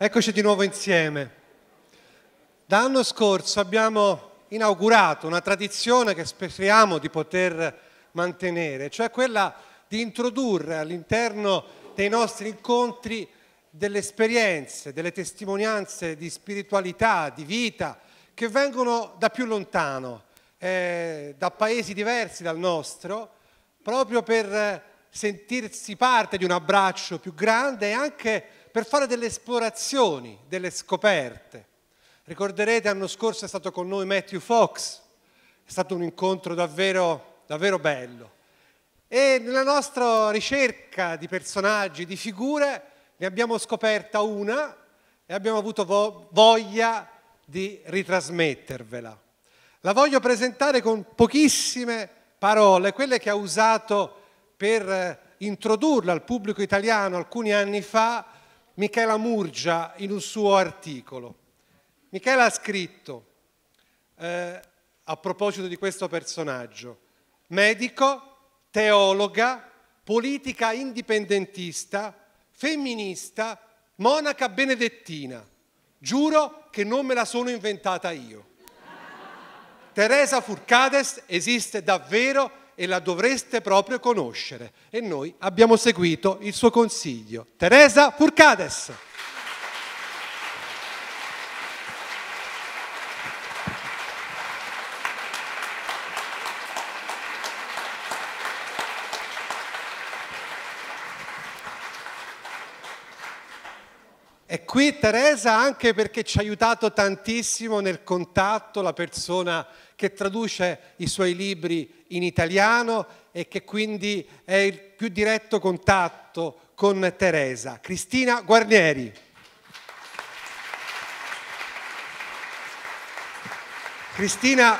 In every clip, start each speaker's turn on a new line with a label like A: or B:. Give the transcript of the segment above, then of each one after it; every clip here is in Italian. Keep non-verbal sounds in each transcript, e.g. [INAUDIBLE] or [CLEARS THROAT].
A: Eccoci di nuovo insieme. L'anno scorso abbiamo inaugurato una tradizione che speriamo di poter mantenere, cioè quella di introdurre all'interno dei nostri incontri delle esperienze, delle testimonianze di spiritualità, di vita, che vengono da più lontano, eh, da paesi diversi dal nostro, proprio per sentirsi parte di un abbraccio più grande e anche per fare delle esplorazioni, delle scoperte. Ricorderete, l'anno scorso è stato con noi Matthew Fox, è stato un incontro davvero, davvero bello. E nella nostra ricerca di personaggi, di figure, ne abbiamo scoperta una e abbiamo avuto vo voglia di ritrasmettervela. La voglio presentare con pochissime parole, quelle che ha usato per eh, introdurla al pubblico italiano alcuni anni fa Michela Murgia in un suo articolo. Michela ha scritto, eh, a proposito di questo personaggio, medico, teologa, politica indipendentista, femminista, monaca benedettina. Giuro che non me la sono inventata io. Teresa Furcades esiste davvero e la dovreste proprio conoscere. E noi abbiamo seguito il suo consiglio. Teresa Furcades. E qui Teresa anche perché ci ha aiutato tantissimo nel contatto, la persona che traduce i suoi libri in italiano e che quindi è il più diretto contatto con Teresa. Cristina Guarnieri. Cristina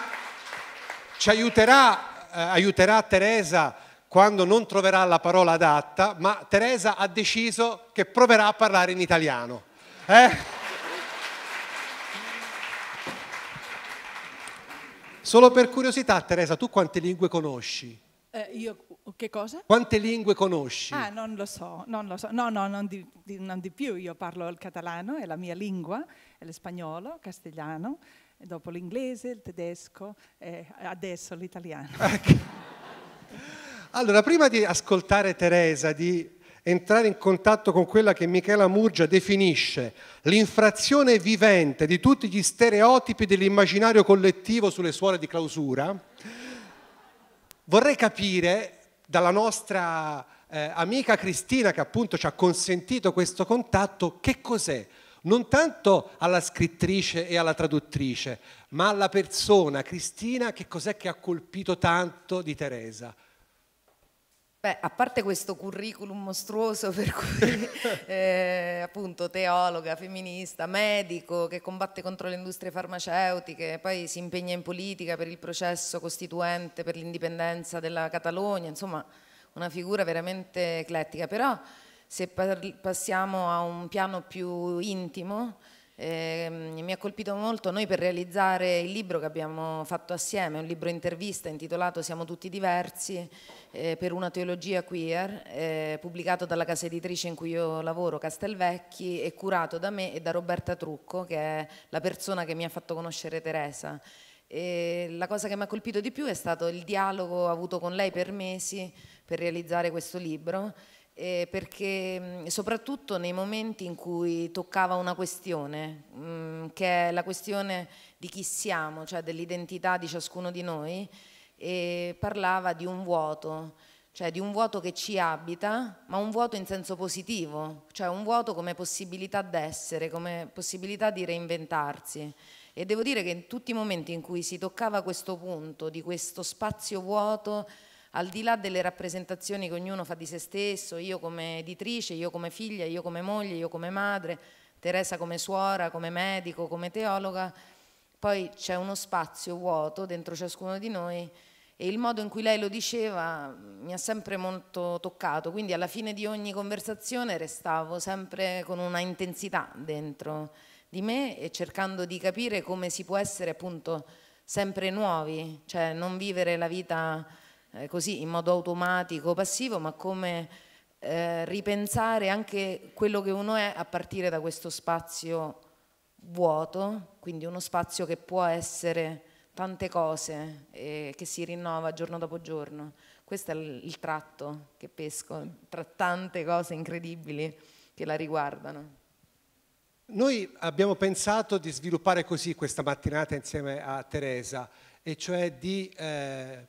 A: ci aiuterà, eh, aiuterà Teresa quando non troverà la parola adatta, ma Teresa ha deciso che proverà a parlare in italiano. Eh? Solo per curiosità, Teresa, tu quante lingue conosci?
B: Eh, io che cosa?
A: Quante lingue conosci?
B: Ah, non lo so, non lo so. No, no, non di, di, non di più. Io parlo il catalano, è la mia lingua, lo spagnolo, il castellano, dopo l'inglese, il tedesco e adesso l'italiano. Ecco.
A: Allora, prima di ascoltare Teresa, di entrare in contatto con quella che Michela Murgia definisce l'infrazione vivente di tutti gli stereotipi dell'immaginario collettivo sulle suore di clausura, vorrei capire dalla nostra eh, amica Cristina che appunto ci ha consentito questo contatto che cos'è non tanto alla scrittrice e alla traduttrice, ma alla persona Cristina, che cos'è che ha colpito tanto di Teresa?
C: Beh, a parte questo curriculum mostruoso [LAUGHS] per cui [LAUGHS] eh, appunto teologa, femminista, medico che combatte contro le industrie farmaceutiche, poi si impegna in politica per il processo costituente per l'indipendenza della Catalogna, insomma una figura veramente eclettica, però se passiamo a un piano più intimo, eh, mi ha colpito molto noi per realizzare il libro che abbiamo fatto assieme, un libro intervista intitolato Siamo tutti diversi eh, per una teologia queer, eh, pubblicato dalla casa editrice in cui io lavoro, Castelvecchi, e curato da me e da Roberta Trucco, che è la persona che mi ha fatto conoscere Teresa. E la cosa che mi ha colpito di più è stato il dialogo avuto con lei per mesi per realizzare questo libro eh, perché mm, soprattutto nei momenti in cui toccava una questione, mh, mm, che è la questione di chi siamo, cioè dell'identità di ciascuno di noi, e parlava di un vuoto, cioè di un vuoto che ci abita, ma un vuoto in senso positivo, cioè un vuoto come possibilità d'essere, come possibilità di reinventarsi. E devo dire che in tutti i momenti in cui si toccava questo punto, di questo spazio vuoto, al di là delle rappresentazioni che ognuno fa di se stesso, io come editrice, io come figlia, io come moglie, io come madre, Teresa come suora, come medico, come teologa, poi c'è uno spazio vuoto dentro ciascuno di noi e il modo in cui lei lo diceva mm, mi ha sempre molto toccato, quindi alla fine di ogni conversazione restavo sempre con una intensità dentro di me e cercando di capire come si può essere appunto sempre nuovi, cioè non vivere la vita eh, così in modo automatico, passivo, ma come eh, ripensare anche quello che uno è a partire da questo spazio vuoto, quindi uno spazio che può essere tante cose e che si rinnova giorno dopo giorno. Questo è il tratto che pesco tra tante cose incredibili che la riguardano.
A: Noi abbiamo pensato di sviluppare così questa mattinata insieme a Teresa, e cioè di eh,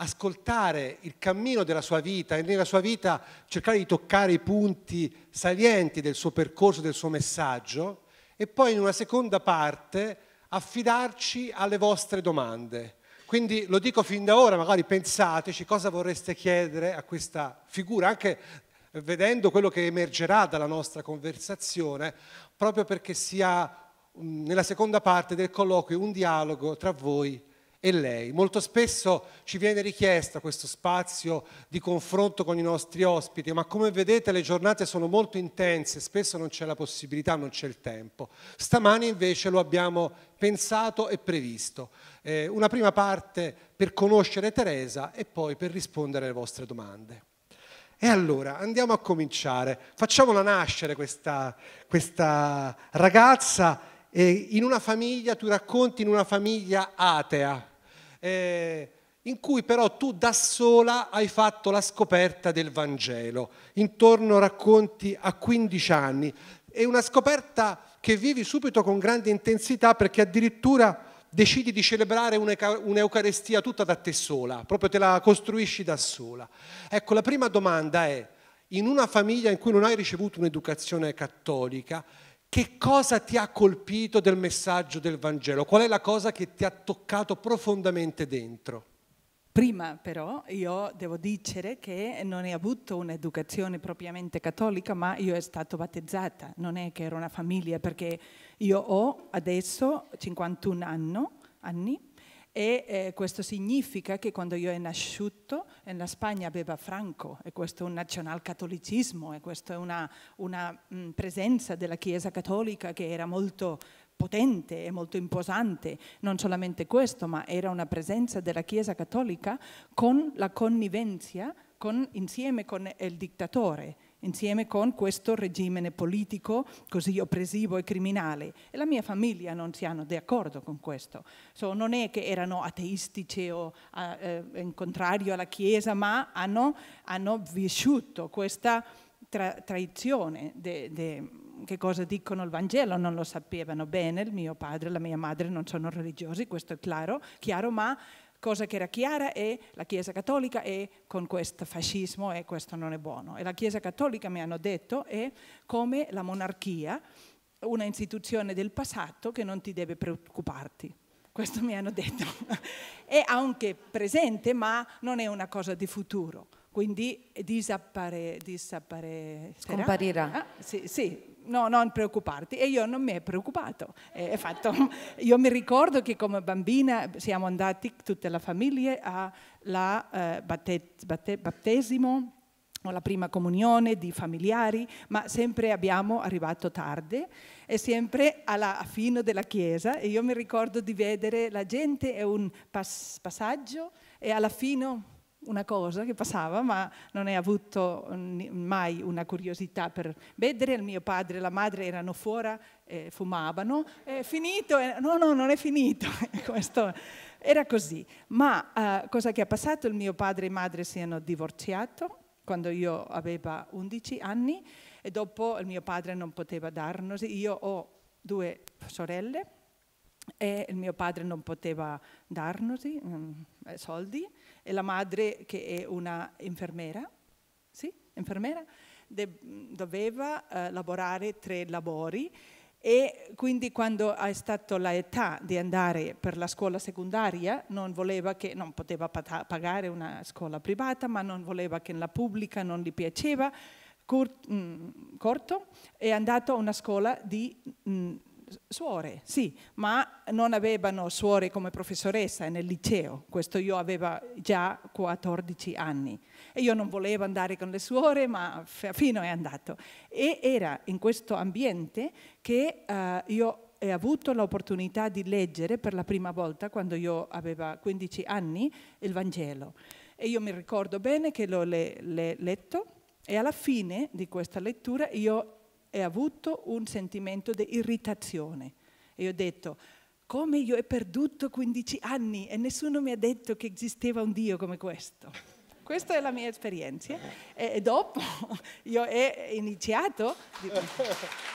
A: ascoltare il cammino della sua vita e nella sua vita cercare di toccare i punti salienti del suo percorso, del suo messaggio e poi in una seconda parte affidarci alle vostre domande. Quindi lo dico fin da ora, magari pensateci cosa vorreste chiedere a questa figura, anche vedendo quello che emergerà dalla nostra conversazione, proprio perché sia mm, nella seconda parte del colloquio un dialogo tra voi e lei. Molto spesso ci viene richiesto questo spazio di confronto con i nostri ospiti, ma come vedete le giornate sono molto intense, spesso non c'è la possibilità, non c'è il tempo. Stamani invece lo abbiamo pensato e previsto. Eh, una prima parte per conoscere Teresa e poi per rispondere alle vostre domande. E allora andiamo a cominciare, facciamola nascere questa, questa ragazza eh, in una famiglia, tu racconti in una famiglia atea, eh, in cui però tu da sola hai fatto la scoperta del Vangelo, intorno racconti a 15 anni. È una scoperta che vivi subito con grande intensità perché addirittura decidi di celebrare un'Eucarestia tutta da te sola, proprio te la costruisci da sola. Ecco, la prima domanda è, in una famiglia in cui non hai ricevuto un'educazione cattolica, che cosa ti ha colpito del messaggio del Vangelo? Qual è la cosa che ti ha toccato profondamente dentro?
B: Prima però io devo dire che non ho avuto un'educazione propriamente cattolica, ma io sono stata battezzata, non è che era una famiglia, perché io ho adesso 51 anni, anni e eh, questo significa che quando io è nasciuto nella Spagna beva Franco e questo è un nazionalcattolicismo e questa è una, una mh, mm, presenza della Chiesa cattolica che era molto potente e molto imposante, non solamente questo, ma era una presenza della Chiesa cattolica con la connivenza, con, insieme con il dittatore insieme con questo regime politico così oppressivo e criminale. E la mia famiglia non si hanno d'accordo con questo. So, non è che erano ateistici o eh, in contrario alla Chiesa, ma hanno, hanno vissuto questa tra, tradizione de, de, che cosa dicono il Vangelo, non lo sapevano bene, il mio padre e la mia madre non sono religiosi, questo è chiaro, chiaro ma cosa che era chiara è la Chiesa Cattolica e con questo fascismo e questo non è buono. E la Chiesa Cattolica, mi hanno detto, è come la monarchia, una istituzione del passato che non ti deve preoccuparti. Questo mi hanno detto. [LAUGHS] è anche presente, ma non è una cosa di futuro. Quindi disappare, disappare Scomparirà. Ah, sì, sì, no, non preoccuparti. E io non mi è preoccupato. E, fatto, [LAUGHS] io mi ricordo che come bambina siamo andati tutta la famiglia al eh, battez, batte, battesimo o la prima comunione di familiari, ma sempre abbiamo arrivato tardi e sempre alla fine della chiesa. E io mi ricordo di vedere la gente, è un pas, passaggio e alla fine una cosa che passava, ma non ho avuto mm, mai una curiosità per vedere. Il mio padre e la madre erano fuori, eh, fumavano, è finito, eh, no, no, non è finito. [LAUGHS] Questo era così. Ma eh, cosa che è passato? Il mio padre e madre si hanno divorziati quando io avevo 11 anni e dopo il mio padre non poteva darnosi. Io ho due sorelle e il mio padre non poteva darnosi mm, eh, soldi e la madre, che è una infermiera, sì, infermiera doveva eh, lavorare tre lavori e quindi quando è stata l'età di andare per la scuola secondaria non voleva che, non poteva pagare una scuola privata, ma non voleva che la pubblica non gli piaceva, Cur, mh, mm, corto, è andato a una scuola di mh, mm, suore, sì, ma non avevano suore come professoressa nel liceo, questo io avevo già 14 anni e io non volevo andare con le suore, ma fino è andato. E era in questo ambiente che uh, io ho avuto l'opportunità di leggere per la prima volta, quando io avevo 15 anni, il Vangelo. E io mi ricordo bene che l'ho le, le letto e alla fine di questa lettura io e avuto un sentimento di irritazione. E ho detto, come io ho perduto 15 anni e nessuno mi ha detto che esisteva un Dio come questo. Questa è la mia esperienza. E, dopo [LAUGHS] io ho iniziato... [LAUGHS]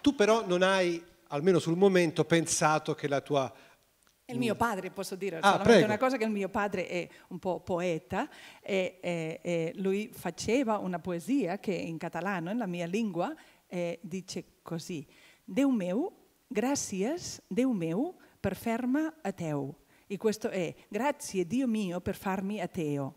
A: Tu però non hai, almeno sul momento, pensato che la tua
B: è il mio padre, posso dire, ah, solamente prego. una cosa che il mio padre è un po' poeta e, e, e lui faceva una poesia che in catalano, nella mia lingua, eh, dice così. Deu meu, gracias, Deu meu, per ferma a teu. E questo è, grazie Dio mio per farmi ateo.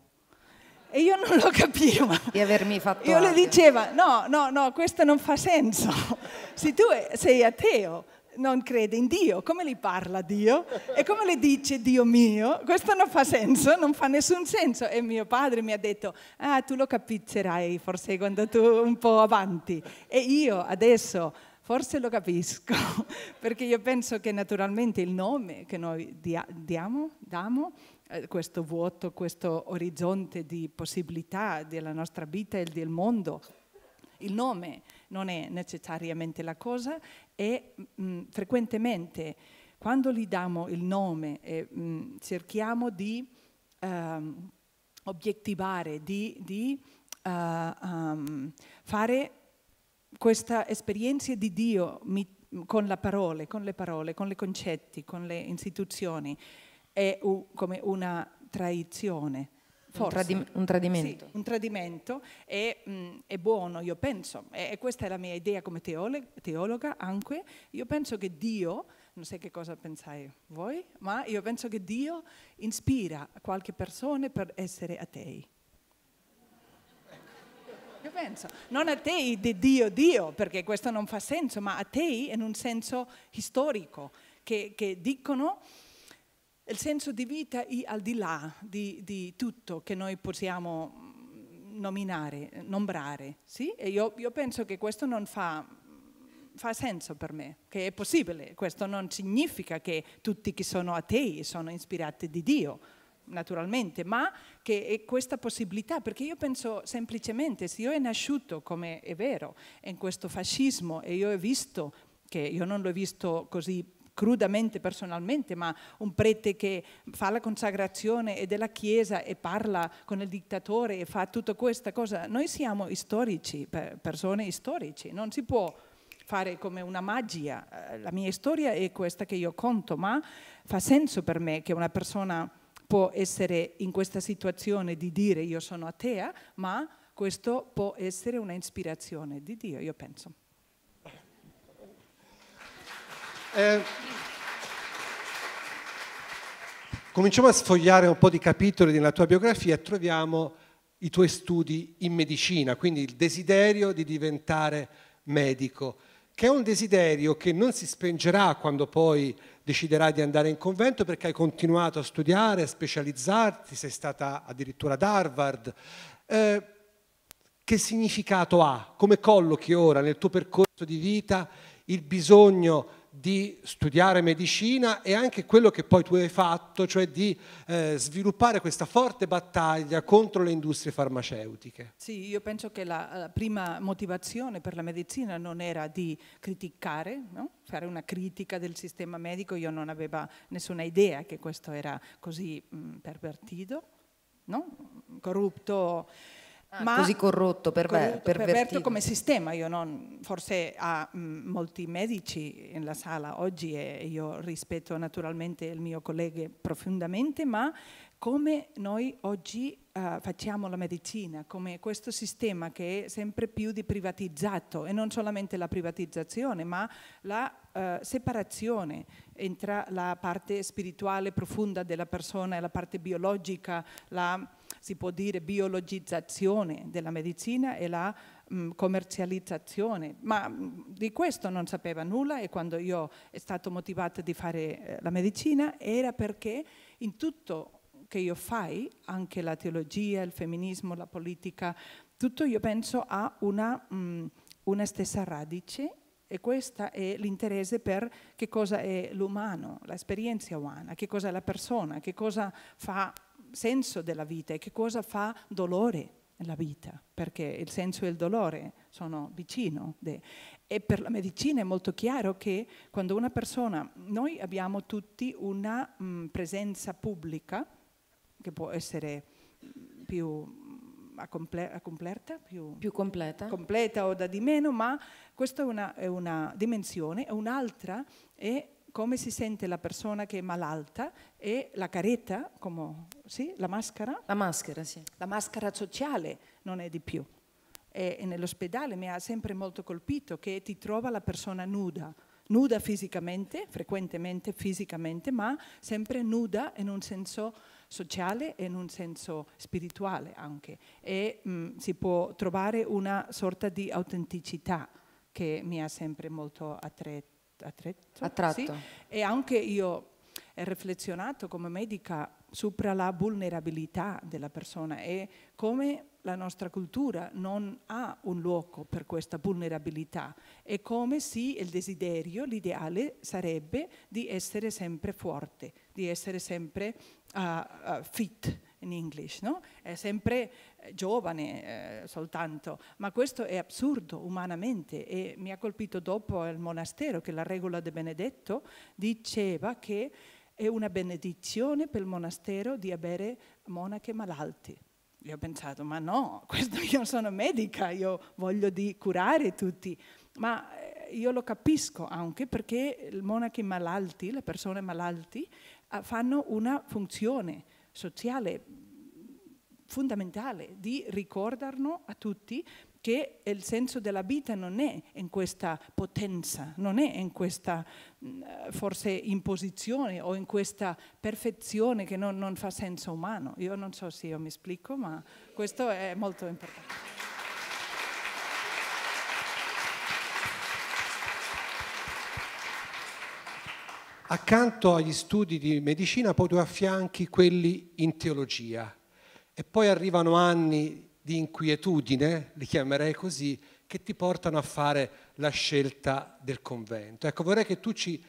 B: E io non lo capivo. Di avermi fatto Io le dicevo, no, no, no, questo non fa senso. [LAUGHS] Se tu sei ateo, non crede in Dio, come li parla Dio e come le dice Dio mio, questo non fa senso, non fa nessun senso. E mio padre mi ha detto, ah tu lo capirai forse quando tu un po' avanti. E io adesso forse lo capisco, [LAUGHS] perché io penso che naturalmente il nome che noi diamo, diamo eh, questo vuoto, questo orizzonte di possibilità della nostra vita e del mondo, il nome non è necessariamente la cosa e mh, mm, mm, frequentemente quando gli diamo il nome e mh, mm, cerchiamo di um, ehm, obiettivare, di, di uh, um, fare questa esperienza di Dio con, parole, con le parole, con i concetti, con le istituzioni, è come una traizione un, tradim un, tradimento. Sì, un tradimento è, mh, mm, è buono, io penso, e, questa è la mia idea come teolo teologa anche, io penso che Dio, non so che cosa pensate voi, ma io penso che Dio ispira qualche persona per essere atei. Io penso, non atei di Dio Dio, perché questo non fa senso, ma atei in un senso storico, che, che dicono il senso di vita è al di là di, di tutto che noi possiamo nominare, nombrare. Sì? Io, io, penso che questo non fa, fa, senso per me, che è possibile. Questo non significa che tutti che sono atei sono ispirati di Dio, naturalmente, ma che è questa possibilità, perché io penso semplicemente, se io è nasciuto, come è vero, in questo fascismo e io ho visto che io non l'ho visto così crudamente personalmente, ma un prete che fa la consacrazione della Chiesa e parla con il dittatore e fa tutta questa cosa. Noi siamo storici, persone storici, non si può fare come una magia. Eh, la mia storia è questa che io conto, ma fa senso per me che una persona può essere in questa situazione di dire io sono atea, ma questo può essere una ispirazione di Dio, io penso. Eh,
A: cominciamo a sfogliare un po' di capitoli nella tua biografia e troviamo i tuoi studi in medicina, quindi il desiderio di diventare medico, che è un desiderio che non si spengerà quando poi deciderai di andare in convento perché hai continuato a studiare, a specializzarti, sei stata addirittura ad Harvard. Eh, che significato ha? Come collochi ora nel tuo percorso di vita il bisogno di studiare medicina e anche quello che poi tu hai fatto, cioè di eh, sviluppare questa forte battaglia contro le industrie farmaceutiche.
B: Sì, io penso che la, la prima motivazione per la medicina non era di criticare, no? fare una critica del sistema medico, io non avevo nessuna idea che questo era così mh, pervertito, no? corrupto
C: Ah, ma così corrotto, perver- corrotto pervertito. perverso come
B: sistema. Io non, forse ha mm, molti medici in la sala oggi e io rispetto naturalmente il mio collega profondamente, ma come noi oggi uh, facciamo la medicina, come questo sistema che è sempre più di privatizzato e non solamente la privatizzazione, ma la uh, separazione tra la parte spirituale profonda della persona e la parte biologica, la si può dire biologizzazione della medicina e la mh, mm, commercializzazione, ma mh, mm, di questo non sapeva nulla e quando io è stato motivato di fare eh, la medicina era perché in tutto che io fai, anche la teologia, il femminismo, la politica, tutto io penso ha una, mh, mm, una stessa radice e questo è l'interesse per che cosa è l'umano, l'esperienza umana, che cosa è la persona, che cosa fa senso della vita e che cosa fa dolore nella vita, perché il senso e il dolore sono vicino. E per la medicina è molto chiaro che quando una persona, noi abbiamo tutti una mh, mm, presenza pubblica, che può essere mm, più mm, accomple- completa, più, più completa. completa o da di meno, ma questa è una, è una dimensione, un'altra è come si sente la persona che è malalta e la caretta, come, sì, la maschera? La maschera, sì. La maschera sociale non è di più. E, e nell'ospedale mi ha sempre molto colpito che ti trova la persona nuda, nuda fisicamente, frequentemente fisicamente, ma sempre nuda in un senso sociale e in un senso spirituale anche. E mh, mm, si può trovare una sorta di autenticità che mi ha sempre molto attretto attretto, attratto. Sì, e anche io ho riflessionato come medica sopra la vulnerabilità della persona e come la nostra cultura non ha un luogo per questa vulnerabilità e come sì il desiderio, l'ideale sarebbe di essere sempre forte, di essere sempre uh, uh, fit in English, no? È sempre eh, giovane eh, soltanto, ma questo è assurdo umanamente e mi ha colpito dopo il monastero che la regola di Benedetto diceva che è una benedizione per il monastero di avere monache malalti. Io ho pensato, ma no, [LAUGHS] questo io sono medica, io voglio di curare tutti, ma eh, io lo capisco anche perché i monache malalti, le persone malalti, eh, fanno una funzione sociale fondamentale di ricordarlo a tutti che il senso della vita non è in questa potenza, non è in questa mm, forse imposizione o in questa perfezione che non, non fa senso umano. Io non so se io mi spiego, ma questo è molto importante.
A: Accanto agli studi di medicina poi tu affianchi quelli in teologia e poi arrivano anni di inquietudine, li chiamerei così, che ti portano a fare la scelta del convento. Ecco, vorrei che tu ci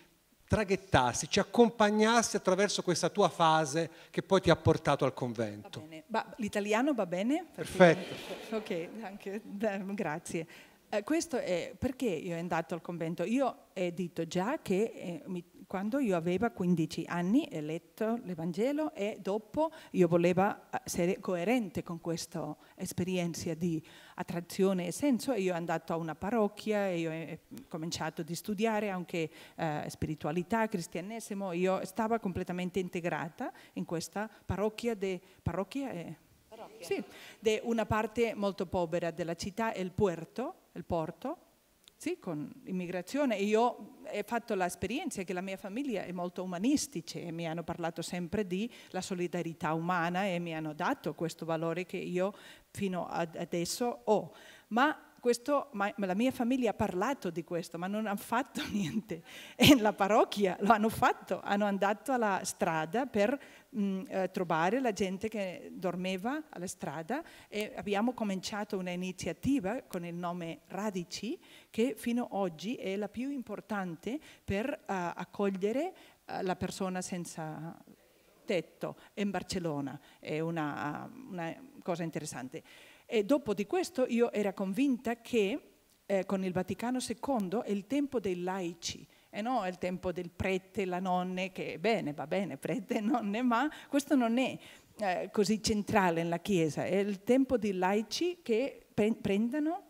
A: traghettassi, ci accompagnassi attraverso questa tua fase che poi ti ha portato al convento.
B: Va l'italiano va bene? Perfetto. Ok, anche... Eh, grazie. Eh, questo è perché io sono andato al convento. Io ho detto già che eh, mi quando io avevo 15 anni ho letto l'Evangelo e dopo io volevo eh, essere coerente con questa esperienza di attrazione e senso e io sono andato a una parrocchia e eh, ho cominciato a studiare anche eh, spiritualità, cristianesimo, io stavo completamente integrata in questa parrocchia, de, parrocchia eh, parrocchia. Sì, di una parte molto povera della città, il puerto, il porto, sì, con l'immigrazione. Io ho fatto l'esperienza che la mia famiglia è molto umanistica e mi hanno parlato sempre di la solidarietà umana e mi hanno dato questo valore che io fino ad adesso ho. Ma questo, ma, la mia famiglia ha parlato di questo, ma non hanno fatto [LAUGHS] niente. E la parrocchia lo hanno fatto, hanno andato alla strada per mh, mm, eh, trovare la gente che dormeva alla strada e abbiamo cominciato un'iniziativa con il nome Radici che fino ad oggi è la più importante per eh, accogliere eh, la persona senza tetto in Barcellona. È una, una cosa interessante. E dopo di questo io era convinta che eh, con il Vaticano II è il tempo dei laici e eh non il tempo del prete, la nonne, che bene, va bene, prete, [LAUGHS] nonne, ma questo non è eh, così centrale nella Chiesa, è il tempo dei laici che prendano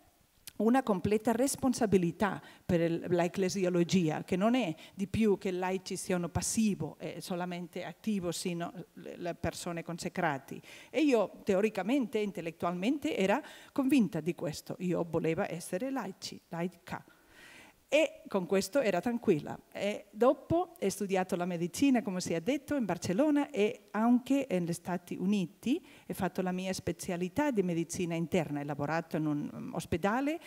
B: una completa responsabilità per l'ecclesiologia, che non è di più che i laici siano passivo e solamente attivo sino le persone consacrate. E io teoricamente, intellettualmente, era convinta di questo. Io volevo essere laici, laica e con questo era tranquilla. E dopo ho studiato la medicina, come si è detto, in Barcellona e anche negli Stati Uniti. Ho fatto la mia specialità di medicina interna, ho lavorato in un um, ospedale,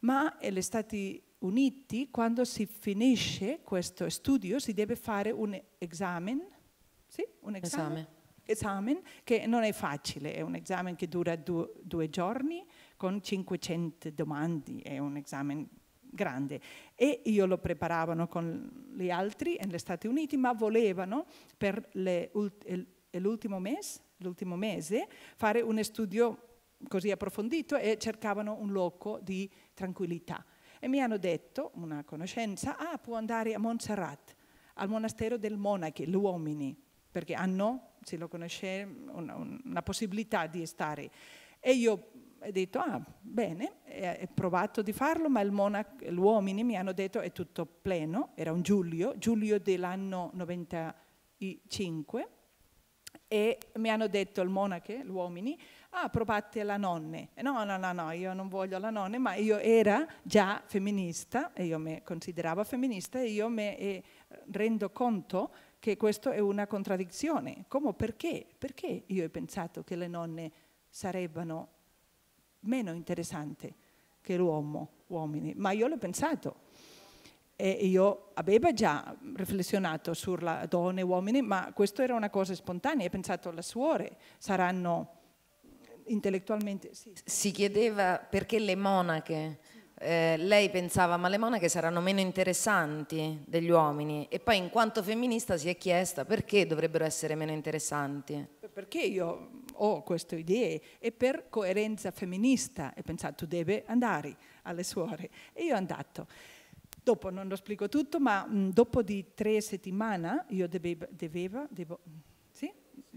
B: ma negli Stati Uniti, quando si finisce questo studio, si deve fare un esame. Sì, un esame. esame esame che non è facile, è un esame che dura due, due giorni con 500 domande, è un esame grande e io lo preparavano con gli altri negli Stati Uniti, ma volevano per l'ultimo mese, mese fare un studio così approfondito e cercavano un luogo di tranquillità. E mi hanno detto, una conoscenza, ah, può andare a Montserrat, al monastero del monache, gli uomini, perché hanno, se lo conosce, una, una possibilità di stare. E io ho detto, ah, bene, ho provato di farlo, ma gli uomini mi hanno detto è tutto pleno, era un giugno, giugno dell'anno 95, e mi hanno detto il monache, gli uomini, ah, provate la nonne. No, no, no, no, io non voglio la nonne, ma io era già femminista, e io mi consideravo femminista, e io mi rendo conto che questa è una contraddizione. Come, perché? Perché io ho pensato che le nonne sarebbero meno interessante che l'uomo, uomini, ma io l'ho pensato. E io avevo già riflessionato sulla donna e uomini, ma questa era una cosa spontanea. Ho pensato alle suore saranno intellettualmente. Sì. Si chiedeva perché le monache.
C: Eh, lei pensava ma le monache saranno meno interessanti degli uomini e poi in quanto
B: femminista si è chiesta perché dovrebbero essere meno interessanti. Perché io ho oh, queste idee e per coerenza femminista e pensato deve andare alle suore e io ho andato. Dopo, non lo spiego tutto, ma mh, mm, dopo di tre settimane io doveva, doveva, devo, sì?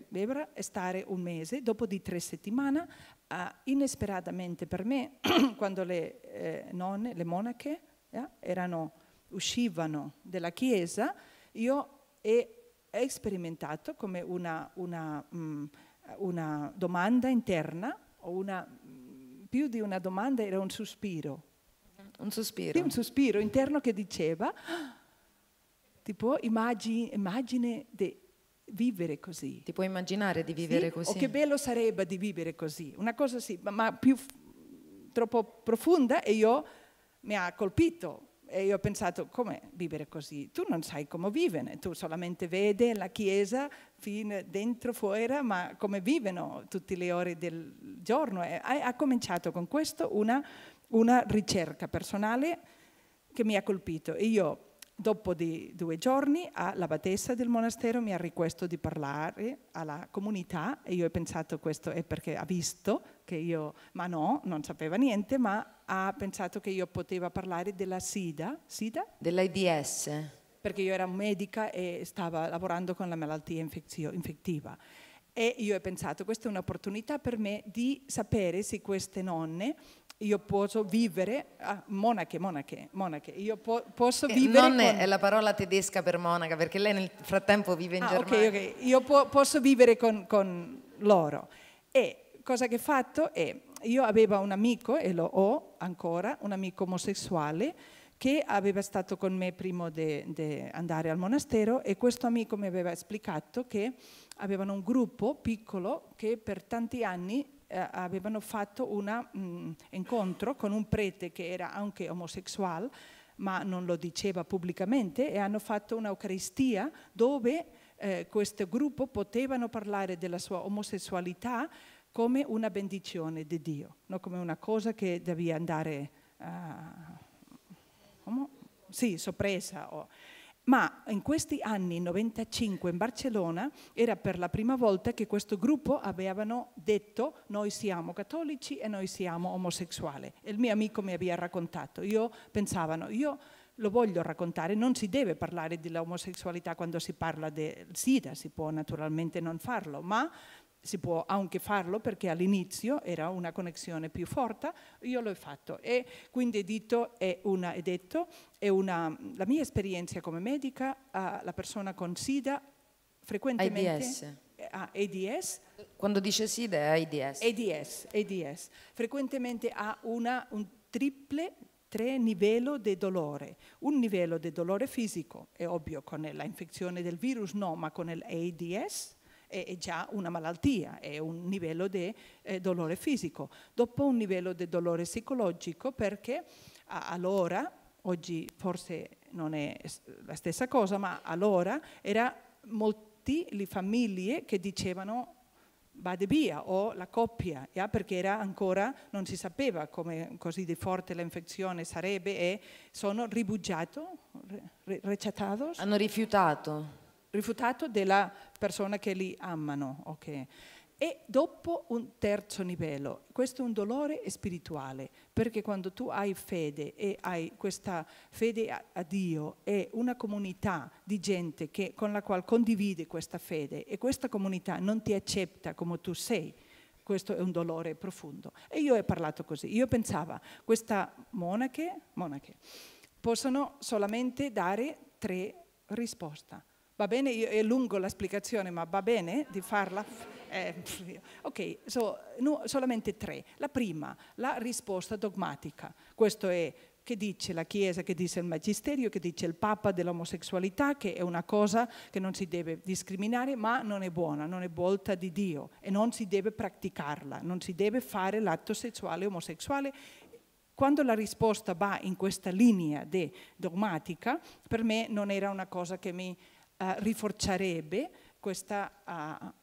B: doveva stare un mese, dopo di tre settimane, uh, inesperatamente per me, [CLEARS THROAT] quando le eh, nonne, le monache, eh, erano, uscivano dalla chiesa, io ho sperimentato come una... una mh, mm, una domanda interna o una, mm, più di una domanda era un sospiro. Un sospiro. Sì, un sospiro interno che diceva, ah, tipo immagini, immagine di vivere così. Ti puoi immaginare di vivere sì? così? O che bello sarebbe di vivere così. Una cosa sì, ma, ma più troppo profonda e io mi ha colpito. E io ho pensato, come vivere così? Tu non sai come vivere, tu solamente vedi la chiesa, fino dentro, fuori, ma come vivono tutte le ore del giorno. E ha cominciato con questo una, una ricerca personale che mi ha colpito. E io Dopo due giorni l'abbatessa del monastero mi ha richiesto di parlare alla comunità e io ho pensato questo è perché ha visto che io, ma no, non sapeva niente, ma ha pensato che io poteva parlare della SIDA. SIDA? Dell'AIDS perché io ero medica e stavo lavorando con la malattia infettiva. E io ho pensato, questa è un'opportunità per me di sapere se queste nonne io posso vivere, ah, monache, monache, monache, io po posso eh, vivere... Nonne con... è la parola tedesca per monaca, perché lei nel frattempo vive in ah, Germania. Ok, ok, io po posso vivere con, con, loro. E cosa che ho fatto è, io avevo un amico, e lo ho ancora, un amico omosessuale, che aveva stato con me prima di andare al monastero e questo amico mi aveva spiegato che avevano un gruppo piccolo che per tanti anni eh, avevano fatto un mm, incontro con un prete che era anche omosessuale ma non lo diceva pubblicamente e hanno fatto un'Eucaristia dove eh, questo gruppo potevano parlare della sua omosessualità come una benedizione di Dio, non come una cosa che devi andare a... Uh, eh, come? Sì, sorpresa. Oh. Ma in questi anni, 95, in Barcellona, era per la prima volta che questo gruppo avevano detto noi siamo cattolici e noi siamo omosessuali. Il mio amico mi aveva raccontato, io pensavano, io lo voglio raccontare, non si deve parlare dell'omosessualità quando si parla del SIDA, si può naturalmente non farlo, ma si può anche farlo perché all'inizio era una connessione più forte, io l'ho fatto e quindi dito è una, è detto, è una, la mia esperienza come medica, uh, la persona con SIDA frequentemente... AIDS. Eh, ah, AIDS. Quando dice SIDA è AIDS. AIDS, AIDS. Frequentemente ha una, un triple tre livelli di dolore. Un livello di dolore fisico, è ovvio, con l'infezione del virus no, ma con l'AIDS, è, è già una malattia, è un livello di eh, dolore fisico, dopo un livello di dolore psicologico perché allora, oggi forse non è la stessa cosa, ma allora erano molte le famiglie che dicevano vada via o la coppia, yeah? perché era ancora, non si sapeva come così di forte l'infezione sarebbe e sono ribugiato, re, Hanno rifiutato rifiutato della persona che li amano. Okay. E dopo un terzo livello, questo è un dolore spirituale, perché quando tu hai fede e hai questa fede a, Dio e una comunità di gente che, con la quale condividi questa fede e questa comunità non ti accetta come tu sei, questo è un dolore profondo. E io ho parlato così, io pensavo, questa monache, monache possono solamente dare tre risposte Va bene, Io, è lungo la spiegazione, ma va bene di farla? Eh, [LAUGHS] ok, so, no, solamente tre. La prima, la risposta dogmatica. Questo è che dice la Chiesa, che dice il Magisterio, che dice il Papa dell'omosessualità, che è una cosa che non si deve discriminare, ma non è buona, non è volta di Dio e non si deve praticarla, non si deve fare l'atto sessuale omosessuale. Quando la risposta va in questa linea dogmatica, per me non era una cosa che mi eh, riforcerebbe questo uh, ah,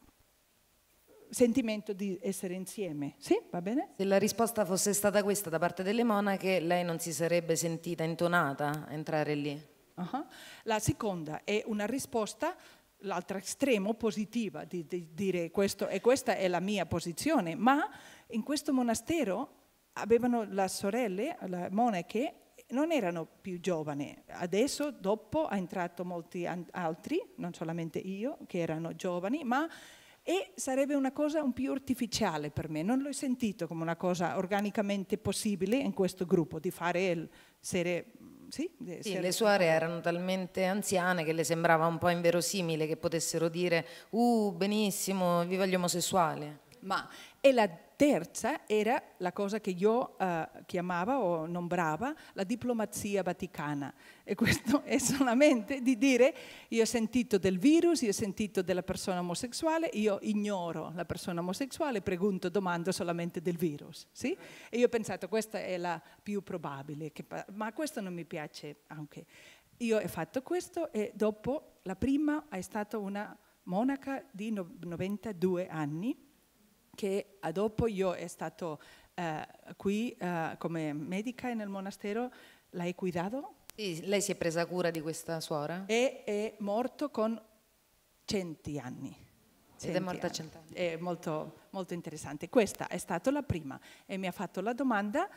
B: sentimento di essere insieme. Sì, va bene? Se la risposta fosse stata questa da parte delle monache, lei non si sarebbe sentita intonata a entrare lì? Uh -huh. La seconda è una risposta l'altra estremo positiva di, di, dire questo e questa è la mia posizione, ma in questo monastero avevano le sorelle, le monache, non erano più giovani, adesso dopo è entrato molti altri, non solamente io, che erano giovani, ma e sarebbe una cosa un più artificiale per me, non l'ho sentito come una cosa organicamente possibile in questo gruppo di fare il serie sì, sì, le suore erano talmente anziane che le sembrava un po'
C: inverosimile che potessero dire uh benissimo, viva gli omosessuali.
B: Ma è la terza era la cosa che io eh, chiamava o nombrava la diplomazia vaticana. E questo è solamente di dire io ho sentito del virus, io ho sentito della persona omosessuale, io ignoro la persona omosessuale, pregunto, domando solamente del virus. Sì? E io ho pensato questa è la più probabile, che, ma questo non mi piace anche. Io ho fatto questo e dopo la prima è stata una monaca di 92 anni che eh, dopo io è stato eh, qui eh, come medica nel monastero, l'hai cuidato? Sì, lei si è presa cura di questa suora? E è morto con centi anni. Ed è morta a cent'anni. È molto, molto interessante. Questa è stata la prima e mi ha fatto la domanda,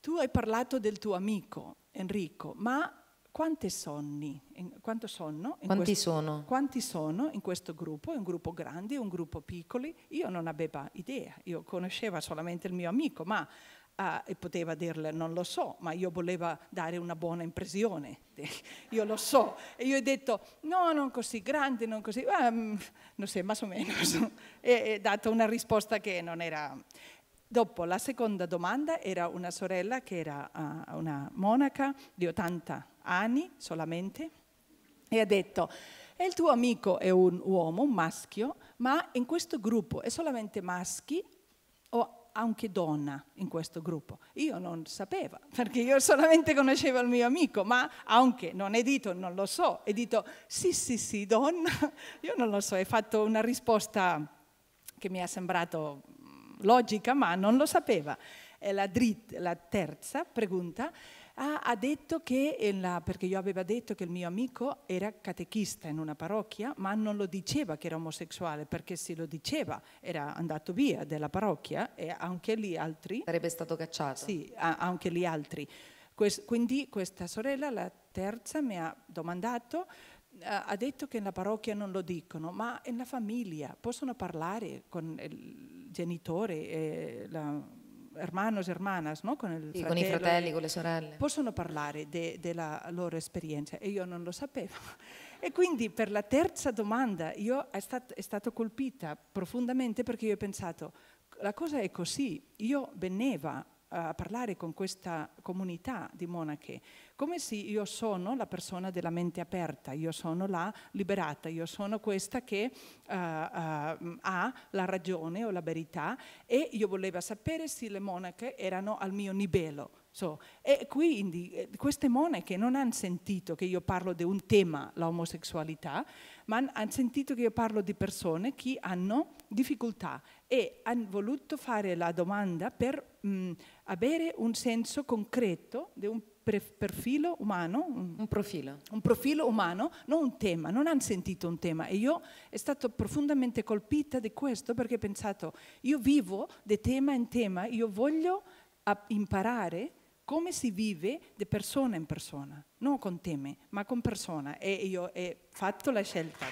B: tu hai parlato del tuo amico Enrico, ma quante sonni, in, quanto sonno? Quanti questo, sono? Quanti sono in questo gruppo? un gruppo grande, un gruppo piccolo? Io non avevo idea, io conoscevo solamente il mio amico, ma uh, poteva dirle non lo so, ma io volevo dare una buona impressione, [LAUGHS] io lo so. E io ho detto no, non così grande, non così, um, non so, ma o meno. [LAUGHS] e, ho dato una risposta che non era... Dopo la seconda domanda era una sorella che era uh, una monaca di 80 anni solamente, e ha detto, e il tuo amico è un uomo, un maschio, ma in questo gruppo è solamente maschi o anche donna in questo gruppo? Io non sapevo, [LAUGHS] perché io solamente conoscevo il mio amico, ma anche, non è dito, [LAUGHS] non lo so, è dito sì, sì, sì, donna, io non lo so, hai fatto una risposta che mi è sembrato mm, logica, ma non lo sapeva. E la, dritta, la terza pregunta ah, ha detto che, la, perché io aveva detto che il mio amico era catechista in una parrocchia, ma non lo diceva che era omosessuale, perché se lo diceva era andato via dalla parrocchia e anche lì altri... Sarebbe stato cacciato. Sì, anche lì altri. quindi questa sorella, la terza, mi ha domandato eh, ha detto che nella parrocchia non lo dicono, ma nella famiglia possono parlare con il genitore, e la hermanos, hermanas, no? con, il sì, fratello, con i fratelli, con le sorelle. Possono parlare de, della loro esperienza e io non lo sapevo. E quindi per la terza domanda io è, stat, è stata colpita profondamente perché io ho pensato, la cosa è così, io venevo eh, a parlare con questa comunità di monache, come se io sono la persona della mente aperta, io sono la liberata, io sono questa che uh, uh, ha la ragione o la verità e io volevo sapere se le monache erano al mio livello. So, e quindi queste monache non hanno sentito che io parlo di un tema, l'omosessualità, ma hanno sentito che io parlo di persone che hanno difficoltà e hanno voluto fare la domanda per mh, mm, avere un senso concreto di un profilo umano. Un, un, profilo. Un profilo umano, non un tema, non hanno sentito un tema. E io è stata profondamente colpita di questo perché ho pensato, io vivo di tema in tema, io voglio imparare come si vive di persona in persona, non con temi, ma con persona. E io ho fatto la scelta.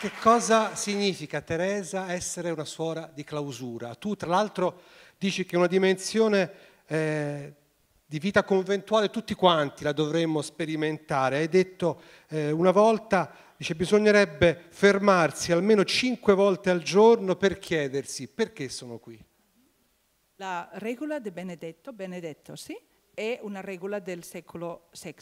B: Che
A: cosa significa, Teresa, essere una suora di clausura? Tu, tra l'altro, dici che una dimensione eh, di vita conventuale tutti quanti la dovremmo sperimentare. Hai detto eh, una volta, dice, bisognerebbe fermarsi almeno cinque volte al giorno per chiedersi perché sono qui.
B: La regola di Benedetto, Benedetto sì, è una regola del secolo VI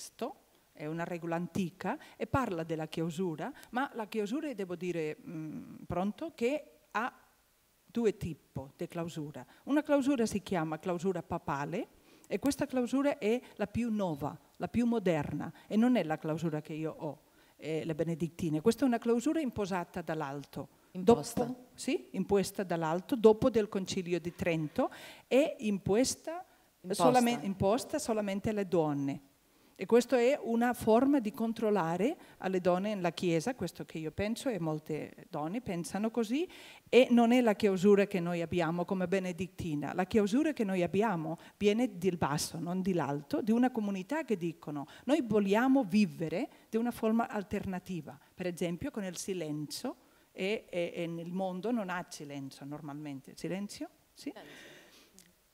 B: è una regola antica e parla della chiusura, ma la chiusura, devo dire mh, mm, pronto, che ha due tipi di clausura. Una clausura si chiama clausura papale e questa clausura è la più nuova, la più moderna e non è la clausura che io ho, eh, le benedittine. Questa è una clausura imposata dall'alto. Imposta. Dopo, sì, imposta dall'alto dopo del concilio di Trento e imposta, imposta. Solamente, imposta solamente alle donne. E questa è una forma di controllare alle donne nella Chiesa, questo che io penso e molte donne pensano così, e non è la chiusura che noi abbiamo come benedictina, la chiusura che noi abbiamo viene dal basso, non dall'alto, di una comunità che dicono noi vogliamo vivere di una forma alternativa, per esempio con il silenzio, e, e, e nel mondo non ha silenzio normalmente, silenzio? Sì.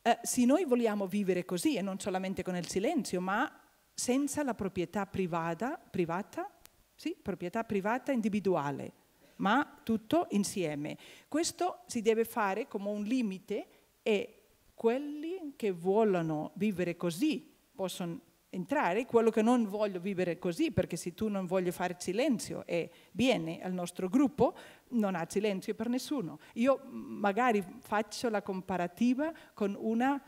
B: Eh, se noi vogliamo vivere così e non solamente con il silenzio, ma senza la proprietà privata, privata, sì, proprietà privata individuale, ma tutto insieme. Questo si deve fare come un limite e quelli che vogliono vivere così possono entrare, quello che non voglio vivere così, perché se tu non voglio fare silenzio e vieni al nostro gruppo, non ha silenzio per nessuno. Io magari faccio la comparativa con una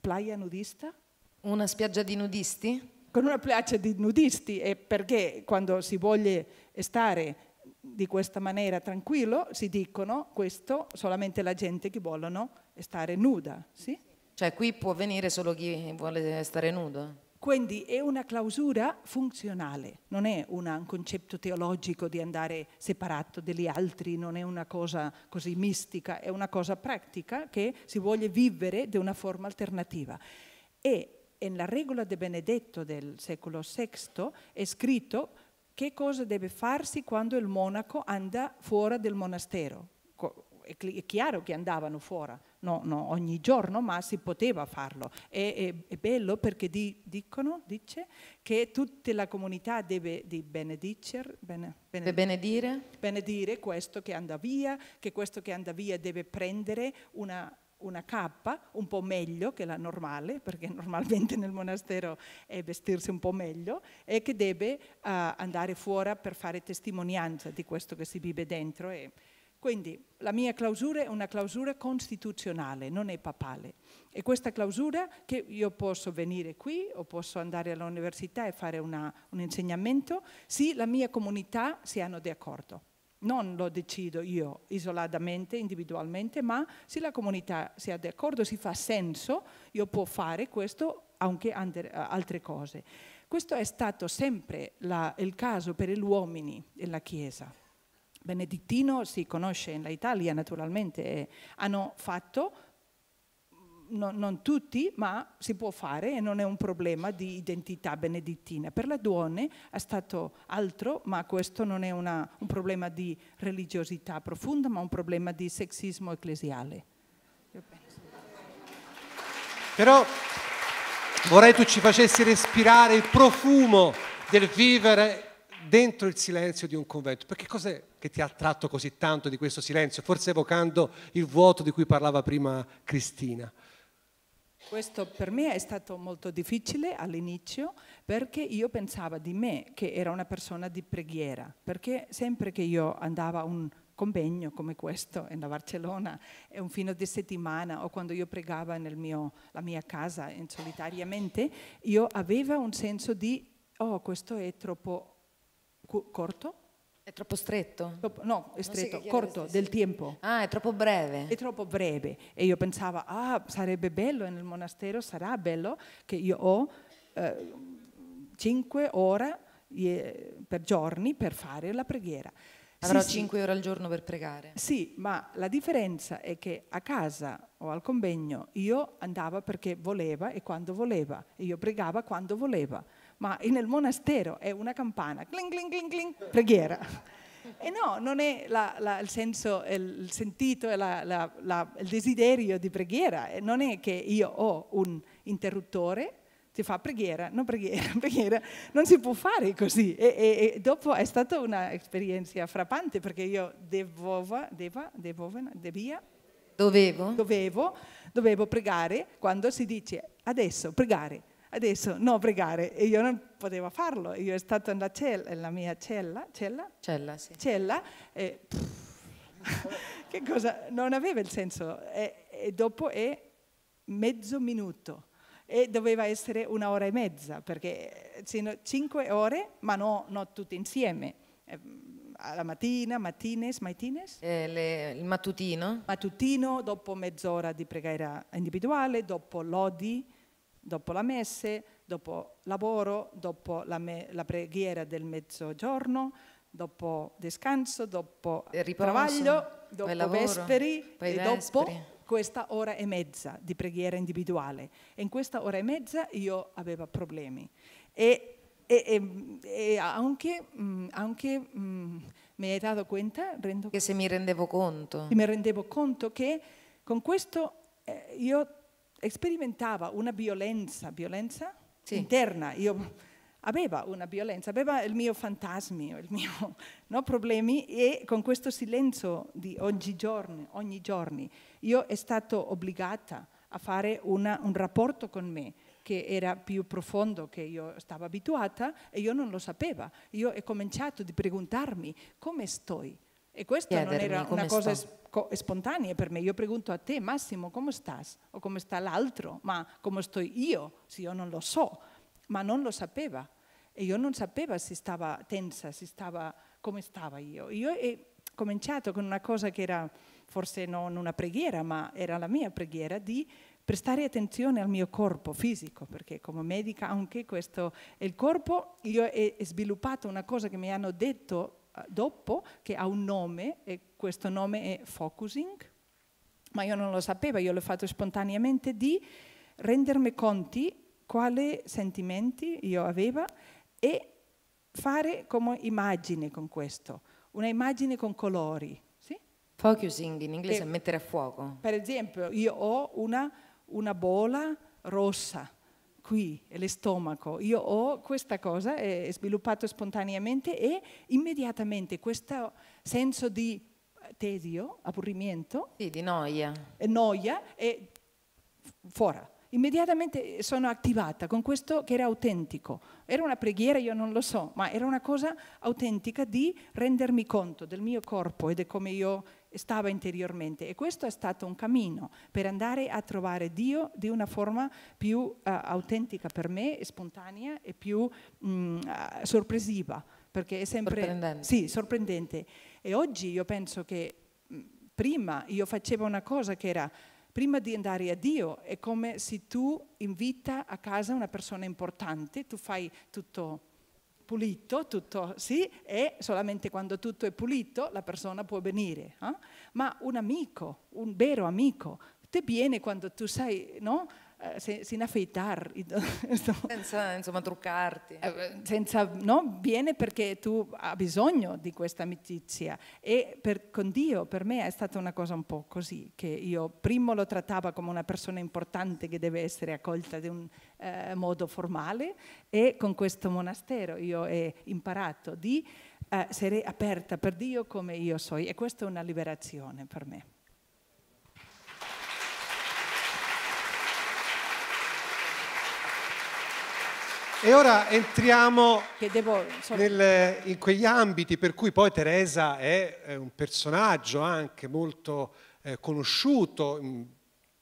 B: playa nudista. Una spiaggia di nudisti? con una piaccia di nudisti e perché quando si vuole stare di questa maniera tranquillo si dicono questo solamente la gente che vogliono stare nuda. Sì? Cioè qui può venire solo chi vuole stare nudo? Quindi è una clausura funzionale, non è una, un concetto teologico di andare separato dagli altri, non è una cosa così mistica, è una cosa pratica che si vuole vivere di una forma alternativa. E in la regola di Benedetto del secolo VI è scritto che cosa deve farsi quando il monaco anda fuori del monastero. È chiaro che andavano fuori, no, no, ogni giorno, ma si poteva farlo. È, è, è bello perché di, dicono, dice, che tutta la comunità deve di benedicer, bene, benedire, benedire. benedire questo che anda via, che questo che anda via deve prendere una una cappa, un po' meglio che la normale, perché [LAUGHS] normalmente nel monastero è vestirsi un po' meglio, e che deve uh, andare fuori per fare testimonianza di questo che si vive dentro. E quindi la mia clausura è una clausura costituzionale, non è papale. E questa clausura che io posso venire qui o posso andare all'università e fare una, un insegnamento, se la mia comunità siano d'accordo non lo decido io isolatamente, individualmente, ma se la comunità sia d'accordo, si fa senso, io può fare questo anche altre cose. Questo è stato sempre la, il caso per gli uomini e la Chiesa. Benedettino si conosce in Italia naturalmente, hanno fatto no, non tutti, ma si può fare e non è un problema di identità benedettina. Per le donne è stato altro, ma questo non è una, un problema di religiosità profonda, ma un problema di sessismo ecclesiale.
A: Però vorrei tu ci facessi respirare il profumo del vivere dentro il silenzio di un convento. Perché cos'è che ti ha attratto così tanto di questo silenzio? Forse evocando il vuoto di cui parlava prima Cristina.
B: Questo per me è stato molto difficile all'inizio perché io pensavo di me che era una persona di preghiera, perché sempre che io andavo a un convegno come questo in Barcellona, un fine di settimana o quando io pregavo nella mia casa in solitariamente, io avevo un senso di oh questo è troppo corto, è troppo stretto? No, è stretto, corto del tempo. Ah, è troppo breve. È troppo breve. E io pensavo, ah, sarebbe bello nel monastero, sarà bello che io ho eh, ore per giorni per fare la preghiera. Avrò sì, sì. ore al giorno per pregare. Sì, ma la differenza è che a casa o al convegno io andavo perché voleva e quando voleva, e io pregava quando voleva ma nel monastero è una campana, cling, cling, cling, cling, preghiera. [LAUGHS] E no, non è la, la, il senso, il sentito, la, il desiderio di preghiera, non è che io ho un interruttore, ti fa preghiera, non preghiera, [LAUGHS] preghiera, non si può fare così. E, e, e dopo è stata un'esperienza frappante perché io devovo, deva, devovo, devia, dovevo. dovevo, dovevo pregare quando si dice adesso pregare Adesso no, pregare. E io non potevo farlo. Io ero stato nella cella, nella mia cella, cella? Cella, sì. Cella e... [LAUGHS] che cosa? Non aveva il senso. E, e dopo è mezzo minuto. E doveva essere un'ora e mezza, perché eh, cinque ore, ma no, no tutte insieme eh, alla mattina, mattines, mattines? Eh, le, il mattutino. Mattutino, dopo mezz'ora di preghiera individuale, dopo lodi, dopo la messe, dopo lavoro, dopo la, me, la preghiera del mezzogiorno, dopo descanso, dopo riposo, travaglio, dopo lavoro, vesperi e vesperi. dopo questa ora e mezza di preghiera individuale. E in questa ora e mezza io avevo problemi. E, e, e anche, mm, anche mh, mm, mi hai dato cuenta? Rendo, conto che se mi rendevo conto. Mi rendevo conto che con questo eh, io sperimentava una violenza, violenza sì. interna. Io aveva una violenza, aveva il mio fantasma, i miei [LAUGHS] no, problemi e con questo silenzio di oggigiorno, ogni giorno, io è stata obbligata a fare una, un rapporto con me che era più profondo che io stavo abituata e io non lo sapevo. Io ho cominciato a preguntarmi come sto e questa non era una cosa sto. spontanea per me. Io pregunto a te, Massimo, come stai? O come sta l'altro? Ma come sto io? Se io non lo so. Ma non lo sapeva. E io non sapevo se stava tensa, se stava, come stava io. Io ho cominciato con una cosa che era forse non una preghiera, ma era la mia preghiera di prestare attenzione al mio corpo fisico, perché come medica anche questo, il corpo, io ho sviluppato una cosa che mi hanno detto dopo che ha un nome e questo nome è focusing, ma io non lo sapevo, io l'ho fatto spontaneamente di rendermi conti quali sentimenti io avevo e fare come immagine con questo, una immagine con colori. Sì? Focusing in inglese è mettere a fuoco. Per esempio, io ho una, una bolla rossa qui, l'estomaco. Io ho questa cosa, è sviluppato spontaneamente e immediatamente questo senso di tedio, aburrimento. Sì, di noia. E noia e fuori. Immediatamente sono attivata con questo che era autentico. Era una preghiera, io non lo so, ma era una cosa autentica di rendermi conto del mio corpo e di come io stava interiormente e questo è stato un cammino per andare a trovare Dio di una forma più uh, autentica per me, spontanea e più mh, mm, uh, sorpresiva, perché è sempre sorprendente. Sì, sorprendente. E oggi io penso che mm, prima io facevo una cosa che era prima di andare a Dio è come se tu invita a casa una persona importante, tu fai tutto pulito, tutto sì, e solamente quando tutto è pulito la persona può venire. Eh? Ma un amico, un vero amico, te viene quando tu sai, no? Eh, se, sin affeitar. [LAUGHS] Senza insomma, truccarti. Eh, eh, senza, no? Viene perché tu hai bisogno di questa amicizia. E per, con Dio per me è stata una cosa un po' così, che io prima lo trattavo come una persona importante che deve essere accolta in un eh, modo formale e con questo monastero io ho imparato di essere aperta per Dio come io sono e questa è una liberazione per me. E ora entriamo devo,
A: nel, in quegli ambiti per cui poi Teresa è, è un personaggio anche molto eh, conosciuto, in,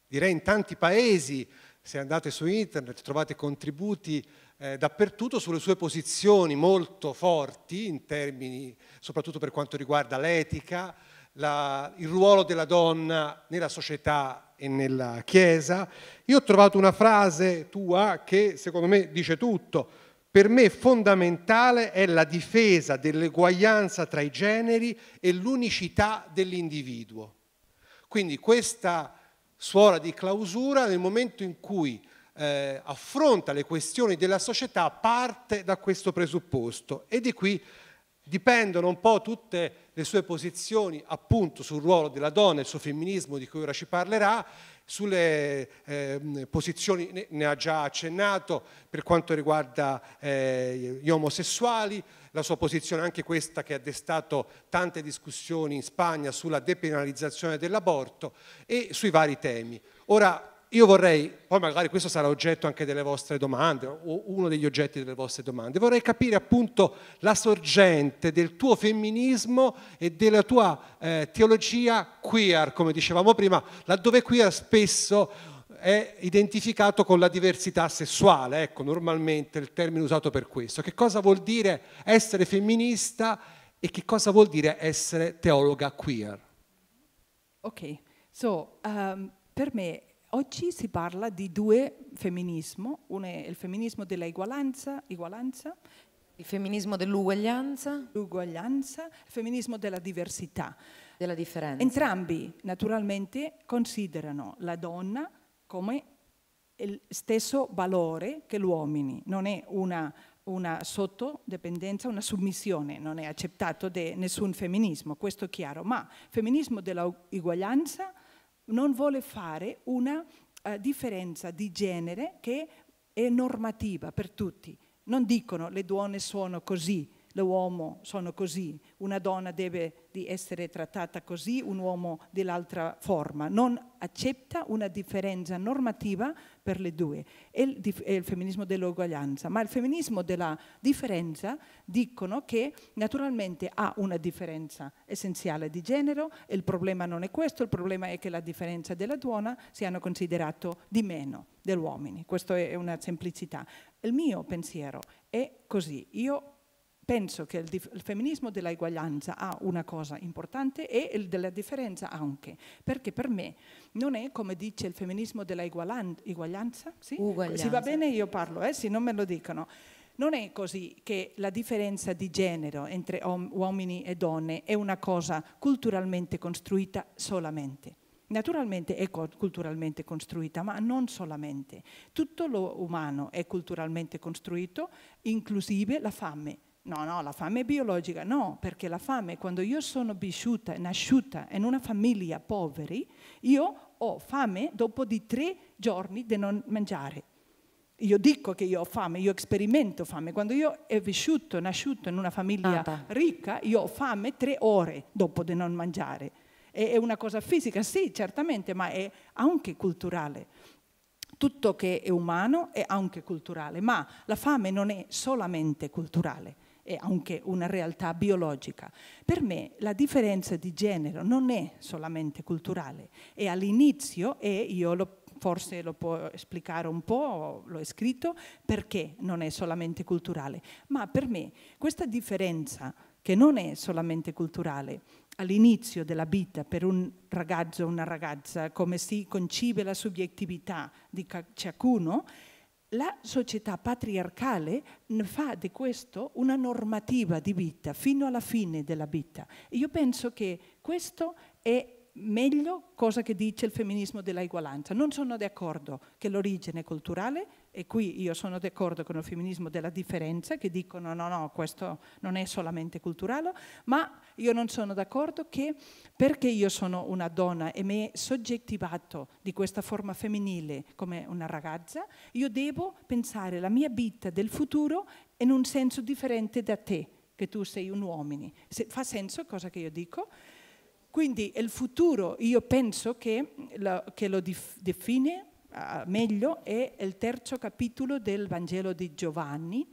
A: direi in tanti paesi, se andate su internet trovate contributi eh, dappertutto sulle sue posizioni molto forti in termini, soprattutto per quanto riguarda l'etica, la, il ruolo della donna nella società e nella Chiesa. Io ho trovato una frase tua che secondo me dice tutto. Per me fondamentale è la difesa dell'eguaglianza tra i generi e l'unicità dell'individuo. Quindi questa suora di clausura nel momento in cui eh, affronta le questioni della società parte da questo presupposto e di qui dipendono un po' tutte le sue posizioni appunto sul ruolo della donna, il suo femminismo di cui ora ci parlerà, sulle eh, posizioni, ne, ha già accennato, per quanto riguarda eh, gli omosessuali, la sua posizione anche questa che ha destato tante discussioni in Spagna sulla depenalizzazione dell'aborto e sui vari temi. Ora io vorrei, poi magari questo sarà oggetto anche delle vostre domande, o uno degli oggetti delle vostre domande, vorrei capire appunto la sorgente del tuo femminismo e della tua eh, teologia queer, come dicevamo prima, laddove queer spesso è identificato con la diversità sessuale, ecco normalmente il termine usato per questo. Che cosa vuol dire essere femminista e che cosa vuol dire essere teologa queer?
B: Ok, so um, per me oggi si parla di due femminismo, uno è il femminismo dell'uguaglianza, il femminismo dell'uguaglianza, l'uguaglianza, il femminismo della diversità. Della differenza. Entrambi naturalmente considerano la donna come il stesso valore che gli non è una, una sottodependenza, una submissione, non è accettato da nessun femminismo, questo è chiaro, ma il femminismo dell'uguaglianza non vuole fare una uh, differenza di genere che è normativa per tutti. Non dicono le donne sono così, l'uomo sono così, una donna deve essere trattata così, un uomo dell'altra forma. Non accetta una differenza normativa per le due, è il, è il femminismo dell'uguaglianza, ma il femminismo della differenza dicono che naturalmente ha una differenza essenziale di genere, il problema non è questo, il problema è che la differenza della donna si hanno considerato di meno degli uomini, questa è una semplicità. Il mio pensiero è così, io penso che il, il femminismo dell'eguaglianza ha una cosa importante e il della differenza anche, perché per me non è come dice il femminismo dell'eguaglianza, sì? se va bene io parlo, eh? se non me lo dicono, non è così che la differenza di genere entre uomini e donne è una cosa culturalmente costruita solamente. Naturalmente è culturalmente costruita, ma non solamente. Tutto lo umano è culturalmente costruito, inclusive la fame. No, no, la fame è biologica, no, perché la fame, quando io sono vissuta, nasciuta in una famiglia poveri, io ho fame dopo di tre giorni di non mangiare. Io dico che io ho fame, io sperimento fame. Quando io ho vissuto, nasciuto in una famiglia ah, ricca, io ho fame tre ore dopo di non mangiare. è una cosa fisica, sì, certamente, ma è anche culturale tutto che è umano è anche culturale, ma la fame non è solamente culturale e anche una realtà biologica. Per me la differenza di genere non è solamente culturale, è all'inizio e io lo forse lo può esplicare un po', l'ho scritto, perché non è solamente culturale. Ma per me questa differenza, che non è solamente culturale, all'inizio della vita per un ragazzo o una ragazza, come si concibe la soggettività di ciascuno, la società patriarcale fa di questo una normativa di vita fino alla fine della vita. io penso che questo è meglio cosa che dice il femminismo della uguaglianza. Non sono d'accordo che l'origine culturale e qui io sono d'accordo con il femminismo della differenza, che dicono no, no, questo non è solamente culturale, ma io non sono d'accordo che perché io sono una donna e mi è soggettivato di questa forma femminile come una ragazza, io devo pensare la mia vita del futuro in un senso differente da te, che tu sei un uomo. Se, fa senso cosa che io dico? Quindi il futuro io penso che lo, che lo dif, define meglio è il terzo capitolo del Vangelo di Giovanni,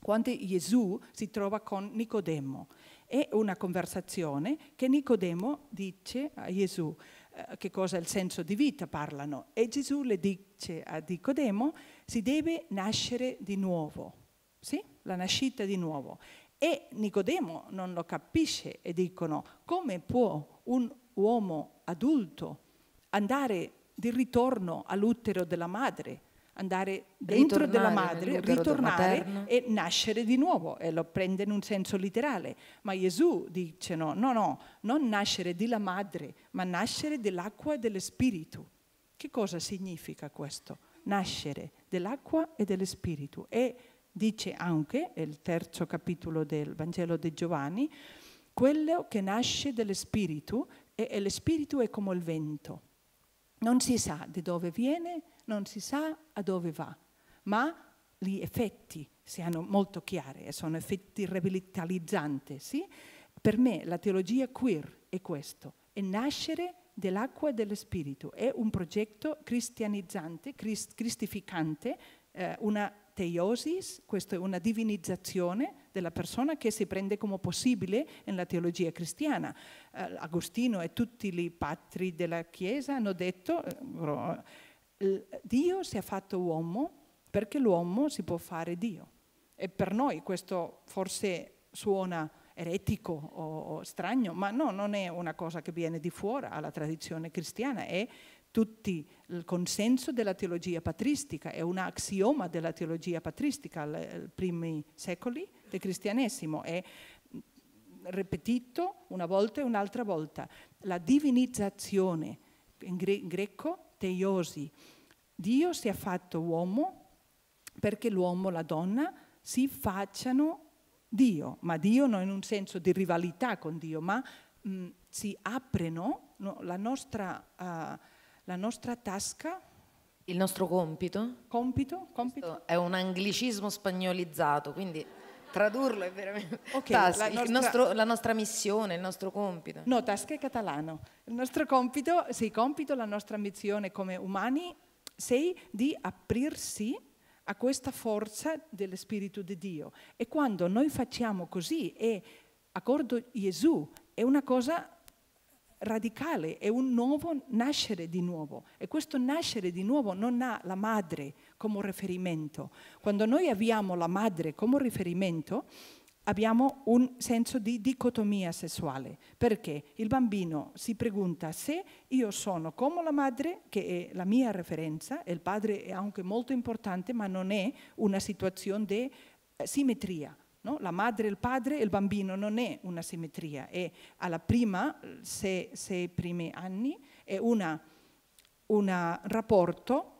B: quando Gesù si trova con Nicodemo. È una conversazione che Nicodemo dice a Gesù eh, che cosa è il senso di vita, parlano, e Gesù le dice a Nicodemo si deve nascere di nuovo, sì? la nascita di nuovo. E Nicodemo non lo capisce e dicono come può un uomo adulto andare di ritorno all'utero della madre, andare dentro ritornare della madre, ritornare e nascere di nuovo, e lo prende in un senso literale. Ma Gesù dice no, no, no, non nascere della madre, ma nascere dell'acqua e dello spirito. Che cosa significa questo? Nascere dell'acqua e dello spirito. E dice anche, è il terzo capitolo del Vangelo di Giovanni, quello che nasce dello spirito e lo spirito è come il vento non si sa di dove viene, non si sa a dove va, ma gli effetti siano molto chiari e sono effetti revitalizzanti. Sì? Per me la teologia queer è questo, è nascere dell'acqua e dello spirito, è un progetto cristianizzante, crist- cristificante, eh, una teiosis, questa è una divinizzazione della persona che si prende come possibile nella teologia cristiana. Eh, Agostino e tutti i patri della Chiesa hanno detto eh, eh, Dio si è fatto uomo perché l'uomo si può fare Dio. E per noi questo forse suona eretico o, o strano, ma no, non è una cosa che viene di fuori alla tradizione cristiana, è tutto il consenso della teologia patristica, è un axioma della teologia patristica ai primi secoli, del cristianesimo, è ripetito una volta e un'altra volta, la divinizzazione, in, gre in greco teiosi. Dio si è fatto uomo perché l'uomo e la donna si facciano Dio, ma Dio non in un senso di rivalità con Dio, ma mh, mm, si aprono no, la, nostra, uh, la nostra tasca il nostro compito? Compito? compito?
C: È un anglicismo spagnolizzato, quindi Tradurlo è veramente okay, Tasca, la, nostra... Nostro, la,
B: nostra... missione, il nostro compito. No, tasca è catalano. Il nostro compito, sì, compito, la nostra missione come umani, sei di aprirsi a questa forza dello Spirito di Dio. E quando noi facciamo così, e accordo Gesù, è una cosa radicale, è un nuovo nascere di nuovo. E questo nascere di nuovo non ha la madre, come riferimento. Quando noi abbiamo la madre come riferimento, abbiamo un senso di dicotomia sessuale, perché il bambino si pregunta se io sono come la madre, che è la mia referenza, e il padre è anche molto importante, ma non è una situazione di eh, simmetria. No? La madre, il padre e il bambino non è una simmetria, è alla prima, eh, sei, sei primi anni, è un rapporto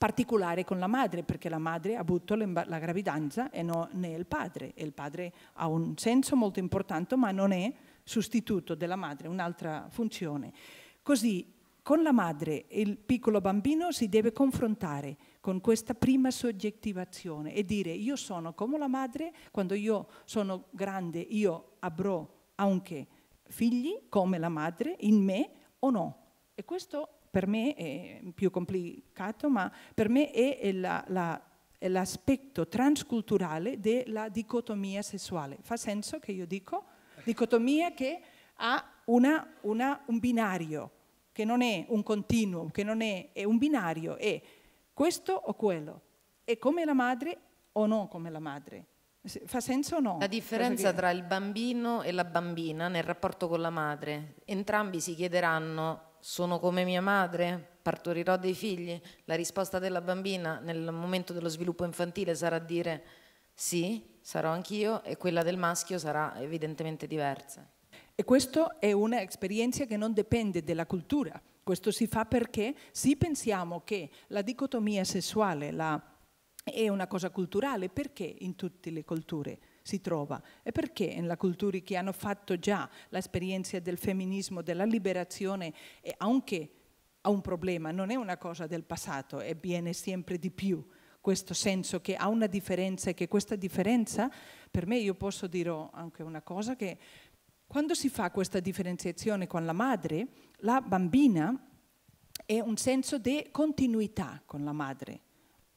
B: particolare con la madre, perché la madre ha avuto la gravidanza e non è il padre. E il padre ha un senso molto importante, ma non è sostituto della madre, un'altra funzione. Così con la madre il piccolo bambino si deve confrontare con questa prima soggettivazione e dire io sono come la madre, quando io sono grande io avrò anche figli come la madre in me o no. E questo per me è più complicato, ma per me è la, la l'aspetto transculturale della dicotomia sessuale. Fa senso che io dico dicotomia che ha una, una, un binario, che non è un continuum, che non è, è un binario, è questo o quello, è come la madre o non come la madre. Fa senso o no? La differenza tra
C: il bambino e la bambina nel rapporto con la madre. Entrambi si chiederanno sono come mia madre, partorirò dei figli, la risposta della bambina nel momento dello sviluppo infantile sarà dire sì, sarò
B: anch'io e quella del maschio sarà evidentemente diversa. E questa è un'esperienza che non dipende dalla cultura, questo si fa perché sì pensiamo che la dicotomia sessuale la, è una cosa culturale, perché in tutte le culture? si trova e perché nella cultura che hanno fatto già l'esperienza del femminismo, della liberazione e anche ha un problema, non è una cosa del passato e viene sempre di più questo senso che ha una differenza e che questa differenza, per me io posso dire anche una cosa che quando si fa questa differenziazione con la madre, la bambina è un senso di continuità con la madre,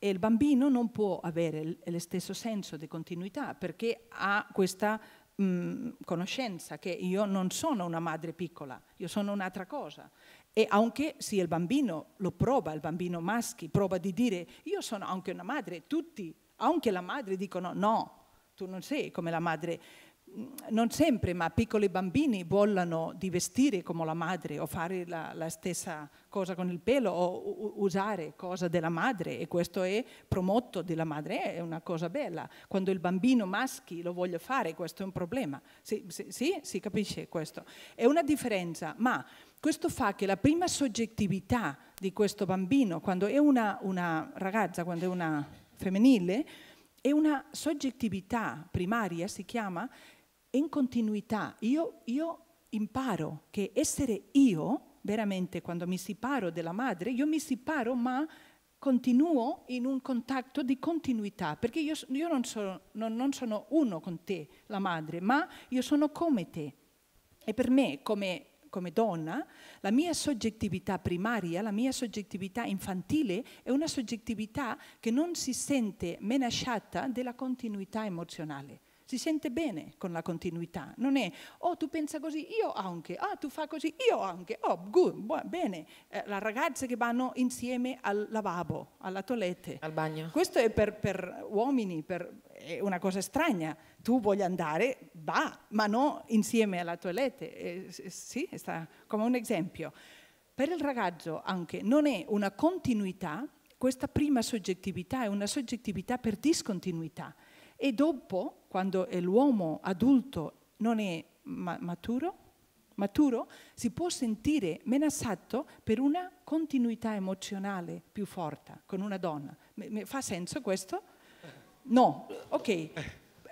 B: e il bambino non può avere lo stesso senso di continuità perché ha questa mh, conoscenza che io non sono una madre piccola, io sono un'altra cosa. E anche se il bambino lo prova, il bambino maschi prova di dire io sono anche una madre, tutti, anche la madre dicono no, tu non sei come la madre non sempre, ma piccoli bambini vogliono di vestire come la madre o fare la, la stessa cosa con il pelo o usare cosa della madre e questo è promotto della madre, è una cosa bella. Quando il bambino maschi lo voglio fare, questo è un problema. Sì, sì, sì, si capisce questo. È una differenza, ma questo fa che la prima soggettività di questo bambino, quando è una, una ragazza, quando è una femminile, è una soggettività primaria, si chiama, in continuità. Io, io imparo che essere io, veramente quando mi separo dalla madre, io mi separo ma continuo in un contatto di continuità, perché io, io non, sono, non, non, sono, uno con te, la madre, ma io sono come te. E per me, come, come donna, la mia soggettività primaria, la mia soggettività infantile è una soggettività che non si sente menacciata della continuità emozionale si sente bene con la continuità, non è oh tu pensa così, io anche, oh tu fa così, io anche, oh good, buon, bene, eh, la ragazza che vanno insieme al lavabo, alla toilette, al bagno. Questo è per, per uomini, per, è una cosa strana, tu vuoi andare, va, ma non insieme alla toilette, eh, eh sì, sta come un esempio. Per il ragazzo anche non è una continuità, questa prima soggettività è una soggettività per discontinuità e dopo quando l'uomo adulto non è ma maturo, maturo, si può sentire minacciato per una continuità emozionale più forte con una donna. M -m fa senso questo? No, ok.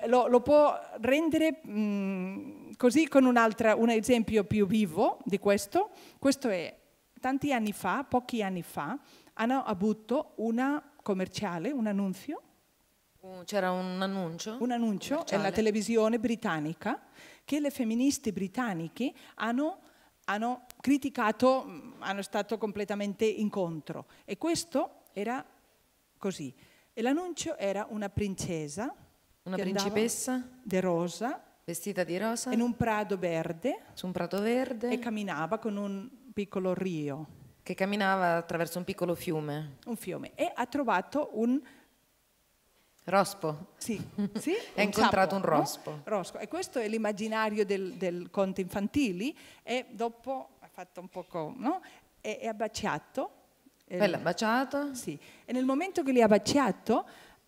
B: Lo, lo può rendere mh, mhmm, così con un, esempio più vivo di questo. Questo è tanti anni fa, pochi anni fa, hanno avuto una commerciale, un annunzio c'era un annuncio? Un annuncio nella televisione britannica che le femministe britanniche hanno, hanno criticato, mm, hanno stato completamente incontro. E questo era così. E l'annuncio era una princesa. Una principessa? De rosa. Vestita di rosa? In un prato verde. Su un prato verde. E camminava con un piccolo rio. Che camminava attraverso un piccolo fiume. Un fiume. E ha trovato un Rospo? Sì, [LAUGHS] sì ha incontrato un rospo. No? rospo. E questo è l'immaginario del, del, conte infantili e dopo ha fatto un po' no? E, e ha baciato. Poi eh, l'ha baciato? Sì, e nel momento che li ha baciato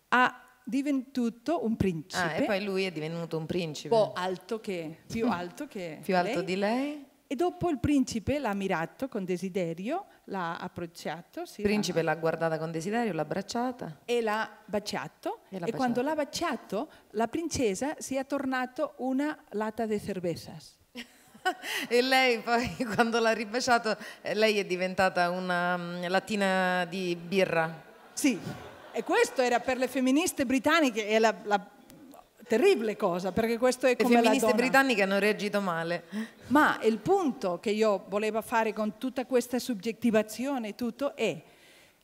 B: ha diventato un principe. Ah, e poi lui è divenuto un principe. Un po' alto che, più alto che Più lei. alto di lei. E dopo il principe l'ha mirato con desiderio, l'ha approcciato. Sì, il principe l'ha guardata con
C: desiderio, l'ha abbracciata.
B: E l'ha baciato. E, l'ha e quando l'ha baciato, la princesa si è tornata una lata di cervezas. [LAUGHS] e lei poi, [LAUGHS]
C: quando l'ha ribaciato, eh, lei è diventata una mm, lattina di birra.
B: Sì, e questo era per le femministe britanniche e la, la terribile cosa, perché questo è come Le femministe britanniche hanno reagito male. Ma il punto che io volevo fare con tutta questa soggettivazione e tutto è,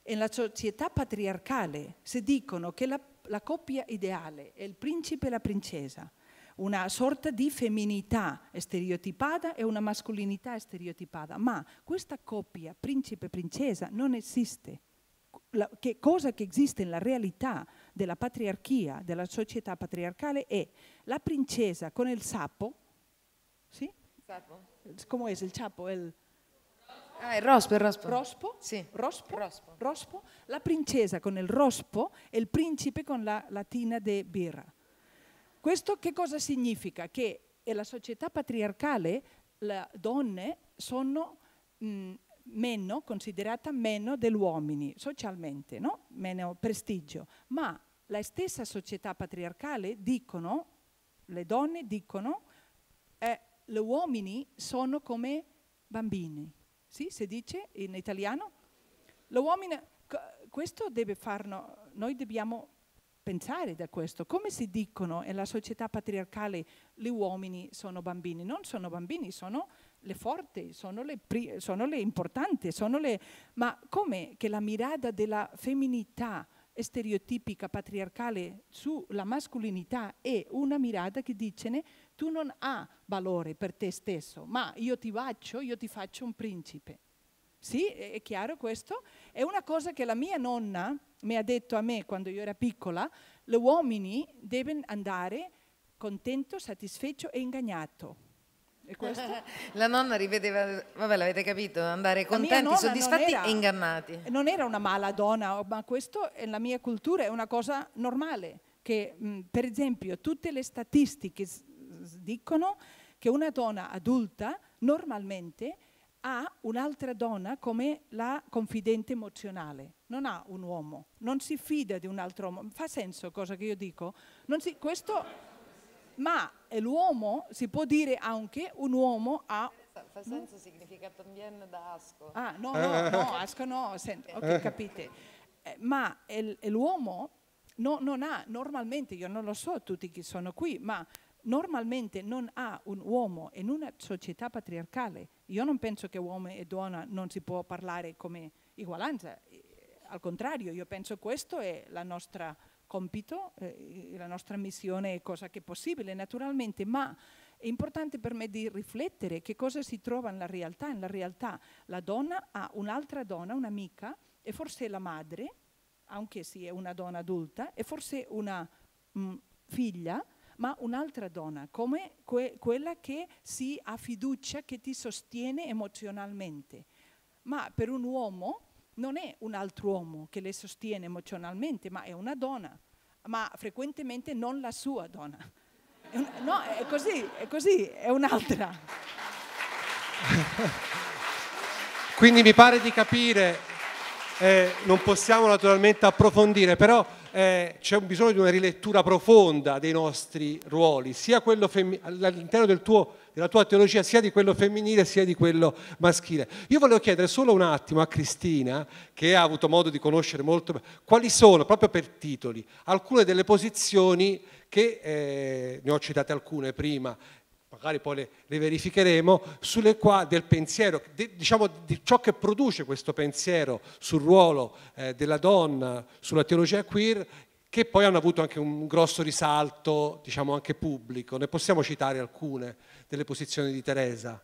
B: nella società patriarcale se dicono che la, la coppia ideale è il principe e la principessa, una sorta di femminità stereotipata e una mascolinità stereotipata, ma questa coppia principe-princesa non esiste. La, che cosa che esiste nella realtà della patriarchia, della società patriarcale è la princesa con il sapo, sì? Come è il sapo? Il... Ah, il rospo, il rospo. Rospo? Sì. Rospo? Rospo. rospo? La princesa con il rospo e il principe con la latina di birra. Questo che cosa significa? Che nella società patriarcale le donne sono mh, mm, meno, considerata meno degli uomini socialmente, no? meno prestigio, ma la stessa società patriarcale dicono, le donne dicono, eh, gli uomini sono come bambini, sì, si dice in italiano, gli questo deve farno, noi dobbiamo pensare da questo, come si dicono nella società patriarcale gli uomini sono bambini, non sono bambini, sono le forti, sono le, sono le importanti, sono le... ma come che la mirada della femminità stereotipica patriarcale sulla mascolinità è una mirada che dice tu non hai valore per te stesso, ma io ti faccio, io ti faccio un principe. Sì, è chiaro questo? È una cosa che la mia nonna mi ha detto a me quando io era piccola, gli uomini devono andare contento, satisfecho e ingannato [LAUGHS] La nonna rivedeva, vabbè l'avete capito, andare contenti, soddisfatti era, e ingannati. Non era una mala donna, oh, ma questo è la mia cultura è una cosa normale, che mh, per esempio tutte le statistiche dicono che una donna adulta normalmente ha un'altra donna come la confidente emozionale, non ha un uomo, non si fida di un altro uomo. Fa senso cosa che io dico? Si, questo ma l'uomo si può dire anche un uomo ha fa senso Fasenza significa
C: también da asco. Ah, no, no,
B: no, [LAUGHS] asco no, senti, ok, eh. capite. Eh, ma l'uomo no, non ha, normalmente, io non lo so tutti che sono qui, ma normalmente non ha un uomo in una società patriarcale. Io non penso che uomo e donna non si può parlare come uguaglianza, eh, al contrario, io penso che questa è la nostra compito, eh, la nostra missione è cosa che è possibile naturalmente, ma è importante per me di riflettere che cosa si trova nella realtà. Nella realtà la donna ha un'altra donna, un'amica, e forse la madre, anche se è una donna adulta, e forse una mh, mm, figlia, ma un'altra donna, come que quella che si ha fiducia, che ti sostiene emozionalmente. Ma per un uomo non è un altro uomo che le sostiene emozionalmente, ma è una donna, ma frequentemente non la sua donna. È un, no, è così, è così, è un'altra.
A: [LAUGHS] Quindi mi pare di capire, eh, non possiamo naturalmente approfondire, però eh, c'è bisogno di una rilettura profonda dei nostri ruoli, sia quello all'interno del tuo della tua teologia, sia di quello femminile sia di quello maschile. Io volevo chiedere solo un attimo a Cristina, che ha avuto modo di conoscere molto, quali sono, proprio per titoli, alcune delle posizioni che, eh, ne ho citate alcune prima, magari poi le, le verificheremo, sulle qua del pensiero, di, diciamo di ciò che produce questo pensiero sul ruolo eh, della donna, sulla teologia queer, che poi hanno avuto anche un grosso risalto, diciamo anche pubblico. Ne possiamo citare alcune? delle posizioni di Teresa.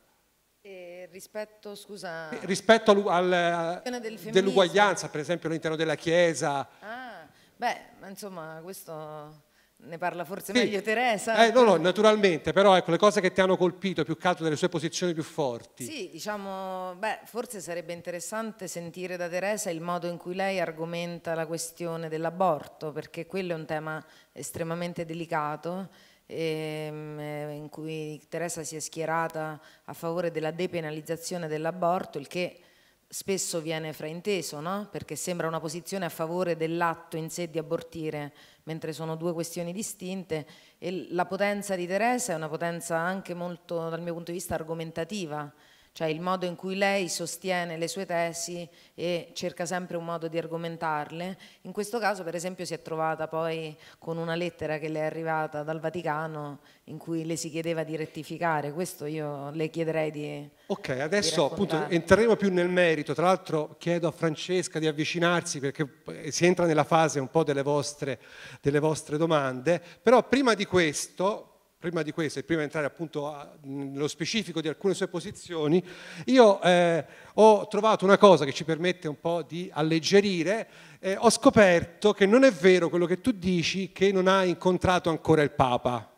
C: E rispetto, scusa...
A: rispetto al, al,
C: dell'uguaglianza,
A: per esempio all'interno della Chiesa. Ah,
C: beh, insomma, questo ne parla forse sì. meglio Teresa. Eh, no, no,
A: naturalmente, però ecco, le cose che ti hanno colpito più che altro delle sue posizioni più forti. Sì,
C: diciamo, beh, forse sarebbe interessante sentire da Teresa il modo in cui lei argomenta la questione dell'aborto, perché quello è un tema estremamente delicato Ehm, eh, in cui Teresa si è schierata a favore della depenalizzazione dell'aborto, il che spesso viene frainteso, no? perché sembra una posizione a favore dell'atto in sé di abortire, mentre sono due questioni distinte e la potenza di Teresa è una potenza anche molto, dal mio punto di vista, argomentativa, cioè il modo in cui lei sostiene le sue tesi e cerca sempre un modo di argomentarle. In questo caso per esempio si è trovata poi con una lettera che le è arrivata dal Vaticano in cui le si chiedeva di rettificare, questo io le chiederei di...
A: Ok, adesso di appunto entreremo più nel merito, tra l'altro chiedo a Francesca di avvicinarsi perché eh, si entra nella fase un po' delle vostre, delle vostre domande, però prima di questo prima di questo e prima di entrare appunto a, nello specifico di alcune sue posizioni, io eh, ho trovato una cosa che ci permette un po' di alleggerire, eh, ho scoperto che non è vero quello che tu dici che non hai incontrato ancora il Papa.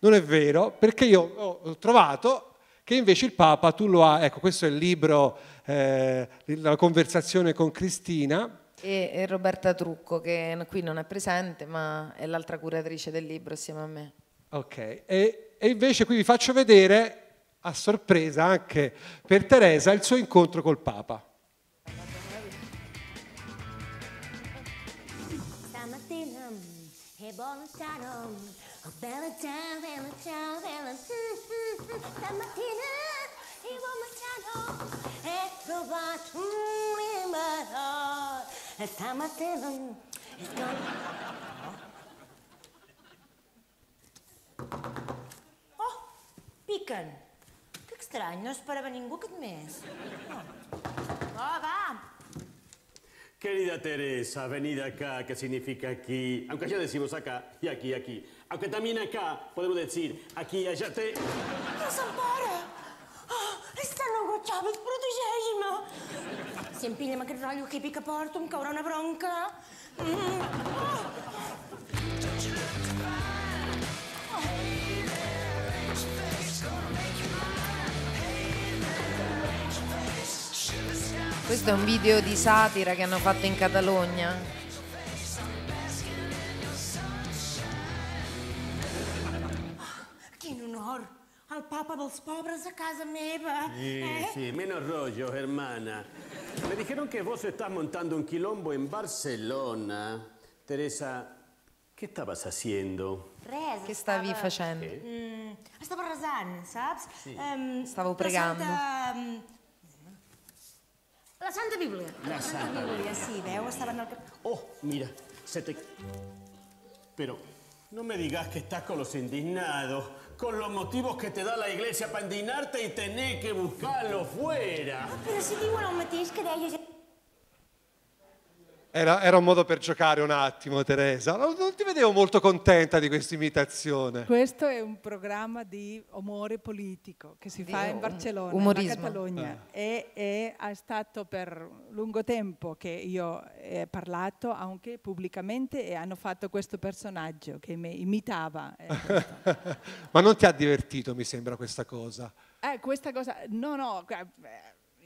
A: Non è vero, perché io ho trovato che invece il Papa tu lo ha, ecco questo è il libro, eh, la conversazione con Cristina,
C: e Roberta Trucco che qui non è presente ma è l'altra curatrice del libro assieme a me.
A: Ok, e, e invece qui vi faccio vedere a sorpresa anche per Teresa il suo incontro col Papa.
D: Stamattina è mm, buonasera, sano, oh bella ciao, bella ciao, bella mm, mm, Stamattina è buono sano, è provato un imbarò.
E: Stamattina
B: è scontro. Oh, piquen. Que estrany, no esperava ningú aquest mes.
C: Oh, oh va.
E: Querida Teresa, venid acá, que significa aquí. Aunque ya decimos acá y aquí, aquí. Aunque también acá podemos decir aquí, allá, te...
D: Desampara! Oh, és tan Hugo Chávez, protegeix-me! Si em pilla amb aquest rotllo hippie que porto, em caurà una bronca. Mm. Oh.
C: Questo è un video di satira che hanno fatto in Catalogna.
B: Quin onor! El papa dels pobres a casa meva! Sì, eh? sì, meno
E: rojo, hermana. Me dijeron que vos estás montando un quilombo en Barcelona. Teresa, che estabas haciendo?
C: Res, che stavi stava... facendo? Eh?
B: Mm, stavo rasando, saps? Sì. Um, Stavo pregando. Santa, um,
D: La Santa Biblia. La Santa Biblia, sí, veo, estaban al que.
B: Oh,
E: mira, se te... Pero no me digas que estás con los indignados, con los motivos que te da la iglesia para indignarte y tener que buscarlo fuera.
D: Ah, pero si digo me mateix que deia...
A: Era, era, un modo per giocare un attimo, Teresa. Non, non, ti vedevo molto contenta di questa imitazione.
D: Questo
B: è un programma di umore politico che si di fa in um, Barcellona, umorismo. in Catalogna. Ah. E, e, è stato per lungo tempo che io ho parlato anche pubblicamente e hanno fatto questo personaggio che mi imitava. Eh, [LAUGHS]
A: Ma non ti ha divertito, mi sembra, questa cosa?
B: Eh, questa cosa, no, no eh,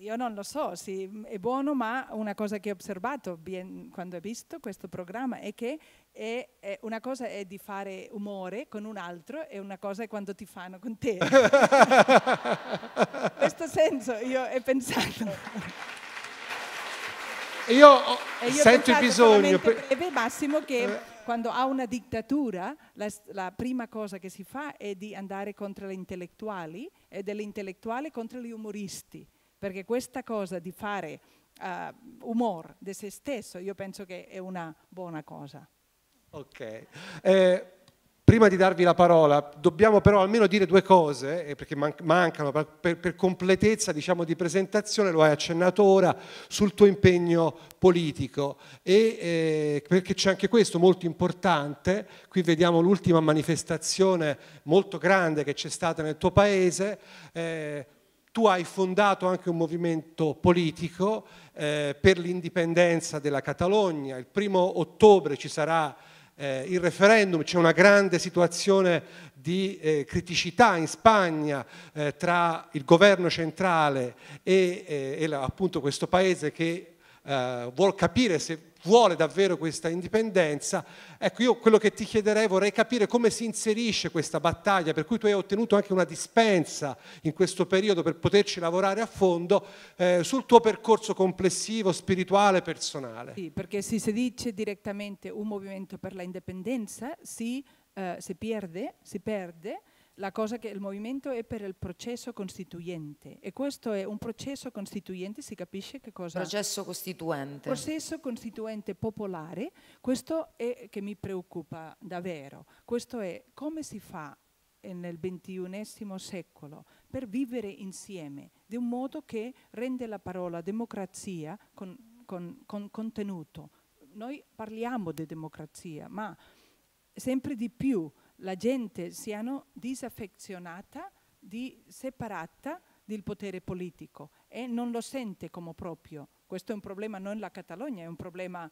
B: io non lo so, sì, è buono, ma una cosa che ho osservato bien, quando ho visto questo programma è che è, è una cosa è di fare umore con un altro e una cosa è quando ti fanno con te. In [LAUGHS] questo senso io ho pensato. Io, ho, e io sento il bisogno. Breve, Massimo, che eh. quando ha una dittatura la, la, prima cosa che si fa è di andare contro gli intellettuali e dell'intellettuale contro gli umoristi perché questa cosa di fare uh, umor di se stesso io penso che è una buona cosa. Ok.
A: Eh, prima di darvi la parola, dobbiamo però almeno dire due cose, eh, perché man- mancano, per, per completezza diciamo, di presentazione, lo hai accennato ora, sul tuo impegno politico, e, eh, perché c'è anche questo molto importante, qui vediamo l'ultima manifestazione molto grande che c'è stata nel tuo paese eh, tu hai fondato anche un movimento politico eh, per l'indipendenza della Catalogna, il primo ottobre ci sarà eh, il referendum, c'è una grande situazione di eh, criticità in Spagna eh, tra il governo centrale e, eh, e la, appunto questo paese che eh, vuol capire se vuole davvero questa indipendenza, ecco io quello che ti chiederei vorrei capire come si inserisce questa battaglia, per cui tu hai ottenuto anche una dispensa in questo periodo per poterci lavorare a fondo eh, sul tuo percorso complessivo, spirituale, personale. Sì,
B: perché se si dice direttamente un movimento per l'indipendenza, si, eh, si perde, si perde la cosa che il movimento è per il processo costituente e questo è un processo costituente, si capisce che cosa? Processo costituente. Processo costituente popolare, questo è che mi preoccupa davvero, questo è come si fa eh, nel XXI secolo per vivere insieme di un modo che rende la parola democrazia con, con, con contenuto. Noi parliamo di democrazia, ma sempre di più la gente siano disaffezionata, di, separata del potere politico e non lo sente come proprio. Questo è un problema non la Catalogna, è un problema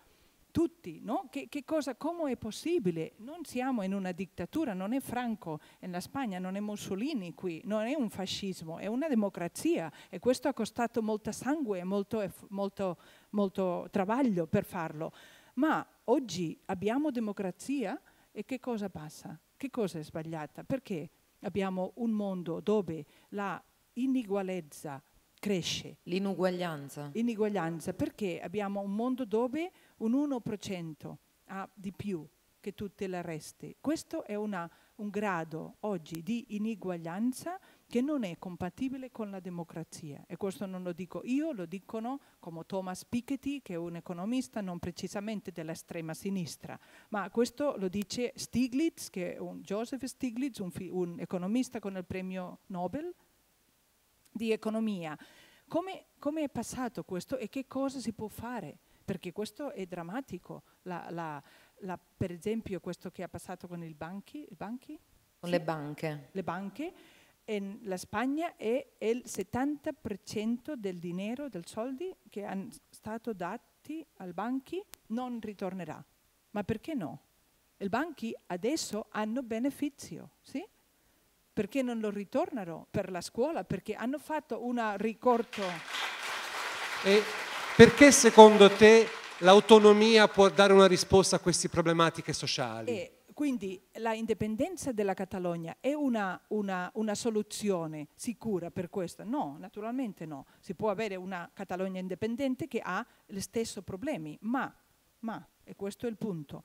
B: tutti, no? Che, che cosa, come è possibile? Non siamo in una dittatura, non è Franco in la Spagna, non è Mussolini qui, non è un fascismo, è una democrazia e questo ha costato molta sangue e molto, molto, molto travaglio per farlo. Ma oggi abbiamo democrazia e che cosa passa? Che cosa è sbagliata? Perché abbiamo un mondo dove la ineguaglianza cresce. L'inuguaglianza. Ineguaglianza, perché abbiamo un mondo dove un 1% ha di più che tutte le reste. Questo è una, un grado oggi di ineguaglianza che non è compatibile con la democrazia. E questo non lo dico io, lo dicono come Thomas Piketty, che è un economista non precisamente dell'estrema sinistra, ma questo lo dice Stiglitz, che è un Joseph Stiglitz, un, un economista con il premio Nobel di economia. Come, come, è passato questo e che cosa si può fare? Perché questo è drammatico, la, la, la, per esempio questo che è passato con i banchi, banchi? Con sì? le banche. Le banche in la Spagna è il 70% del dinero, del soldi che hanno stato dati al banchi non ritornerà. Ma perché no? I banchi adesso hanno beneficio, sì? Perché non lo ritornano per la scuola? Perché hanno fatto un ricorto.
A: E perché secondo te l'autonomia può dare una risposta a queste problematiche sociali? E
B: quindi la indipendenza della Catalogna è una, una, una, soluzione sicura per questo? No, naturalmente no. Si può avere una Catalogna indipendente che ha gli stessi problemi, ma, ma, e questo è il punto,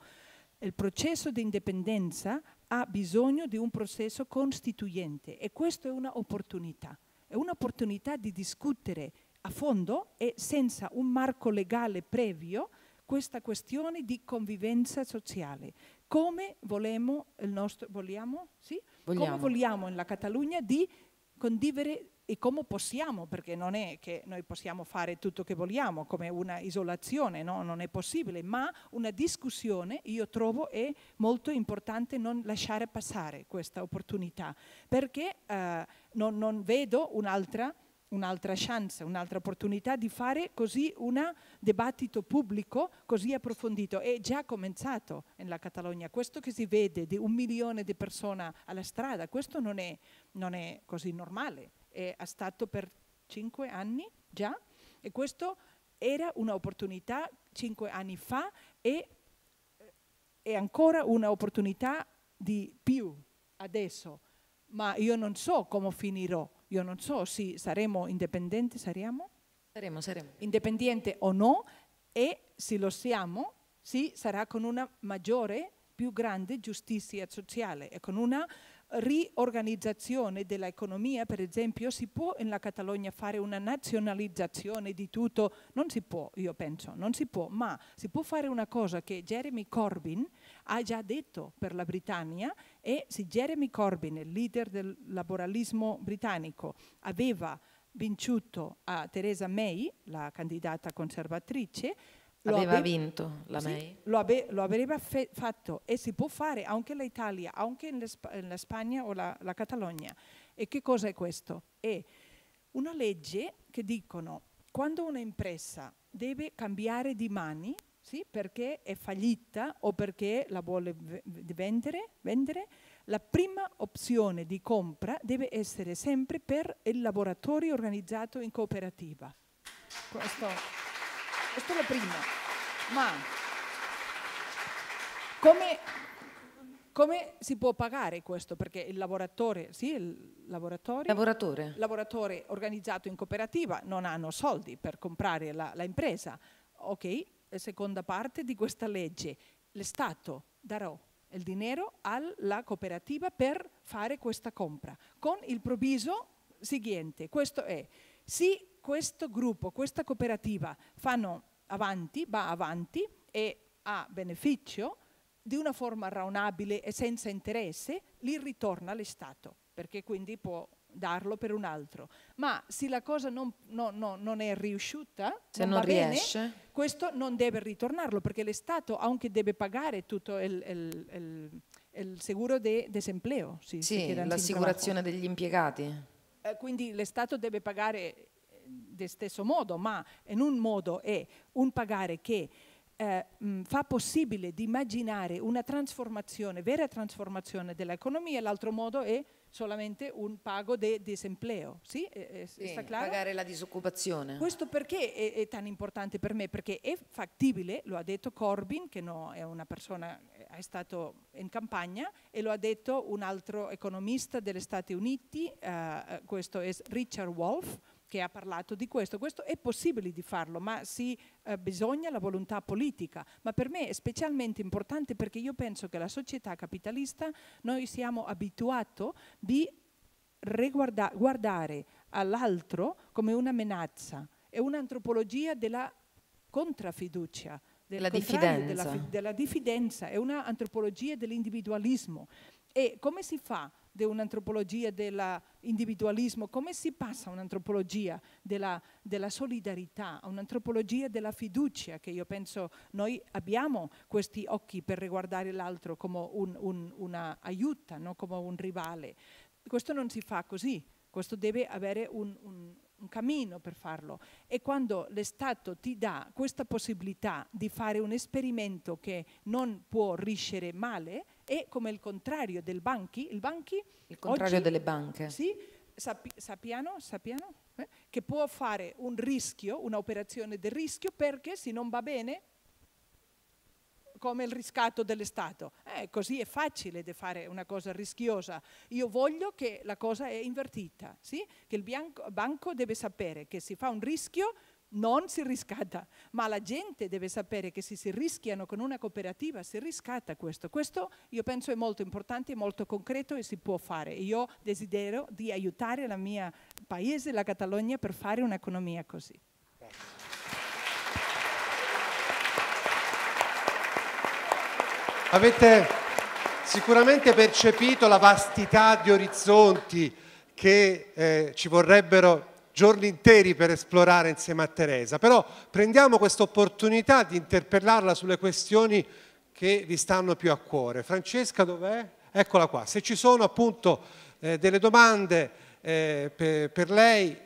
B: il processo di indipendenza ha bisogno di un processo costituente e questa è un'opportunità. È un'opportunità di discutere a fondo e senza un marco legale previo questa questione di convivenza sociale come volemo, nostro, vogliamo, sì? vogliamo. Come vogliamo in la Catalogna di condividere e come possiamo, perché non è che noi possiamo fare tutto che vogliamo come una isolazione, no? non è possibile, ma una discussione io trovo è molto importante non lasciare passare questa opportunità, perché eh, non, non, vedo un'altra un'altra chance, un'altra opportunità di fare così un dibattito pubblico così approfondito. È già cominciato nella Catalogna, questo che si vede di un milione di persone alla strada, questo non è, non è così normale, è stato per cinque anni già e questo era un'opportunità cinque anni fa e eh, è ancora un'opportunità di più adesso, ma io non so come finirò io non so se saremo indipendenti, saremo? Saremo, saremo. Indipendenti o no, e se lo siamo, sì, sarà con una maggiore, più grande giustizia sociale e con una riorganizzazione dell'economia, per esempio, si può in Catalogna fare una nazionalizzazione di tutto? Non si può, io penso, non si può, ma si può fare una cosa che Jeremy Corbyn ha già detto per la Britannia, e se Jeremy Corbyn, il leader del laboralismo britannico, aveva vinto a Theresa May, la candidata conservatrice,
C: lo aveva, aveva vinto la sì, May.
B: Lo, ave, lo aveva fatto e si può fare anche in Italia, anche in la Spagna o la, la Catalogna. E che cosa è questo? È una legge che dicono quando un'impresa deve cambiare di mani sì? perché è fallita o perché la vuole vendere, vendere, la prima opzione di compra deve essere sempre per il laboratorio organizzato in cooperativa. Questo, questo è la prima. Ma come, come si può pagare questo? Perché il lavoratore, sì, il lavoratore, lavoratore. lavoratore organizzato in cooperativa non hanno soldi per comprare l'impresa. la Ok, eh, seconda parte di questa legge, lo Stato darà il denaro alla cooperativa per fare questa compra, con il provviso seguente, questo è, se questo gruppo, questa cooperativa fanno avanti, va avanti e ha beneficio di una forma raonabile e senza interesse, li ritorna allo perché quindi può darlo per un altro. Ma se la cosa non, no, no, non è riuscita, se non, non riesce. Bene, questo non deve ritornarlo perché l'Estato anche deve pagare tutto il, il, il, il seguro de desempleo. Sì, sì l'assicurazione degli impiegati. Eh, quindi l'Estato deve pagare eh, dello stesso modo, ma in un modo è un pagare che eh, fa possibile di immaginare una trasformazione, vera trasformazione dell'economia, l'altro modo è solamente un pago de desempleo. Sì? Eh, eh, sì sta claro? Pagare la
C: disoccupazione.
B: Questo perché è, è, tan importante per me? Perché è fattibile, lo ha detto Corbyn, che no, è una persona, è stato in campagna, e lo ha detto un altro economista degli Stati Uniti, eh, eh questo è Richard Wolff, che ha parlato di questo. Questo è possibile di farlo, ma sì, eh, bisogna la volontà politica. Ma per me è specialmente importante perché io penso che la società capitalista noi siamo abituati di guardare all'altro come una minaccia. È un'antropologia della contrafiducia, del la diffidenza. Della, della diffidenza, è un'antropologia dell'individualismo. E come si fa? di un'antropologia dell'individualismo, come si passa a un'antropologia della, della, solidarietà, a un'antropologia della fiducia, che io penso noi abbiamo questi occhi per riguardare l'altro come un, un una aiuta, no? come un rivale. Questo non si fa così, questo deve avere un, un, un cammino per farlo. E quando l'Estato ti dà questa possibilità di fare un esperimento che non può riuscire male, è come il contrario del banchi. Il banchi il contrario oggi, delle banche. Sì, sapi, sappiano, sappiano eh, che può fare un rischio, un'operazione di rischio, perché se non va bene come il riscatto dell'Estato. Eh, così è facile di fare una cosa rischiosa. Io voglio che la cosa è invertita, sì? che il banco deve sapere che si fa un rischio non si riscatta, ma la gente deve sapere che se si rischiano con una cooperativa si riscatta questo. Questo io penso è molto importante, è molto concreto e si può fare. Io desidero di aiutare la mia paese, la Catalogna, per fare un'economia così.
A: Avete sicuramente percepito la vastità di orizzonti che eh, ci vorrebbero giorni interi per esplorare insieme a Teresa, però prendiamo questa opportunità di interpellarla sulle questioni che vi stanno più a cuore. Francesca dov'è? Eccola qua. Se ci sono appunto eh, delle domande eh, per, per lei,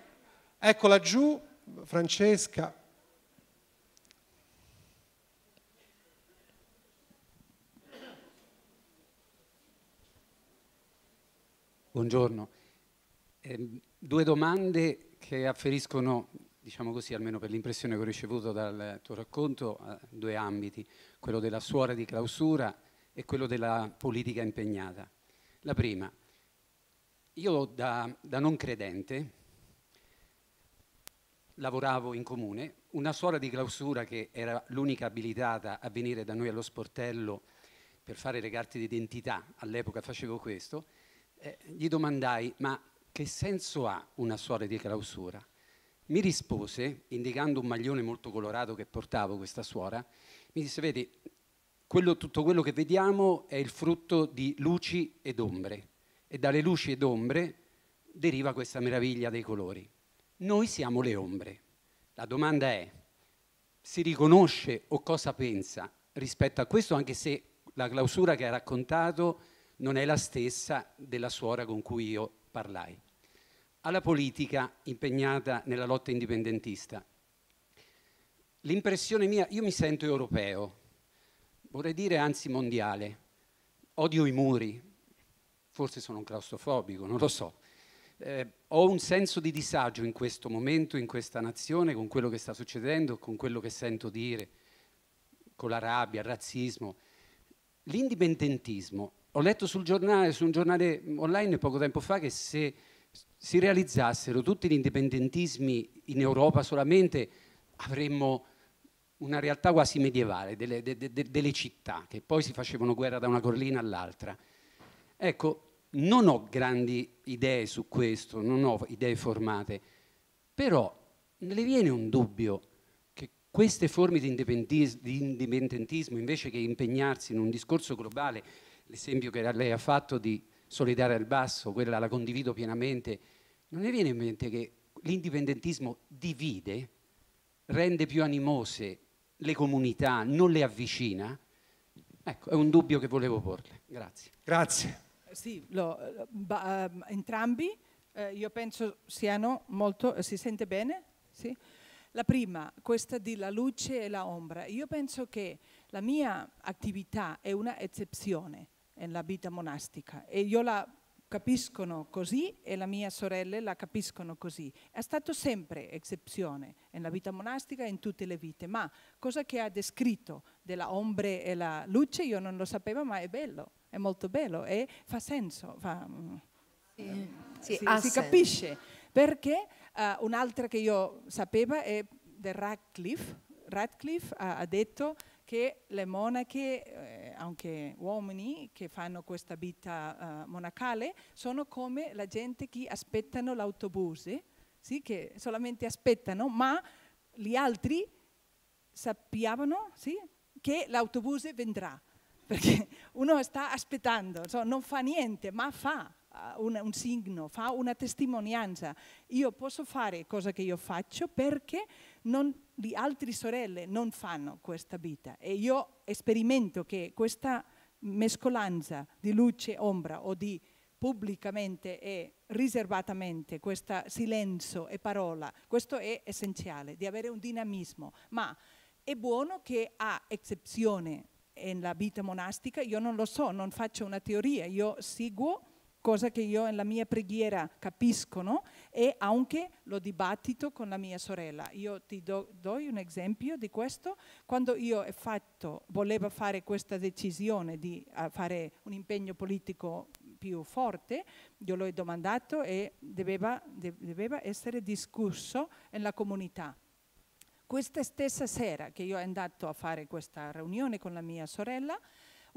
A: eccola giù, Francesca.
E: Buongiorno. Eh, due domande che afferiscono, diciamo così, almeno per l'impressione che ho ricevuto dal tuo racconto, a due ambiti, quello della suora di clausura e quello della politica impegnata. La prima, io da, da non credente lavoravo in comune, una suora di clausura che era l'unica abilitata a venire da noi allo sportello per fare le carte d'identità, all'epoca facevo questo, eh, gli domandai, ma che senso ha una suora di clausura? Mi rispose, indicando un maglione molto colorato che portavo questa suora, mi disse, vedi, quello, tutto quello che vediamo è il frutto di luci ed ombre e dalle luci ed ombre deriva questa meraviglia dei colori. Noi siamo le ombre. La domanda è, si riconosce o cosa pensa rispetto a questo, anche se la clausura che ha raccontato non è la stessa della suora con cui io parlai? alla politica impegnata nella lotta indipendentista. L'impressione mia, io mi sento europeo, vorrei dire anzi mondiale, odio i muri, forse sono un claustrofobico, non lo so. Eh, ho un senso di disagio in questo momento, in questa nazione, con quello che sta succedendo, con quello che sento dire, con la rabbia, il razzismo. L'indipendentismo, ho letto sul giornale, su un giornale online poco tempo fa che se si realizzassero tutti gli indipendentismi in Europa solamente avremmo una realtà quasi medievale delle, de, de, delle città che poi si facevano guerra da una collina all'altra. Ecco, non ho grandi idee su questo, non ho idee formate, però le viene un dubbio che queste forme di indipendentismo, invece che impegnarsi in un discorso globale, l'esempio che lei ha fatto di solidale al basso, quella la condivido pienamente, non ne viene in mente che l'indipendentismo divide, rende più animose le comunità, non le avvicina? Ecco, è un dubbio che volevo porle. Grazie. Grazie.
B: Eh, sì, lo, eh, ba, eh, entrambi eh, io penso siano molto, si sente bene? Sì? La prima, questa di la luce e la ombra. Io penso che la mia attività è una eccezione nella vita monastica e io la capiscono così e la mia sorella la capiscono così. È stato sempre eccezione nella vita monastica e in tutte le vite, ma cosa che ha descritto della ombre e la luce io non lo sapevo, ma è bello, è molto bello e fa senso, fa, mm, sì, ehm, sì, si, si, capisce. Perché uh, un'altra che io sapevo è del Radcliffe, Radcliffe ha, ha detto che le monache, eh, anche uomini che fanno questa vita eh, monacale, sono come la gente che aspettano l'autobus, sì, che solamente aspettano, ma gli altri sappiano sì, che l'autobus vendrà, perché [LAUGHS] uno sta aspettando, cioè non fa niente, ma fa. Eh, un, un signo, fa una testimonianza. Io posso fare cosa che io faccio perché non, le altre sorelle non fanno questa vita e io sperimento che questa mescolanza di luce e ombra o di pubblicamente e riservatamente questo silenzio e parola, questo è essenziale, di avere un dinamismo, ma è buono che ha eccezione nella vita monastica, io non lo so, non faccio una teoria, io seguo cosa che io nella mia preghiera capisco no? e anche lo dibattito con la mia sorella. Io ti do, do un esempio di questo. Quando io fatto, volevo fare questa decisione di eh, fare un impegno politico più forte, io l'ho domandato e doveva, doveva essere discusso nella comunità. Questa stessa sera che io sono andato a fare questa riunione con la mia sorella,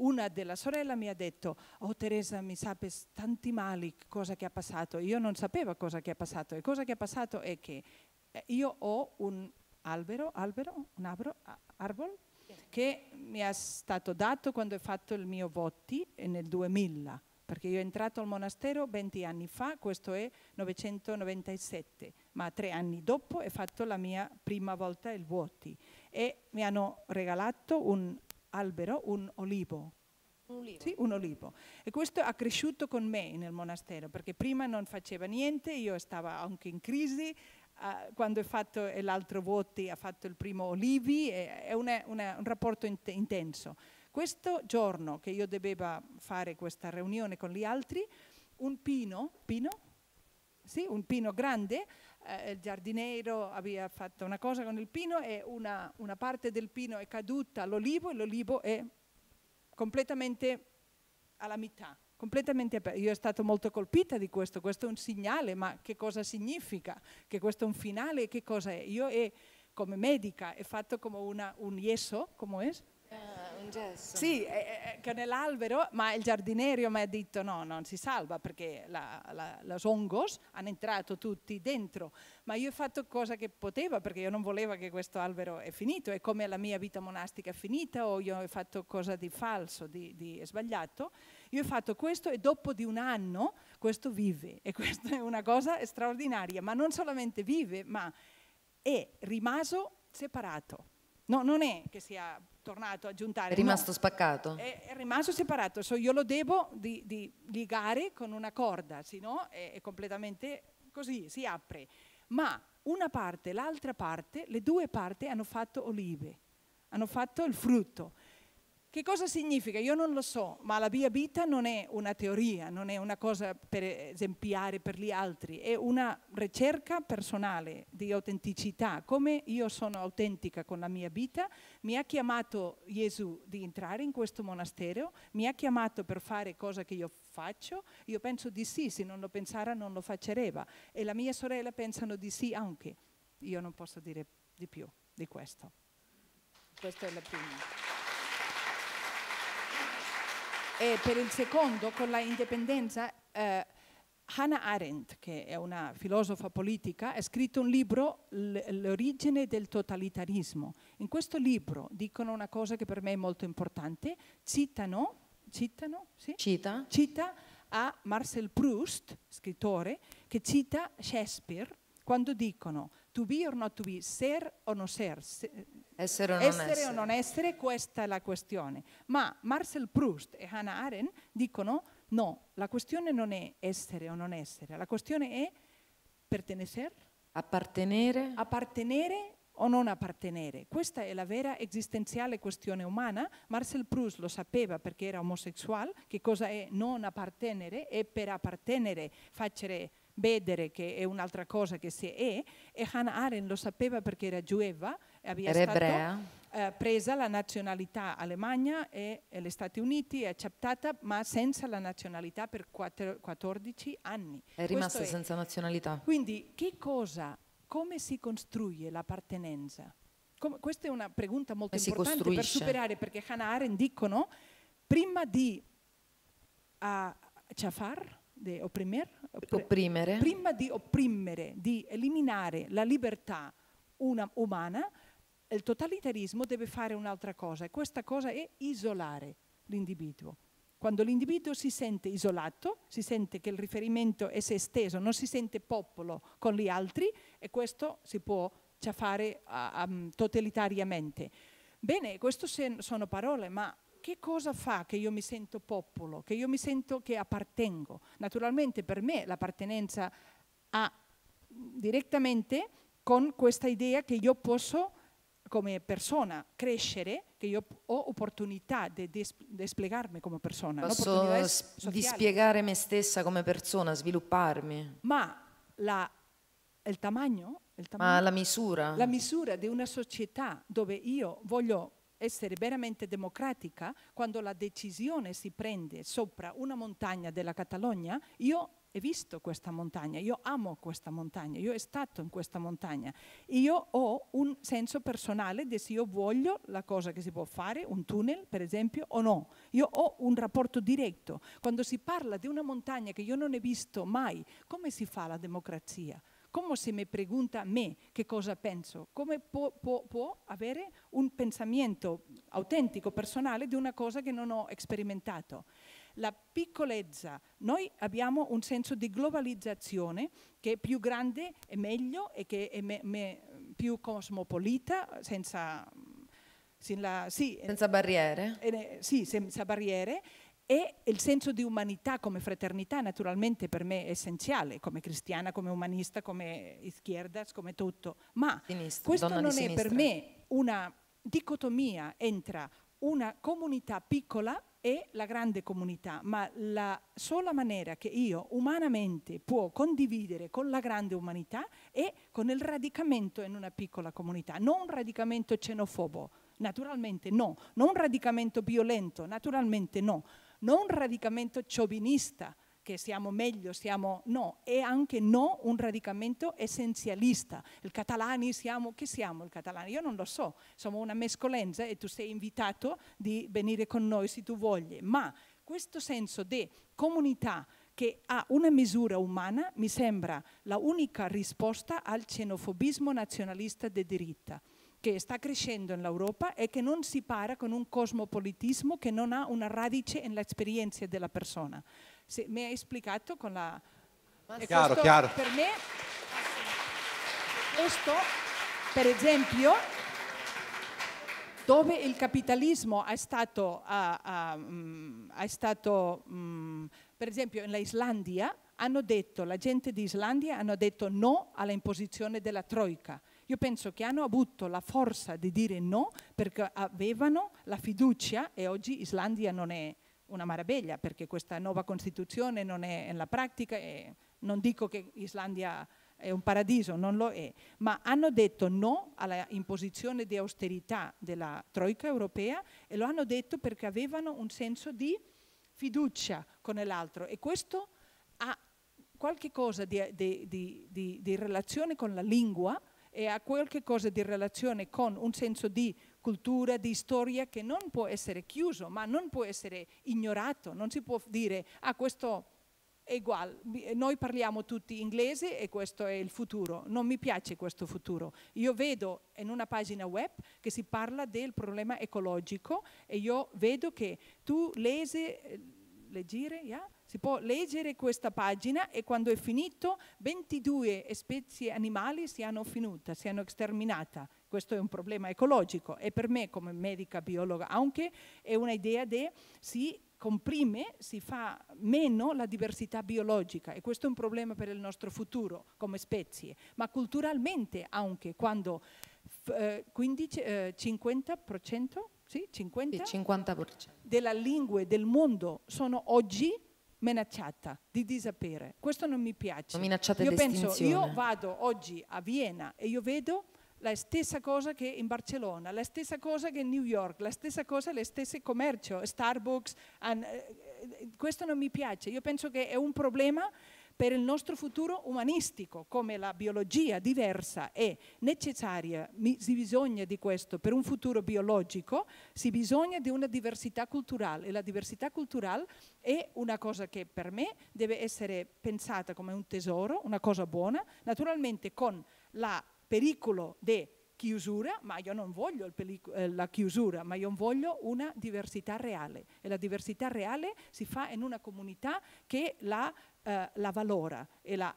B: una della sorella mi ha detto, oh Teresa mi sape tanti mali cosa che ha passato, io non sapevo cosa che ha passato e cosa che ha passato è che eh, io ho un albero, albero un arbol, arbol che mi è stato dato quando ho fatto il mio voti nel 2000 perché io sono entrato al monastero 20 anni fa, questo è 997, ma tre anni dopo ho fatto la mia prima volta il voti e mi hanno regalato un albero un olivo. Un, sì, un olivo. E questo ha cresciuto con me nel monastero, perché prima non faceva niente, io stavo anche in crisi, Uh, quando ho fatto l'altro voti, ha fatto il primo Olivi, è, è una, una, un rapporto in, intenso. Questo giorno che io dovevo fare questa riunione con gli altri, un pino, pino, sì, un pino grande eh, il giardiniero aveva fatto una cosa con il pino e una, una parte del pino è caduta all'olivo e l'olivo è completamente alla metà, completamente aperto. Io sono stata molto colpita di questo, questo è un segnale, ma che cosa significa? Che questo è un finale, che cosa è? Io è, eh, come medica è fatto come una, un yeso, come è?
C: Eh, un gesso. Sì, è, eh,
B: eh, eh, che nell'albero, ma il giardiniero mi ha detto no, non si salva perché i hongos hanno entrato tutti dentro, ma io ho fatto cosa che potevo perché io non volevo che questo albero è finito, è come la mia vita monastica è finita o io ho fatto cosa di falso, di, di sbagliato, io ho fatto questo e dopo di un anno questo vive e questa è una cosa straordinaria, ma non solamente vive, ma è rimasto separato. No, non è che sia tornato a giuntare. È rimasto no, spaccato? È, è, rimasto separato, so, io lo devo di, di ligare con una corda, se no è, è completamente così, si apre. Ma una parte l'altra parte, le due parti hanno fatto olive, hanno fatto il frutto. Che cosa significa? Io non lo so, ma la via vita non è una teoria, non è una cosa per esempiare per gli altri, è una ricerca personale di autenticità, come io sono autentica con la mia vita, mi ha chiamato Gesù di entrare in questo monastero, mi ha chiamato per fare cosa che io faccio, io penso di sì, se non lo pensara non lo facerebbe e la mia sorella pensano di sì anche. Io non posso dire di più di questo. Questa è la prima. E per il secondo, con la indipendenza, eh, Hannah Arendt, che è una filosofa politica, ha scritto un libro, L'origine del totalitarismo. In questo libro dicono una cosa che per me è molto importante, citano, citano sì? cita. cita a Marcel Proust, scrittore, che cita Shakespeare, quando dicono to be or not to be, ser o non ser, se, essere, o non essere, essere, o non essere, questa è la questione. Ma Marcel Proust e Hannah Arendt dicono no, la questione non è essere o non essere, la questione è pertenere, appartenere, appartenere o non appartenere. Questa è la vera esistenziale questione umana. Marcel Proust lo sapeva perché era omosessuale, che cosa è non appartenere e per appartenere facere vedere che è un'altra cosa che se è, e Hannah Arendt lo sapeva perché era giueva, aveva era stato, ebrea. Eh, presa la nazionalità Alemagna e, e gli Stati Uniti, è accettata ma senza la nazionalità per 4, 14 anni. È rimasta Questo senza è. nazionalità. Quindi che cosa, come si costruisce l'appartenenza? Com- questa è una pregunta molto e importante per superare, perché Hannah Arendt dicono prima di uh, ah, ciafar, di opprimere, opprimere. prima di opprimere, di eliminare la libertà una, umana, il totalitarismo deve fare un'altra cosa e questa cosa è isolare l'individuo. Quando l'individuo si sente isolato, si sente che il riferimento è se stesso, non si sente popolo con gli altri e questo si può fare um, totalitariamente. Bene, queste sono parole, ma che cosa fa che io mi sento popolo, che io mi sento che appartengo? Naturalmente per me l'appartenenza ha direttamente con questa idea che io posso come persona crescere, che io ho opportunità di spiegarmi come persona. Posso spiegare
C: me stessa come persona, svilupparmi.
B: Ma la, il, tamagno, il tamagno... Ma la misura. La misura di una società dove io voglio essere veramente democratica quando la decisione si prende sopra una montagna della Catalogna, io ho visto questa montagna, io amo questa montagna, io sono stato in questa montagna. Io ho un senso personale di se io voglio la cosa che si può fare, un tunnel per esempio, o no. Io ho un rapporto diretto. Quando si parla di una montagna che io non ho visto mai, come si fa la democrazia? come se mi pregunta a me che cosa penso, come può, può, può avere un pensamento autentico, personale di una cosa che non ho sperimentato la piccolezza. Noi abbiamo un senso di globalizzazione che è più grande e meglio e che è me, me, più cosmopolita, senza, mm, sin la, sì, senza barriere. Eh, sì, senza barriere e il senso di umanità come fraternità naturalmente per me è essenziale, come cristiana, come umanista, come izquierdas, come tutto, ma sinistra, questo non è per me una dicotomia tra una comunità piccola e la grande comunità, ma la sola maniera che io umanamente può condividere con la grande umanità è con il radicamento in una piccola comunità, non un radicamento xenofobo, naturalmente no, non un radicamento violento, naturalmente no, non un radicamento sciovinista, che siamo meglio, siamo no, è anche no un radicamento essenzialista. Il catalani siamo, chi siamo il catalani? Io non lo so, siamo una mescolenza e tu sei invitato di venire con noi se tu vogli, ma questo senso di comunità che ha una misura umana mi sembra l'unica risposta al xenofobismo nazionalista di diritta che sta crescendo in Europa e che non si para con un cosmopolitismo che non ha una radice nell'esperienza della persona. Se, mi hai esplicato con la... Chiaro, chiaro. Per me questo, per esempio, dove il capitalismo è stato, uh, uh, è stato um, per esempio, in Islandia, hanno detto, la gente di Islandia hanno detto no all'imposizione della troica. Io penso che hanno avuto la forza di dire no perché avevano la fiducia e oggi Islandia non è una maraviglia perché questa nuova Costituzione non è nella pratica e non dico che Islandia è un paradiso, non lo è, ma hanno detto no alla imposizione di austerità della Troica europea e lo hanno detto perché avevano un senso di fiducia con l'altro e questo ha qualche cosa di, di, di, di relazione con la lingua e ha qualche cosa di relazione con un senso di cultura, di storia che non può essere chiuso, ma non può essere ignorato, non si può dire ah questo è uguale, noi parliamo tutti inglese e questo è il futuro, non mi piace questo futuro. Io vedo in una pagina web che si parla del problema ecologico e io vedo che tu lese, eh, leggere, yeah? Si può leggere questa pagina e quando è finito 22 specie animali si hanno finita, si hanno sterminata. Questo è un problema ecologico e per me come medica biologa anche è un'idea di si comprime, si fa meno la diversità biologica e questo è un problema per il nostro futuro come specie, ma culturalmente anche quando eh, 15, eh, 50%, sì, 50, 50%. delle lingue del mondo sono oggi minacciata di disapere. Questo non mi piace. Minacciata io penso, io vado oggi a Vienna e io vedo la stessa cosa che in Barcellona, la stessa cosa che in New York, la stessa cosa, le stesse commercio, Starbucks. And, eh, eh, questo non mi piace. Io penso che è un problema per il nostro futuro umanistico, come la biologia diversa è necessaria, si bisogna di questo, per un futuro biologico si bisogna di una diversità culturale e la diversità culturale è una cosa che per me deve essere pensata come un tesoro, una cosa buona, naturalmente con il pericolo di chiusura, ma io non voglio eh, la chiusura, ma io voglio una diversità reale e la diversità reale si fa in una comunità che la, eh, la valora e la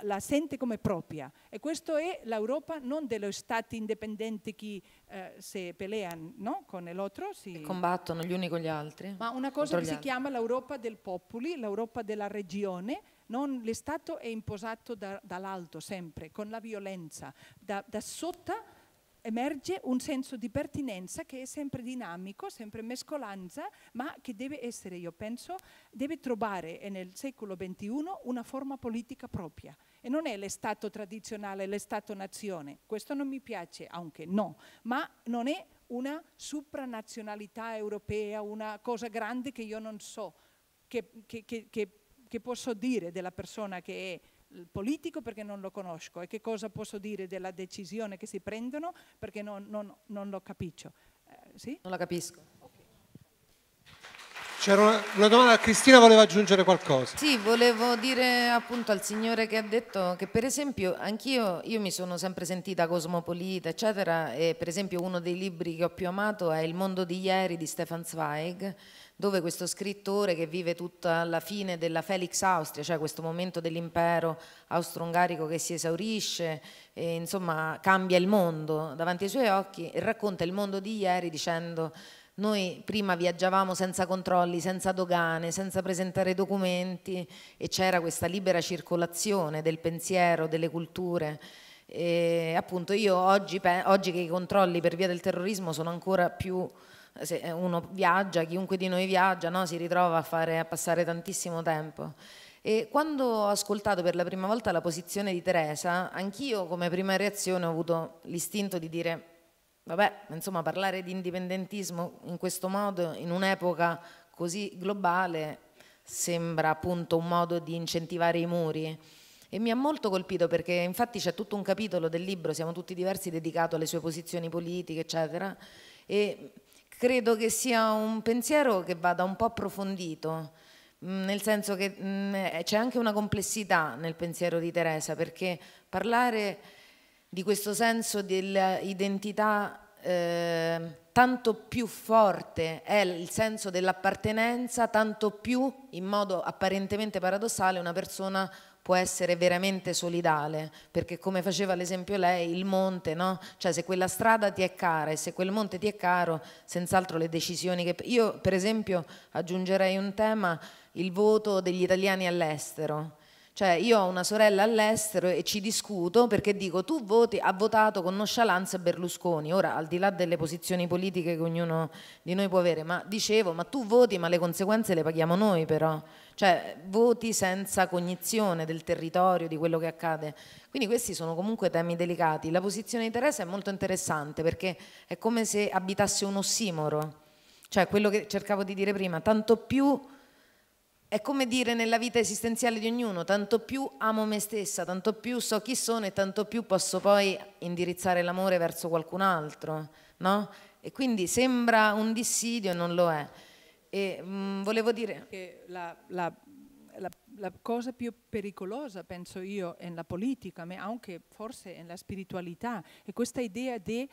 B: la sente come propria e questo è l'Europa non dello Stato indipendente che eh, se peleano no? con l'altro si combattono
C: gli uni con gli altri
B: ma una cosa che si altri. chiama l'Europa del popoli l'Europa della regione non, l'Estato è imposato da, dall'alto sempre con la violenza da, da sotto emerge un senso di pertinenza che è sempre dinamico, sempre mescolanza, ma che deve essere, io penso, deve trovare eh, nel secolo XXI una forma politica propria. E non è l'Estato tradizionale, l'Estato-nazione, questo non mi piace, anche no, ma non è una supranazionalità europea, una cosa grande che io non so, che, che, che, che posso dire della persona che è politico perché non lo conosco e che cosa posso dire della decisione che si prendono perché non, non, non lo capisco. Eh, sì? Non la capisco.
A: C'era una, una, domanda, Cristina voleva aggiungere qualcosa.
B: Sì, volevo dire appunto
C: al signore che ha detto che per esempio anch'io, io mi sono sempre sentita cosmopolita eccetera e per esempio uno dei libri che ho più amato è Il mondo di ieri di Stefan Zweig dove questo scrittore che vive tutta la fine della Felix Austria, cioè questo momento dell'impero austro-ungarico che si esaurisce, e, insomma cambia il mondo davanti ai suoi occhi e racconta il mondo di ieri dicendo noi prima viaggiavamo senza controlli, senza dogane, senza presentare documenti e c'era questa libera circolazione del pensiero, delle culture. E appunto io oggi, oggi che i controlli per via del terrorismo sono ancora più se eh, uno viaggia, chiunque di noi viaggia, no? si ritrova a, fare, a passare tantissimo tempo. E quando ho ascoltato per la prima volta la posizione di Teresa, anch'io come prima reazione ho avuto l'istinto di dire, vabbè, insomma parlare di indipendentismo in questo modo, in un'epoca così globale, sembra appunto un modo di incentivare i muri. E mi ha molto colpito perché infatti c'è tutto un capitolo del libro, siamo tutti diversi, dedicato alle sue posizioni politiche, eccetera. E credo che sia un pensiero che vada un po' approfondito, mm, nel senso che mm, eh, c'è anche una complessità nel pensiero di Teresa, perché parlare di questo senso dell'identità eh, tanto più forte è il senso dell'appartenenza, tanto più, in modo apparentemente paradossale, una persona può essere veramente solidale, perché come faceva l'esempio lei, il monte, no? cioè se quella strada ti è cara e se quel monte ti è caro, senz'altro le decisioni che... Io per esempio aggiungerei un tema, il voto degli italiani all'estero cioè io ho una sorella all'estero e ci discuto perché dico tu voti, ha votato con noscialanza Berlusconi, ora al di là delle posizioni politiche che ognuno di noi può avere, ma dicevo ma tu voti ma le conseguenze le paghiamo noi però, cioè voti senza cognizione del territorio, di quello che accade. Quindi questi sono comunque temi delicati. La posizione di Teresa è molto interessante perché è come se abitasse un ossimoro, cioè quello che cercavo di dire prima, tanto più è come dire nella vita esistenziale di ognuno, tanto più amo me stessa, tanto più so chi sono e tanto più posso poi indirizzare l'amore verso qualcun altro, no? E quindi sembra un dissidio e non lo è. E mh, mm, volevo dire... Che
B: la, la, la, la, cosa più pericolosa, penso io, è nella politica, ma anche forse è nella spiritualità, è questa idea di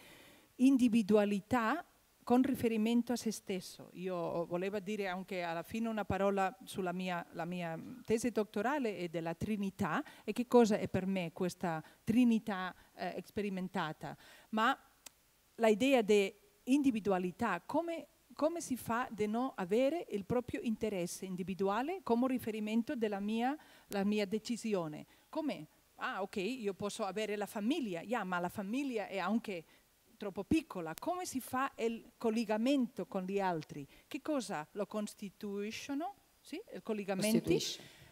B: individualità con riferimento a se stesso. Io volevo dire anche alla fine una parola sulla mia, mia tesi dottorale e della Trinità e che cosa è per me questa Trinità eh, sperimentata, ma l'idea di individualità, come, come si fa di non avere il proprio interesse individuale come riferimento della mia, mia decisione. Come? Ah, ok, io posso avere la famiglia, yeah, ma la famiglia è anche troppo piccola, come si fa il collegamento con gli altri? Che cosa lo costituiscono? Sì, il collegamento?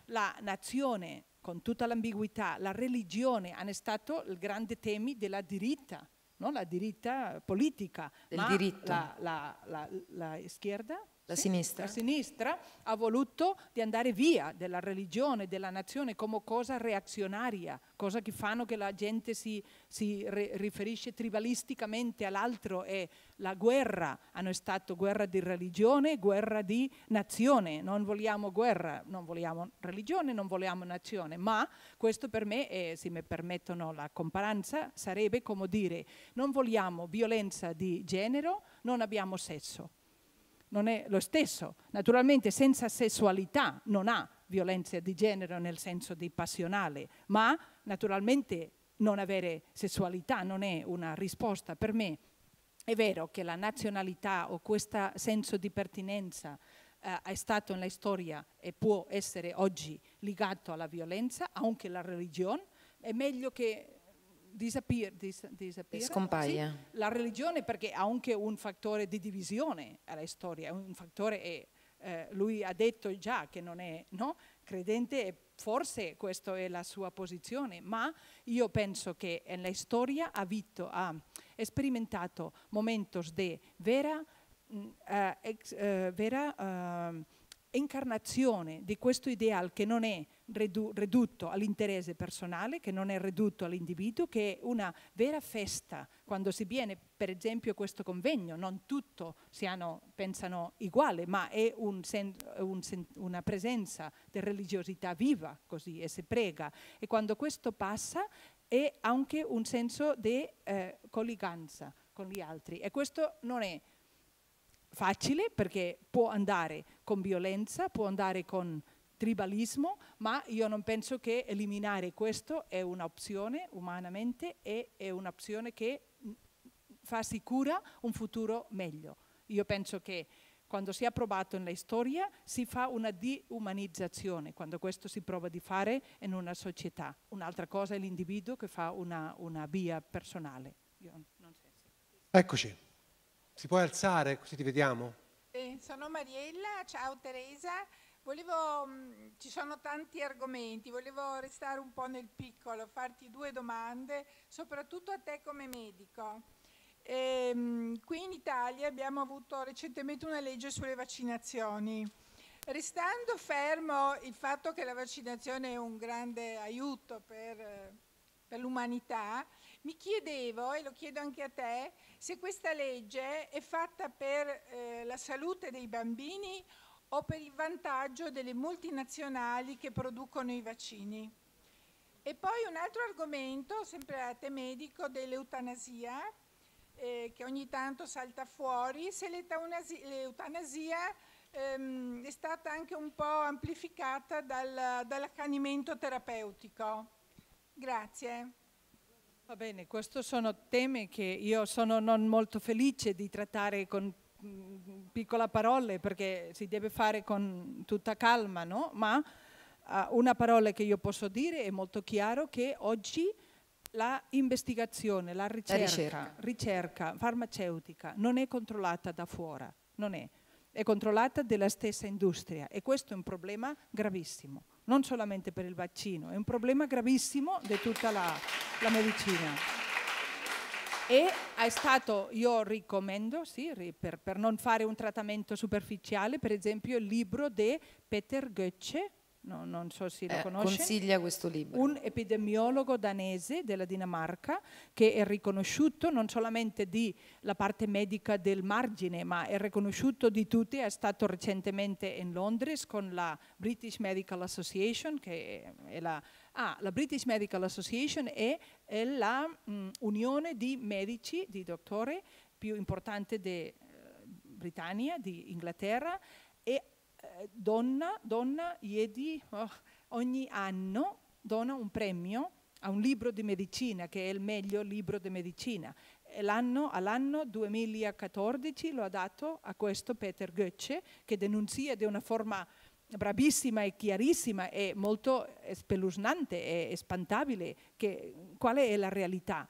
B: La nazione, con tutta l'ambiguità, la religione hanno stato il grande temi della diritta, no? la diritta politica. Del diritto. La, la, la, la schierda la, sinistra. la sinistra ha voluto di andare via della religione, della nazione come cosa reazionaria, cosa che fanno che la gente si, si re, riferisce tribalisticamente all'altro e la guerra hanno stato guerra di religione, guerra di nazione, non vogliamo guerra, non vogliamo religione, non vogliamo nazione, ma questo per me, è, se mi permettono la comparanza, sarebbe come dire non vogliamo violenza di genere, non abbiamo sesso non è lo stesso. Naturalmente senza sessualità non ha violenza di genere nel senso di passionale, ma naturalmente non avere sessualità non è una risposta per me. È vero che la nazionalità o questo senso di pertinenza eh, è stato nella storia e può essere oggi legato alla violenza, anche la religione. È meglio che disappear, dis, disappear, scompaia. Sì. La religione perché ha anche un fattore di divisione alla storia, un fattore, è, eh, lui ha detto già che non è no? credente e forse questa è la sua posizione, ma io penso che nella storia ha, vito, ha sperimentato momenti di vera, mh, mm, eh, uh, ex, uh, vera uh, incarnazione di questo ideale che non è redu ridotto all'interesse personale, che non è ridotto all'individuo, che è una vera festa quando si viene per esempio a questo convegno, non tutti pensano uguale, ma è un un una presenza di religiosità viva così e si prega e quando questo passa è anche un senso di eh, colleganza con gli altri e questo non è facile perché può andare con violenza, può andare con tribalismo, ma io non penso che eliminare questo è un'opzione umanamente e è un'opzione che mm, fa sicura un futuro meglio. Io penso che quando si è provato nella storia si fa una diumanizzazione, quando questo si prova di fare in una società. Un'altra cosa è l'individuo che fa una, una via personale.
A: Eccoci. Si può alzare così ti vediamo?
D: Eh, sono Mariella, ciao Teresa. Volevo, mh, mm, ci sono tanti argomenti, volevo restare un po' nel piccolo, farti due domande, soprattutto a te come medico. E, ehm, mh, qui in Italia abbiamo avuto recentemente una legge sulle vaccinazioni. Restando fermo il fatto che la vaccinazione è un grande aiuto per, eh, per l'umanità, mi chiedevo, e lo chiedo anche a te, se questa legge è fatta per eh, la salute dei bambini o per il vantaggio delle multinazionali che producono i vaccini. E poi un altro argomento, sempre a te medico, dell'eutanasia, eh, che ogni tanto salta fuori, se l'eutanasia ehm, è stata anche un po' amplificata dal, dall'accanimento terapeutico. Grazie.
B: Va bene, questi sono temi che io sono non molto felice di trattare con mm, piccole parole perché si deve fare con tutta calma, no? ma uh, una parola che io posso dire è molto chiaro che oggi la investigazione, la ricerca, la ricerca. ricerca farmaceutica non è controllata da fuori, non è, è controllata dalla stessa industria e questo è un problema gravissimo non solamente per il vaccino, è un problema gravissimo di tutta la, la medicina. E è stato, io raccomando, sì, per, per, non fare un trattamento superficiale, per esempio il libro di Peter Goetze, no, non so se lo eh, conosce. Consiglia questo libro. Un epidemiologo danese della Dinamarca che è riconosciuto non solamente della parte medica del margine, ma è riconosciuto di tutti, è stato recentemente in Londres con la British Medical Association, che è la, ah, la British Medical Association è, è la mm, di medici, di dottori più importante di eh, Britannia, di Inghilterra, eh, donna, donna Iedi oh, ogni anno dona un premio a un libro di medicina che è il meglio libro di medicina. all'anno 2014 lo ha dato a questo Peter Goetze che denuncia di una forma bravissima e chiarissima e molto spelluznante e spantabile che, quale è la realtà.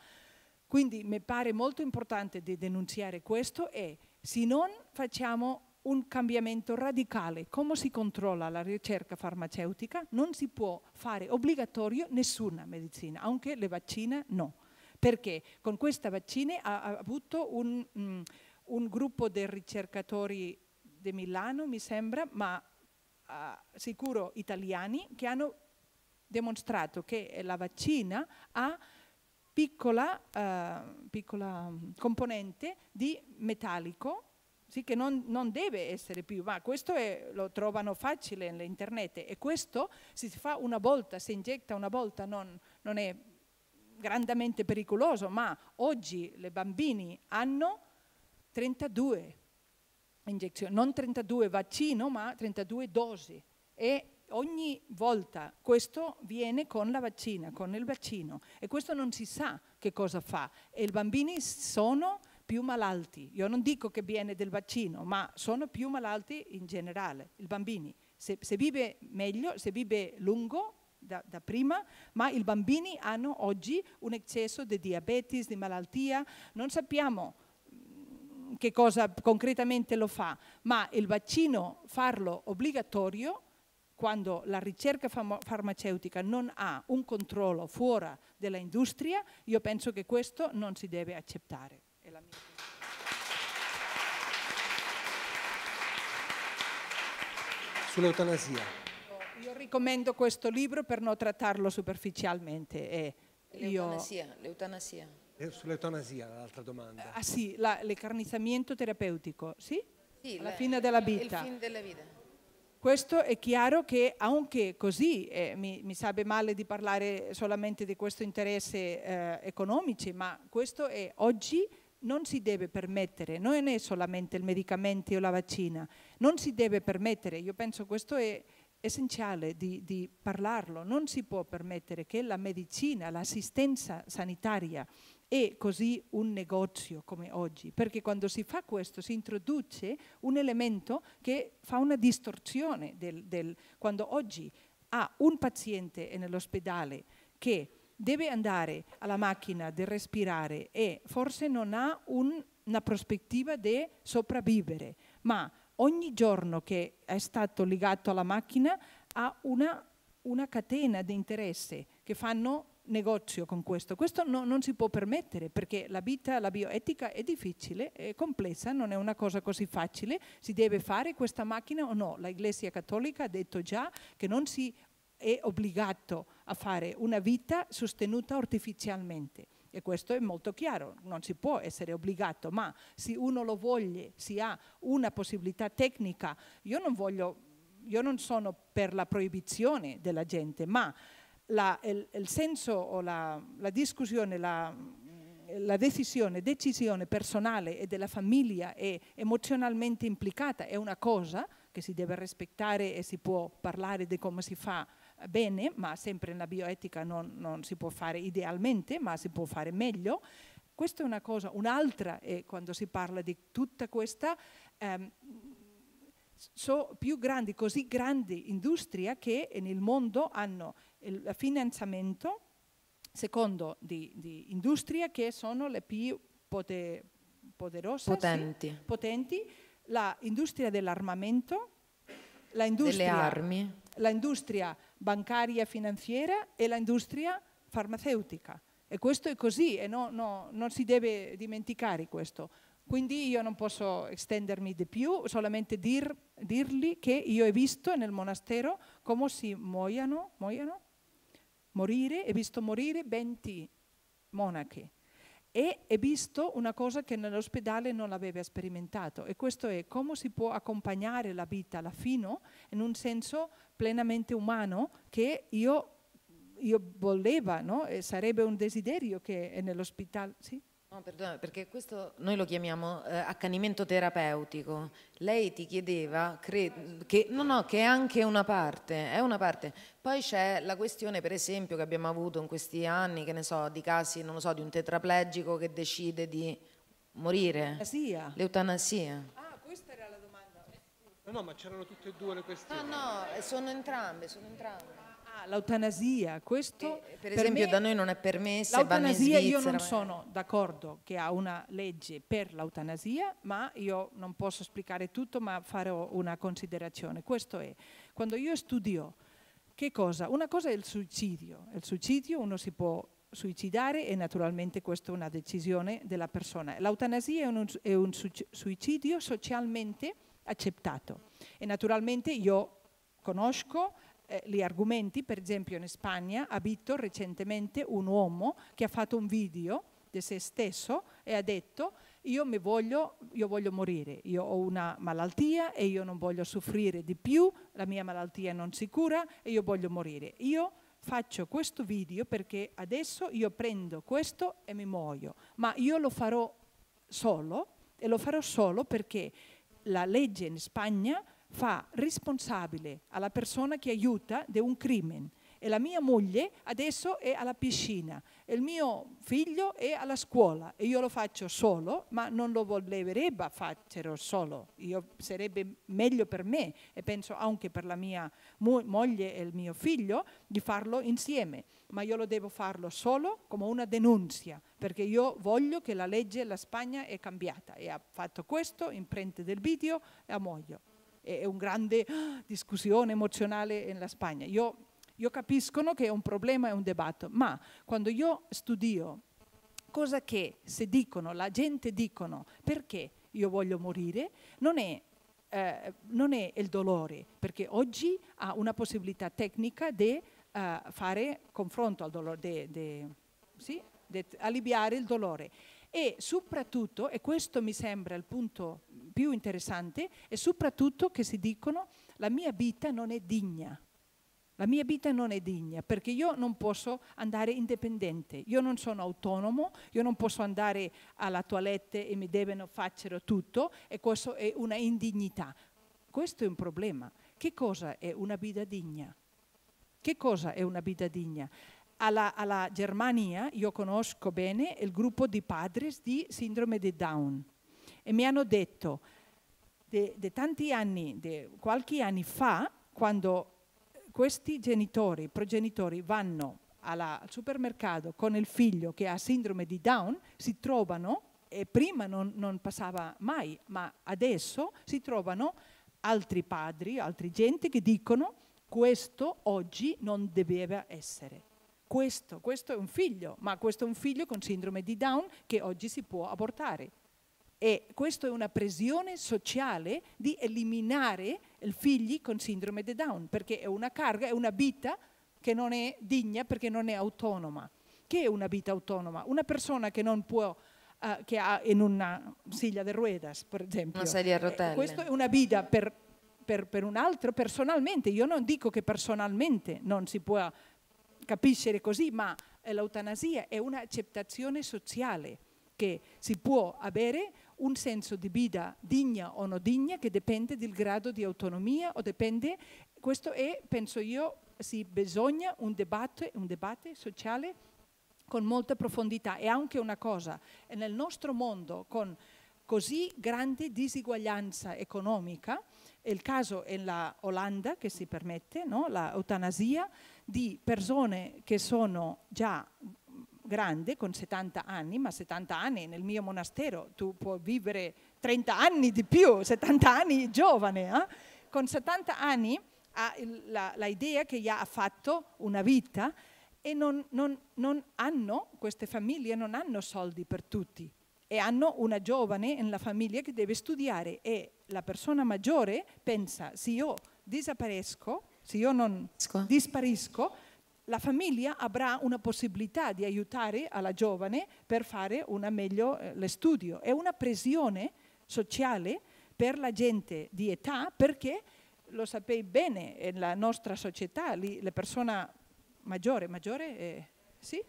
B: Quindi mi pare molto importante di denunciare questo e se non facciamo un cambiamento radicale. Come si controlla la ricerca farmaceutica? Non si può fare obbligatorio nessuna medicina, anche le vaccine no. Perché con questa vaccina ha, avuto un, mm, un, gruppo di ricercatori di Milano, mi sembra, ma uh, sicuro italiani, che hanno dimostrato che la vaccina ha piccola, uh, piccola mm, componente di metallico sì che non, non, deve essere più, ma questo è, lo trovano facile nell'internet e questo si fa una volta, si ingetta una volta non, non è grandemente pericoloso, ma oggi i bambini hanno 32 iniezioni, non 32 vaccino, ma 32 dosi e ogni volta questo viene con la vaccina, con il vaccino e questo non si sa che cosa fa e i bambini sono più malalti. Io non dico che viene del vaccino, ma sono più malalti in generale, i bambini. Se, se vive meglio, se vive lungo, da, da, prima, ma i bambini hanno oggi un eccesso di diabete, di malattia, non sappiamo mm, che cosa concretamente lo fa, ma il vaccino farlo obbligatorio quando la ricerca farmaceutica non ha un controllo fuori dell'industria, io penso che questo non si deve accettare la mia
A: Sull'eutanasia.
B: Io ricomendo questo libro per non trattarlo superficialmente. Eh, l'eutanasia, io... l'eutanasia. Eh,
A: sull'eutanasia l'altra domanda.
B: Ah sì, la, l'accarnizzamento terapeutico, sì? Sì. La, fine della vita. Il
C: della vita.
B: Questo è chiaro che anche così, eh, mi, mi sarebbe male di parlare solamente di questo interesse eh, economico, ma questo è oggi non si deve permettere, non è solamente il medicamento o la vaccina, non si deve permettere, io penso questo è essenziale di, di parlarlo, non si può permettere che la medicina, l'assistenza sanitaria è così un negozio come oggi, perché quando si fa questo si introduce un elemento che fa una distorsione del, del quando oggi ha un paziente nell'ospedale che deve andare alla macchina del respirare e forse non ha un, una prospettiva di sopravvivere, ma ogni giorno che è stato legato alla macchina ha una, una catena di interesse che fanno negozio con questo. Questo no, non si può permettere perché la vita, la bioetica è difficile, è complessa, non è una cosa così facile. Si deve fare questa macchina o no? La Iglesia Cattolica ha detto già che non si è obbligato a fare una vita sostenuta artificialmente. E questo è molto chiaro, non si può essere obbligato, ma se uno lo vuole, si ha una possibilità tecnica, io non, voglio, io non sono per la proibizione della gente, ma la, il, il, senso o la, la discussione, la, la decisione, decisione, personale e della famiglia è emozionalmente implicata, è una cosa che si deve rispettare e si può parlare di come si fa bene, ma sempre nella bioetica non, non si può fare idealmente, ma si può fare meglio. Questa è una cosa, un'altra è quando si parla di tutta questa... Ehm, sono più grandi, così grandi industrie che nel mondo hanno il finanziamento secondo di, di industrie che sono le più pote, poderose, potenti. Sì, potenti, la industria dell'armamento, la industria, delle armi, la industria bancaria finanziera e l'industria farmaceutica. E questo è così e no, no, non si deve dimenticare questo. Quindi io non posso estendermi di più, solamente dir, dirgli che io ho visto nel monastero come si muoiono, muoiono morire, ho visto morire 20 monache e è visto una cosa che nell'ospedale non aveva sperimentato e questo è come si può accompagnare la vita alla fine in un senso plenamente umano che io, io volevo, no? sarebbe un desiderio che nell'ospedale... Sì? No, perdona, perché questo
C: noi lo chiamiamo eh, accanimento terapeutico. Lei ti chiedeva che, no, no, che è anche una parte, è una parte. Poi c'è la questione, per esempio, che abbiamo avuto in questi anni, che ne so, di casi, non lo so, di un tetraplegico che decide di morire. L'eutanasia. L'eutanasia.
B: Ah, questa era la domanda. No, no, ma c'erano
C: tutte e due le questioni. No, no, eh, sono entrambe, sono entrambe
B: l'eutanasia, questo...
C: E, eh, per esempio me, da noi
B: non è permessa, L'eutanasia io non sono d'accordo che ha una legge per l'eutanasia, ma io non posso spiegare tutto, ma farò una considerazione. Questo è, quando io studio, che cosa? Una cosa è il suicidio. Il suicidio uno si può suicidare e naturalmente questa è una decisione della persona. L'eutanasia è un, è un suicidio socialmente accettato e naturalmente io conosco eh, gli argomenti, per esempio in Spagna ha vinto recentemente un uomo che ha fatto un video di se stesso e ha detto io, voglio, io voglio morire, io ho una malattia e io non voglio soffrire di più, la mia malattia non si cura e io voglio morire. Io faccio questo video perché adesso io prendo questo e mi muoio, ma io lo farò solo e lo farò solo perché la legge in Spagna fa responsabile alla persona che aiuta di un crimine. E la mia moglie adesso è alla piscina, e il mio figlio è alla scuola e io lo faccio solo, ma non lo volerebbe farlo solo. Io, sarebbe meglio per me e penso anche per la mia mo moglie e il mio figlio di farlo insieme, ma io lo devo farlo solo come una denuncia, perché io voglio che la legge della Spagna è cambiata e ha fatto questo, imprente del video e a muoio è una grande ah, discussione emozionale in Spagna. Io, io capiscono che è un problema, è un dibattito, ma quando io studio cosa che se dicono, la gente dicono perché io voglio morire, non è eh, non è il dolore, perché oggi ha una possibilità tecnica di eh, fare confronto al dolore, di sì, aliviare il dolore e soprattutto, e questo mi sembra il punto più interessante, è soprattutto che si dicono la mia vita non è digna. La mia vita non è digna perché io non posso andare indipendente, io non sono autonomo, io non posso andare alla toilette e mi devono fare tutto e questo è una indignità. Questo è un problema. Che cosa è una vita digna? Che cosa è una vita digna? alla, alla Germania io conosco bene il gruppo di padres di sindrome di Down e mi hanno detto di tanti anni, de qualche anno fa, quando questi genitori, progenitori, vanno alla, al supermercato con il figlio che ha sindrome di Down, si trovano, e prima non, non passava mai, ma adesso si trovano altri padri, altri gente che dicono questo oggi non doveva essere questo, questo è un figlio, ma questo è un figlio con sindrome di Down che oggi si può abortare. E questa è una pressione sociale di eliminare i figli con sindrome di Down, perché è una carga, è una vita che non è digna perché non è autonoma. Che è una vita autonoma? Una persona che non può Uh, che ha in una silla di ruedas, per esempio. Una sedia a eh, rotelle. questa è una vita per, per, per, un altro personalmente. Io non dico che personalmente non si può capiscere così, ma eh, l'eutanasia è un'accettazione sociale che si può avere un senso di vita digna o non digna che dipende dal grado di autonomia o dipende, questo è, penso io, si bisogna un dibattito un sociale con molta profondità. E anche una cosa, nel nostro mondo con così grande disuguaglianza economica, il caso è la Olanda che si permette no? l'eutanasia, di persone che sono già grandi, con 70 anni, ma 70 anni nel mio monastero, tu puoi vivere 30 anni di più, 70 anni giovane, eh? con 70 anni ha l'idea che già ha fatto una vita e non, non, non hanno, queste famiglie non hanno soldi per tutti, e hanno una giovane nella famiglia che deve studiare e la persona maggiore pensa se io disaparezco se io non disparisco, la famiglia avrà una possibilità di aiutare la giovane per fare una meglio eh, lo studio. È una pressione sociale per la gente di età perché lo sapete bene, nella eh, nostra società lì, la persona maggiore, maggiore, eh, sì?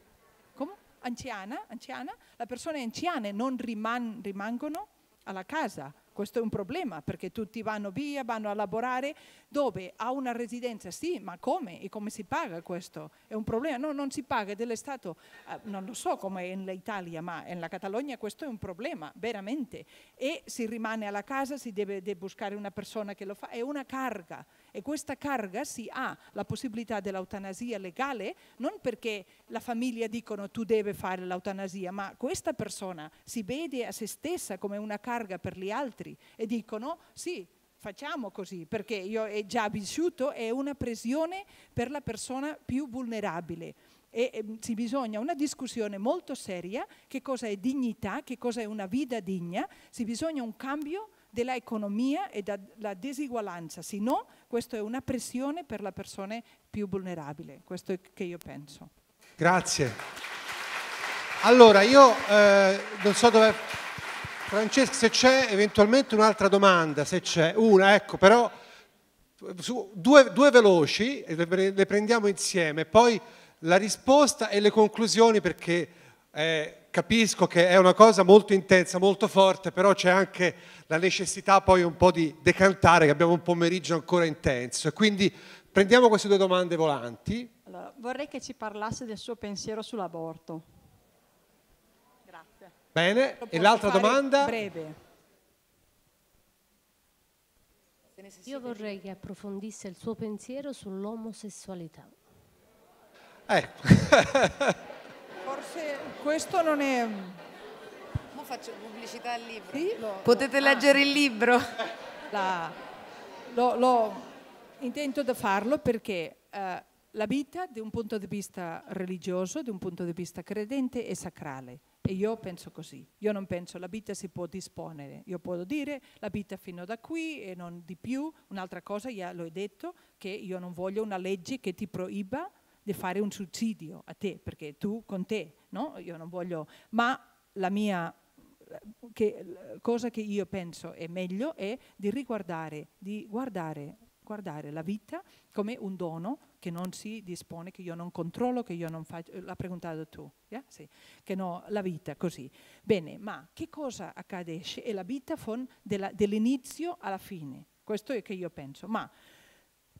B: Come? Anziana, anziana, la persona anziana non riman- rimangono alla casa, questo è un problema perché tutti vanno via, vanno a lavorare dove ha una residenza, sì, ma come e come si paga questo? È un problema, no, non si paga dell'Estato, eh, non lo so come è nell'Italia, ma nella Catalogna questo è un problema, veramente. E si rimane alla casa, si deve, deve buscare una persona che lo fa, è una carga e questa carga si ha la possibilità dell'eutanasia legale non perché la famiglia dicono tu devi fare l'eutanasia, ma questa persona si vede a se stessa come una carga per gli altri e dicono sì, facciamo così, perché io ho già vissuto, è una pressione per la persona più vulnerabile. E, e ehm, ci bisogna una discussione molto seria, che cosa è dignità, che cosa è una vita digna, ci bisogna un cambio dell'economia e della disuguaglianza, se no questa è una pressione per le persone più vulnerabili, questo è che io penso.
A: Grazie. Allora, io eh, non so dove... Francesca, se c'è eventualmente un'altra domanda, se c'è una, ecco, però su, due, due, veloci, le prendiamo insieme, poi la risposta e le conclusioni perché... Eh, capisco che è una cosa molto intensa, molto forte, però c'è anche la necessità poi un po' di decantare, che abbiamo un pomeriggio ancora intenso. E quindi prendiamo queste due domande volanti.
D: Allora, vorrei che ci parlasse del suo
B: pensiero sull'aborto. Grazie.
A: Bene, e l'altra domanda?
D: Breve. Io vorrei che approfondisse il suo pensiero sull'omosessualità. Ecco. Eh. [LAUGHS] Forse questo non è... Ma
C: faccio pubblicità al libro. Sì? Lo, Potete lo, leggere ah, il libro.
B: La, lo, lo, intento da farlo perché eh, la vita, da un punto di vista religioso, da un punto di vista credente, è sacrale. E io penso così, io non penso la vita si può disponere, io posso dire la vita fino da qui e non di più, un'altra cosa, già l'ho detto, che io non voglio una legge che ti proiba di fare un suicidio a te, perché tu con te, no? Io non voglio, ma la mia che, cosa che io penso è meglio è di riguardare, di guardare, guardare la vita come un dono che non si dispone, che io non controllo, che io non faccio, l'ha preguntato tu, yeah? sì. che no, la vita così. Bene, ma che cosa accade? È la vita dell'inizio alla fine, questo è che io penso, ma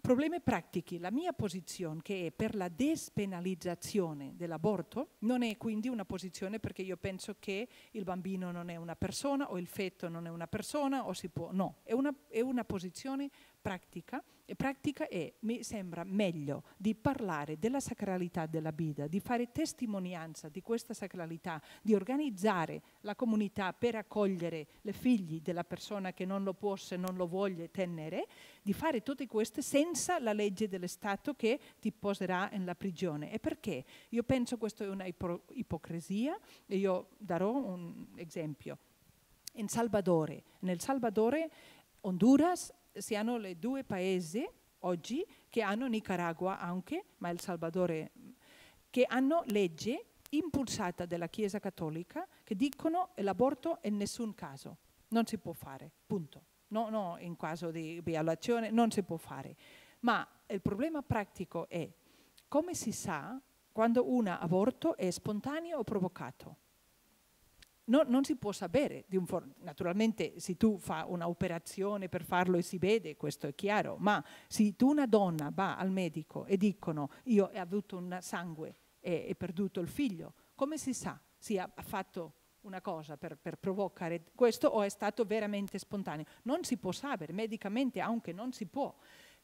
B: Problemi pratici. La mia posizione, che è per la despenalizzazione dell'aborto, non è quindi una posizione perché io penso che il bambino non è una persona o il feto non è una persona o si può... No, è una, è una posizione pratica pratica è, mi sembra meglio di parlare della sacralità della Bibbia, di fare testimonianza di questa sacralità, di organizzare la comunità per accogliere le figli della persona che non lo può, se non lo voglia tenere, di fare tutte queste senza la legge dello Stato che ti poserà nella prigione. E perché? Io penso che questa è una ipo ipocrisia e io darò un esempio. In Salvadore, nel Salvadore Honduras siano i due paesi oggi che hanno Nicaragua anche, ma El Salvador, che hanno legge impulsata dalla Chiesa Cattolica che dicono che l'aborto in nessun caso non si può fare, punto. No, no, in caso di violazione non si può fare. Ma il problema pratico è come si sa quando un aborto è spontaneo o provocato? No, non si può sapere di un naturalmente se tu fai un'operazione per farlo e si vede, questo è chiaro, ma se tu una donna va al medico e dicono io ho avuto un sangue e ho perduto il figlio, come si sa se ha fatto una cosa per, per, provocare questo o è stato veramente spontaneo? Non si può sapere, medicamente anche non si può.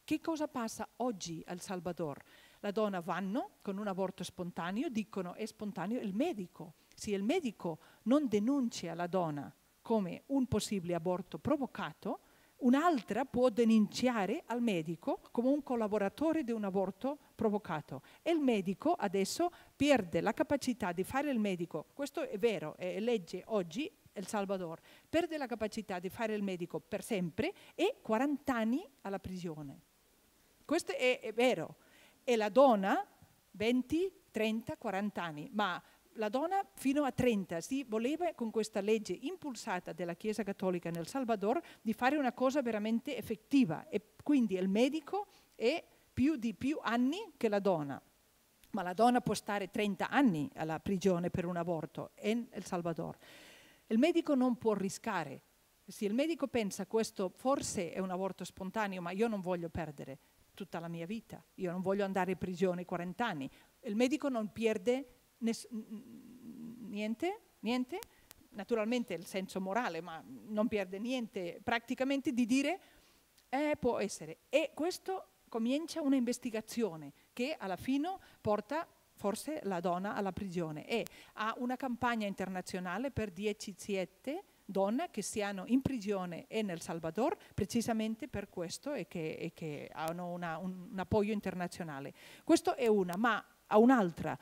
B: Che cosa passa oggi al Salvador? La donna vanno con un aborto spontaneo, dicono è spontaneo, il medico se il medico non denuncia la donna come un possibile aborto provocato, un'altra può denunciare al medico come un collaboratore di un aborto provocato e il medico adesso perde la capacità di fare il medico, questo è vero, è legge oggi El Salvador, perde la capacità di fare il medico per sempre e 40 anni alla prigione. Questo è, è vero. E la donna 20, 30, 40 anni, ma la donna fino a 30 si voleva con questa legge impulsata dalla Chiesa Cattolica nel Salvador di fare una cosa veramente effettiva e quindi il medico è più di più anni che la donna. Ma la donna può stare 30 anni alla prigione per un aborto in El Salvador. Il medico non può riscare. Se il medico pensa questo forse è un aborto spontaneo, ma io non voglio perdere tutta la mia vita, io non voglio andare in prigione 40 anni, il medico non perde niente, niente, naturalmente il senso morale, ma non perde niente praticamente di dire eh, può essere. E questo comincia un'investigazione che alla fine porta forse la donna alla prigione e ha una campagna internazionale per 10 ziette donne che siano in prigione e nel Salvador precisamente per questo e che, e che hanno una, un, un, appoggio internazionale. Questo è una, ma a un'altra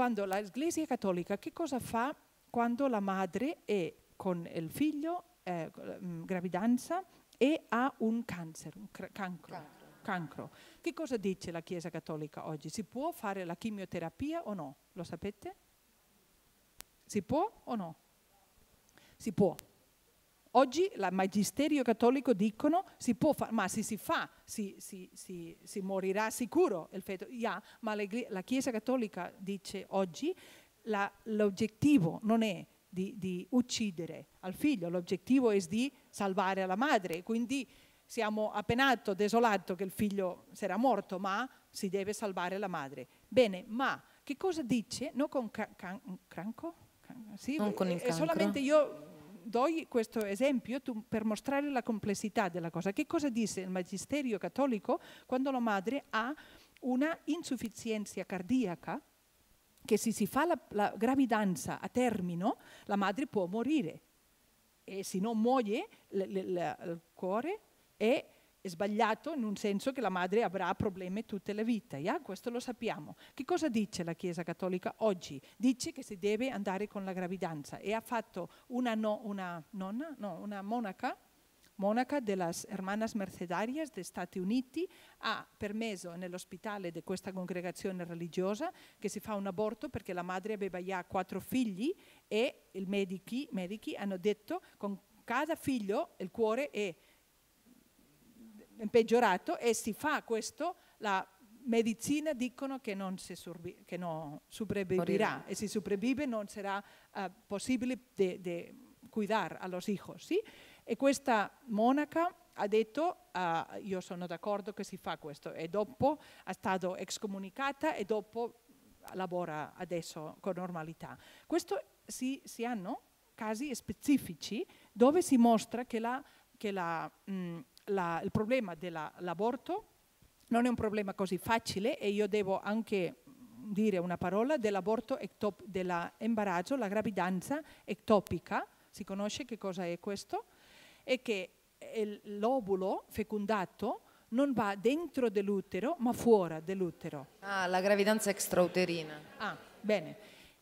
B: quando la Chiesa Cattolica che cosa fa quando la madre è con il figlio, eh, mm, gravidanza, e ha un cancer, un cancro. cancro. cancro. Che cosa dice la Chiesa Cattolica oggi? Si può fare la chimioterapia o no? Lo sapete? Si può o no? Si può. Oggi il Magisterio Cattolico dicono si può fare, ma se si fa, si, si, si, si morirà sicuro il feto. Yeah, ma la Chiesa Cattolica dice oggi l'obiettivo non è di, di, uccidere al figlio, l'obiettivo è di salvare la madre. Quindi siamo appenato, desolato che il figlio sarà morto, ma si deve salvare la madre. Bene, ma che cosa dice? No con can, can, canco? sì, non con il cancro. Solamente io do questo esempio per mostrare la complessità della cosa. Che cosa dice il Magisterio cattolico quando la madre ha una insufficienza cardiaca? Che se si fa la, la gravidanza a termine, la madre può morire. E se non muore, il cuore è è sbagliato in un senso che la madre avrà problemi tutta la vita, yeah? questo lo sappiamo. Che cosa dice la Chiesa Cattolica oggi? Dice che si deve andare con la gravidanza e ha fatto una, no, una nonna, no, una monaca, monaca delle Hermanas Mercedarias degli Stati Uniti, ha permesso nell'ospitale di questa congregazione religiosa che si fa un aborto perché la madre aveva già quattro figli e i medici, medici hanno detto che con cada figlio il cuore è peggiorato e si fa questo, la medicina dicono che non, si che non sopravvivirà e se sopravvive non sarà uh, possibile di de cuidar a los hijos. ¿sí? E questa monaca ha detto uh, io sono d'accordo che si fa questo e dopo è stata excomunicata e dopo lavora adesso con normalità. Questo si, si hanno casi specifici dove si mostra che la, che la mh, mm, la, il problema dell'aborto non è un problema così facile e io devo anche dire una parola dell'aborto dell'embarazzo, la gravidanza ectopica, si conosce che cosa è questo, è che eh, l'ovulo fecundato non va dentro dell'utero ma fuori dell'utero. Ah, la gravidanza extrauterina. Ah, bene,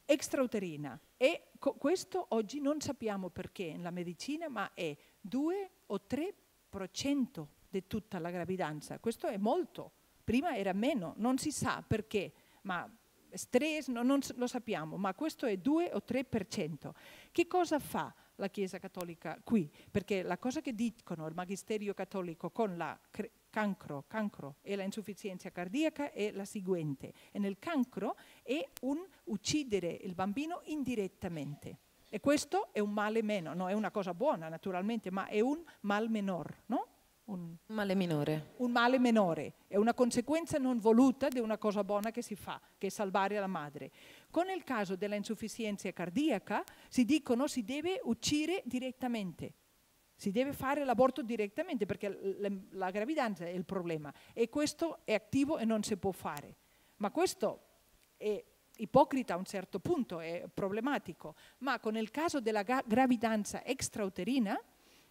B: extrauterina. E questo oggi non sappiamo perché nella medicina, ma è due o 3 di tutta la gravidanza. Questo è molto, prima era meno, non si sa perché, ma stress no, non lo sappiamo, ma questo è 2 o 3%. Che cosa fa la Chiesa Cattolica qui? Perché la cosa che dicono il Magisterio Cattolico con la cancro, cancro e l'insufficienza cardiaca è la seguente. E nel cancro è un uccidere il bambino indirettamente e questo è un male meno, no? è una cosa buona naturalmente, ma è un mal menor, no? Un male minore. Un male minore, è una conseguenza non voluta di una cosa buona che si fa, che è salvare la madre. Con il caso dell'insufficienza cardiaca si dicono si deve uccidere direttamente, si deve fare l'aborto direttamente perché la gravidanza è il problema e questo è attivo e non si può fare. Ma questo è ipocrita a un certo punto, è problematico, ma con il caso della ga- gravidanza extrauterina,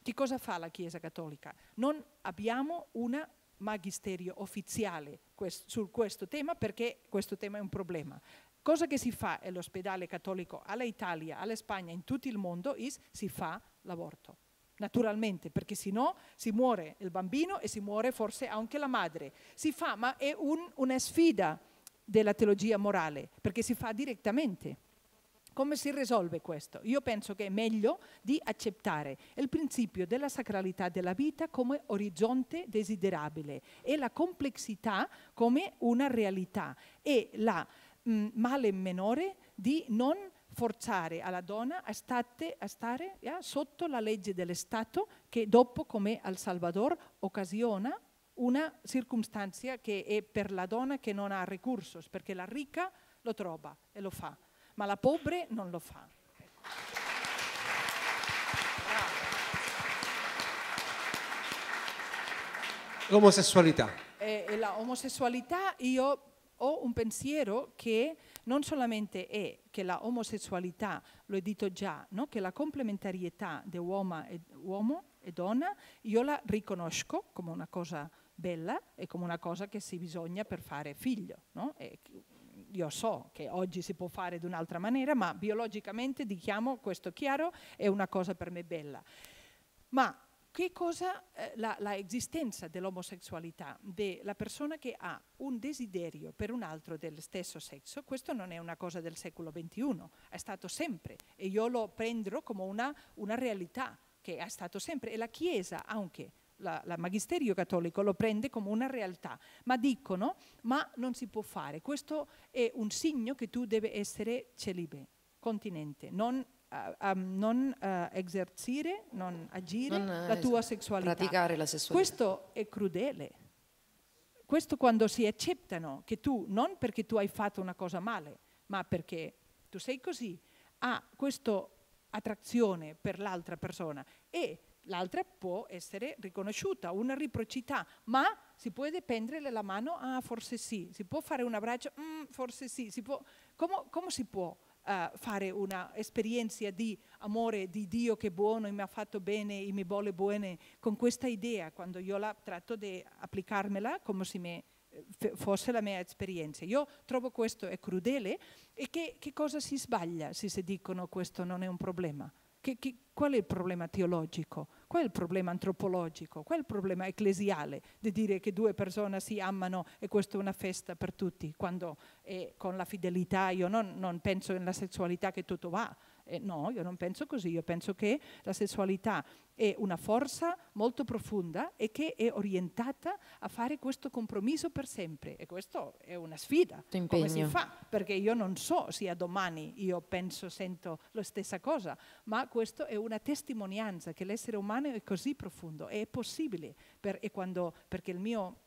B: che cosa fa la Chiesa Cattolica? Non abbiamo un magisterio ufficiale su questo tema perché questo tema è un problema. Cosa che si fa all'ospedale cattolico, all'Italia, alla Spagna, in tutto il mondo, is, si fa l'aborto naturalmente, perché se no si muore il bambino e si muore forse anche la madre. Si fa, ma è un, una sfida della teologia morale, perché si fa direttamente. Come si risolve questo? Io penso che è meglio di accettare il principio della sacralità della vita come orizzonte desiderabile e la complessità come una realtà e la mh, mm, male minore di non forzare alla donna a, state, a stare yeah, sotto la legge dello Stato che dopo, come al Salvador, occasiona una circostanza che è per la donna che non ha ricorsi, perché la ricca lo trova e lo fa, ma la pobre non lo fa.
A: L'omosessualità.
B: Ecco. E, e la omosessualità io ho un pensiero che non solamente è che la omosessualità, l'ho detto già, no? che la complementarietà di uomo e, uomo e donna, io la riconosco come una cosa bella è come una cosa che si bisogna per fare figlio. No? io so che oggi si può fare ad un'altra maniera, ma biologicamente diciamo questo chiaro, è una cosa per me bella. Ma che cosa eh, la, la esistenza dell'omosessualità, della persona che ha un desiderio per un altro del stesso sesso, questo non è una cosa del secolo XXI, è stato sempre e io lo prendo come una, una realtà che è stato sempre e la Chiesa anche la, la, magisterio cattolico lo prende come una realtà, ma dicono ma non si può fare, questo è un segno che tu devi essere celibe, continente, non, uh, um, non uh, esercire, non agire non, eh, la tua sessualità. Praticare la sessualità. Questo è crudele. Questo quando si accettano che tu, non perché tu hai fatto una cosa male, ma perché tu sei così, ha questa attrazione per l'altra persona e l'altra può essere riconosciuta, una riprocità, ma si può dipendere la mano, ah forse sì, si può fare un abbraccio, mm, forse sì, si può, come, come si può uh, fare un'esperienza di amore, di Dio che è buono e mi ha fatto bene e mi vuole bene, con questa idea, quando io la tratto di applicarmela come se mi eh, fosse la mia esperienza. Io trovo questo è crudele e che, che cosa si sbaglia se si dicono questo non è un problema? Che, che, qual è il problema teologico? Qual è il problema antropologico? Qual è il problema ecclesiale di dire che due persone si amano e questa è una festa per tutti? Quando è con la fidelità io non, non penso nella sessualità che tutto va, eh, no, io non penso così, io penso che la sessualità è una forza molto profonda e che è orientata a fare questo compromesso per sempre. E questo è una sfida. Impegno. Come si fa? Perché io non so se a domani io penso, sento la stessa cosa, ma questa è una testimonianza che l'essere umano è così profondo è possibile. Per, e quando, perché il mio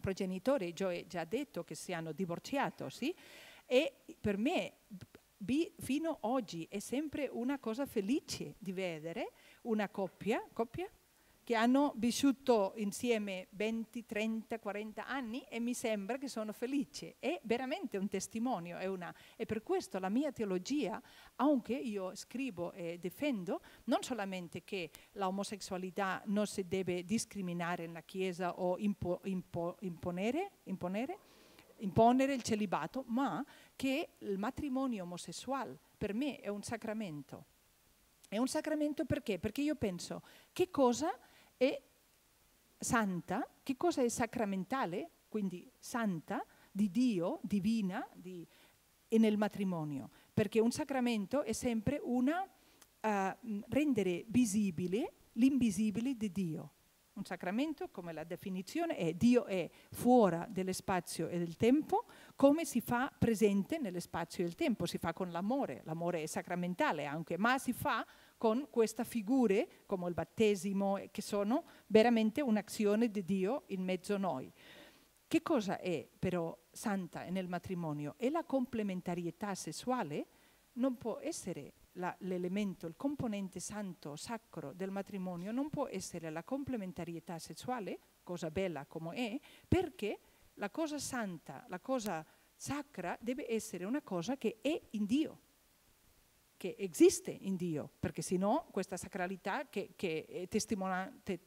B: progenitore, Joe, già detto che si hanno divorziato, sì? E per me B fino ad oggi. È sempre una cosa felice di vedere una coppia, coppia che hanno vissuto insieme 20, 30, 40 anni e mi sembra che sono felice. È veramente un testimonio, è una... E per questo la mia teologia, anche io scrivo e difendo, non solamente che l'omosessualità non si deve discriminare nella Chiesa o impo, impo, imponere, imponere, imponere il celibato, ma che il matrimonio omosessuale per me è un sacramento. È un sacramento perché? Perché io penso che cosa è santa, che cosa è sacramentale, quindi santa, di Dio, divina, di, e nel matrimonio. Perché un sacramento è sempre una, uh, rendere visibile l'invisibile di Dio. Un sacramento, come la definizione, è Dio è fuori dello spazio e del tempo, come si fa presente nello spazio e nel tempo, si fa con l'amore, l'amore è sacramentale anche, ma si fa con queste figure, come il battesimo, eh, che sono veramente un'azione di Dio in mezzo a noi. Che cosa è però santa nel matrimonio? È la complementarietà sessuale? Non può essere l'elemento, il componente santo, sacro del matrimonio non può essere la complementarietà sessuale, cosa bella come è, perché la cosa santa, la cosa sacra deve essere una cosa che è in Dio, che esiste in Dio, perché sennò questa sacralità che, che è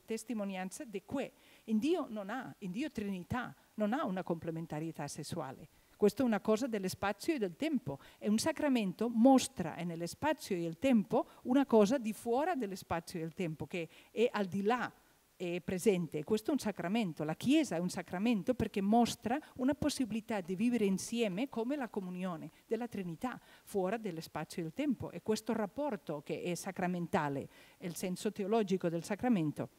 B: testimonianza di que in Dio non ha, in Dio Trinità non ha una complementarietà sessuale questa è una cosa dello spazio e del tempo e un sacramento mostra nello spazio e nel tempo una cosa di fuori dello spazio e del tempo, che è al di là è presente. Questo è un sacramento, la Chiesa è un sacramento perché mostra una possibilità di vivere insieme come la comunione della Trinità, fuori dello spazio e del tempo. E questo rapporto che è sacramentale, è il senso teologico del sacramento.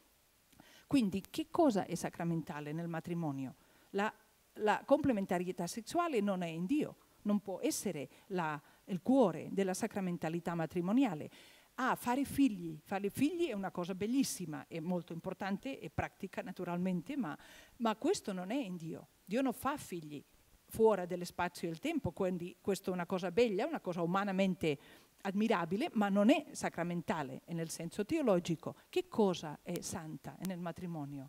B: Quindi che cosa è sacramentale nel matrimonio? La la complementarietà sessuale non è in Dio, non può essere la, il cuore della sacramentalità matrimoniale. Ah, fare figli. Fare figli è una cosa bellissima, è molto importante e pratica naturalmente, ma, ma, questo non è in Dio. Dio non fa figli fuori dello spazio e del tempo, quindi questa è una cosa bella, una cosa umanamente ammirabile, ma non è sacramentale nel senso teologico. Che cosa è santa nel matrimonio?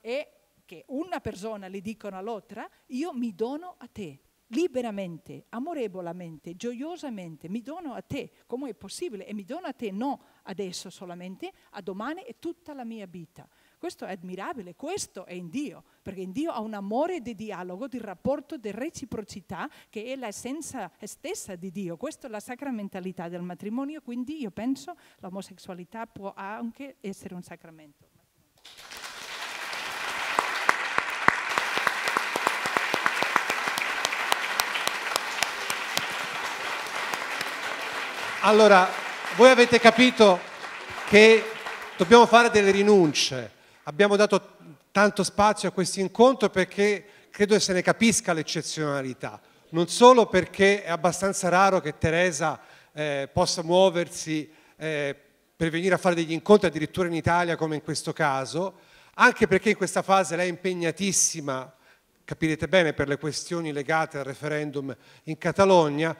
B: È che una persona le dicono all'altra, io mi dono a te, liberamente, amorevolmente, gioiosamente, mi dono a te, come è possibile, e mi dono a te non adesso solamente, a domani e tutta la mia vita. Questo è admirabile, questo è in Dio, perché in Dio ha un amore di dialogo, di rapporto, di reciprocità che è l'essenza stessa di Dio. Questa è la sacramentalità del matrimonio, quindi io penso che l'omosessualità può anche essere un sacramento.
A: Allora, voi avete capito che dobbiamo fare delle rinunce. Abbiamo dato tanto spazio a questo incontro perché credo che se ne capisca l'eccezionalità. Non solo perché è abbastanza raro che Teresa eh, possa muoversi eh, per venire a fare degli incontri addirittura in Italia come in questo caso, anche perché in questa fase lei è impegnatissima, capirete bene, per le questioni legate al referendum in Catalogna,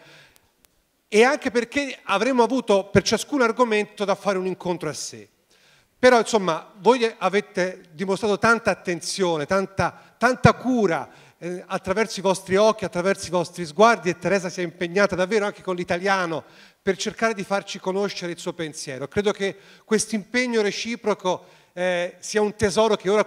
A: e anche perché avremmo avuto per ciascun argomento da fare un incontro a sé. Però insomma, voi avete dimostrato tanta attenzione, tanta, tanta cura eh, attraverso i vostri occhi, attraverso i vostri sguardi e Teresa si è impegnata davvero anche con l'italiano per cercare di farci conoscere il suo pensiero. Credo che questo impegno reciproco eh, sia un tesoro che ora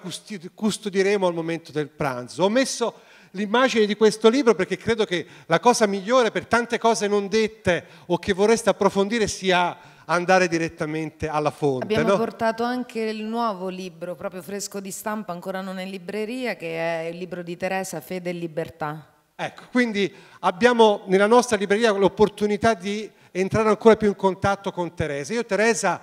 A: custodiremo al momento del pranzo. Ho messo l'immagine di questo libro perché credo che la cosa migliore per tante cose non dette o che vorreste approfondire sia andare direttamente alla fonte. Abbiamo no?
C: portato anche il nuovo libro, proprio fresco di stampa, ancora non in libreria, che è il libro di Teresa, Fede e Libertà.
A: Ecco, quindi abbiamo nella nostra libreria l'opportunità di entrare ancora più in contatto con Teresa. Io Teresa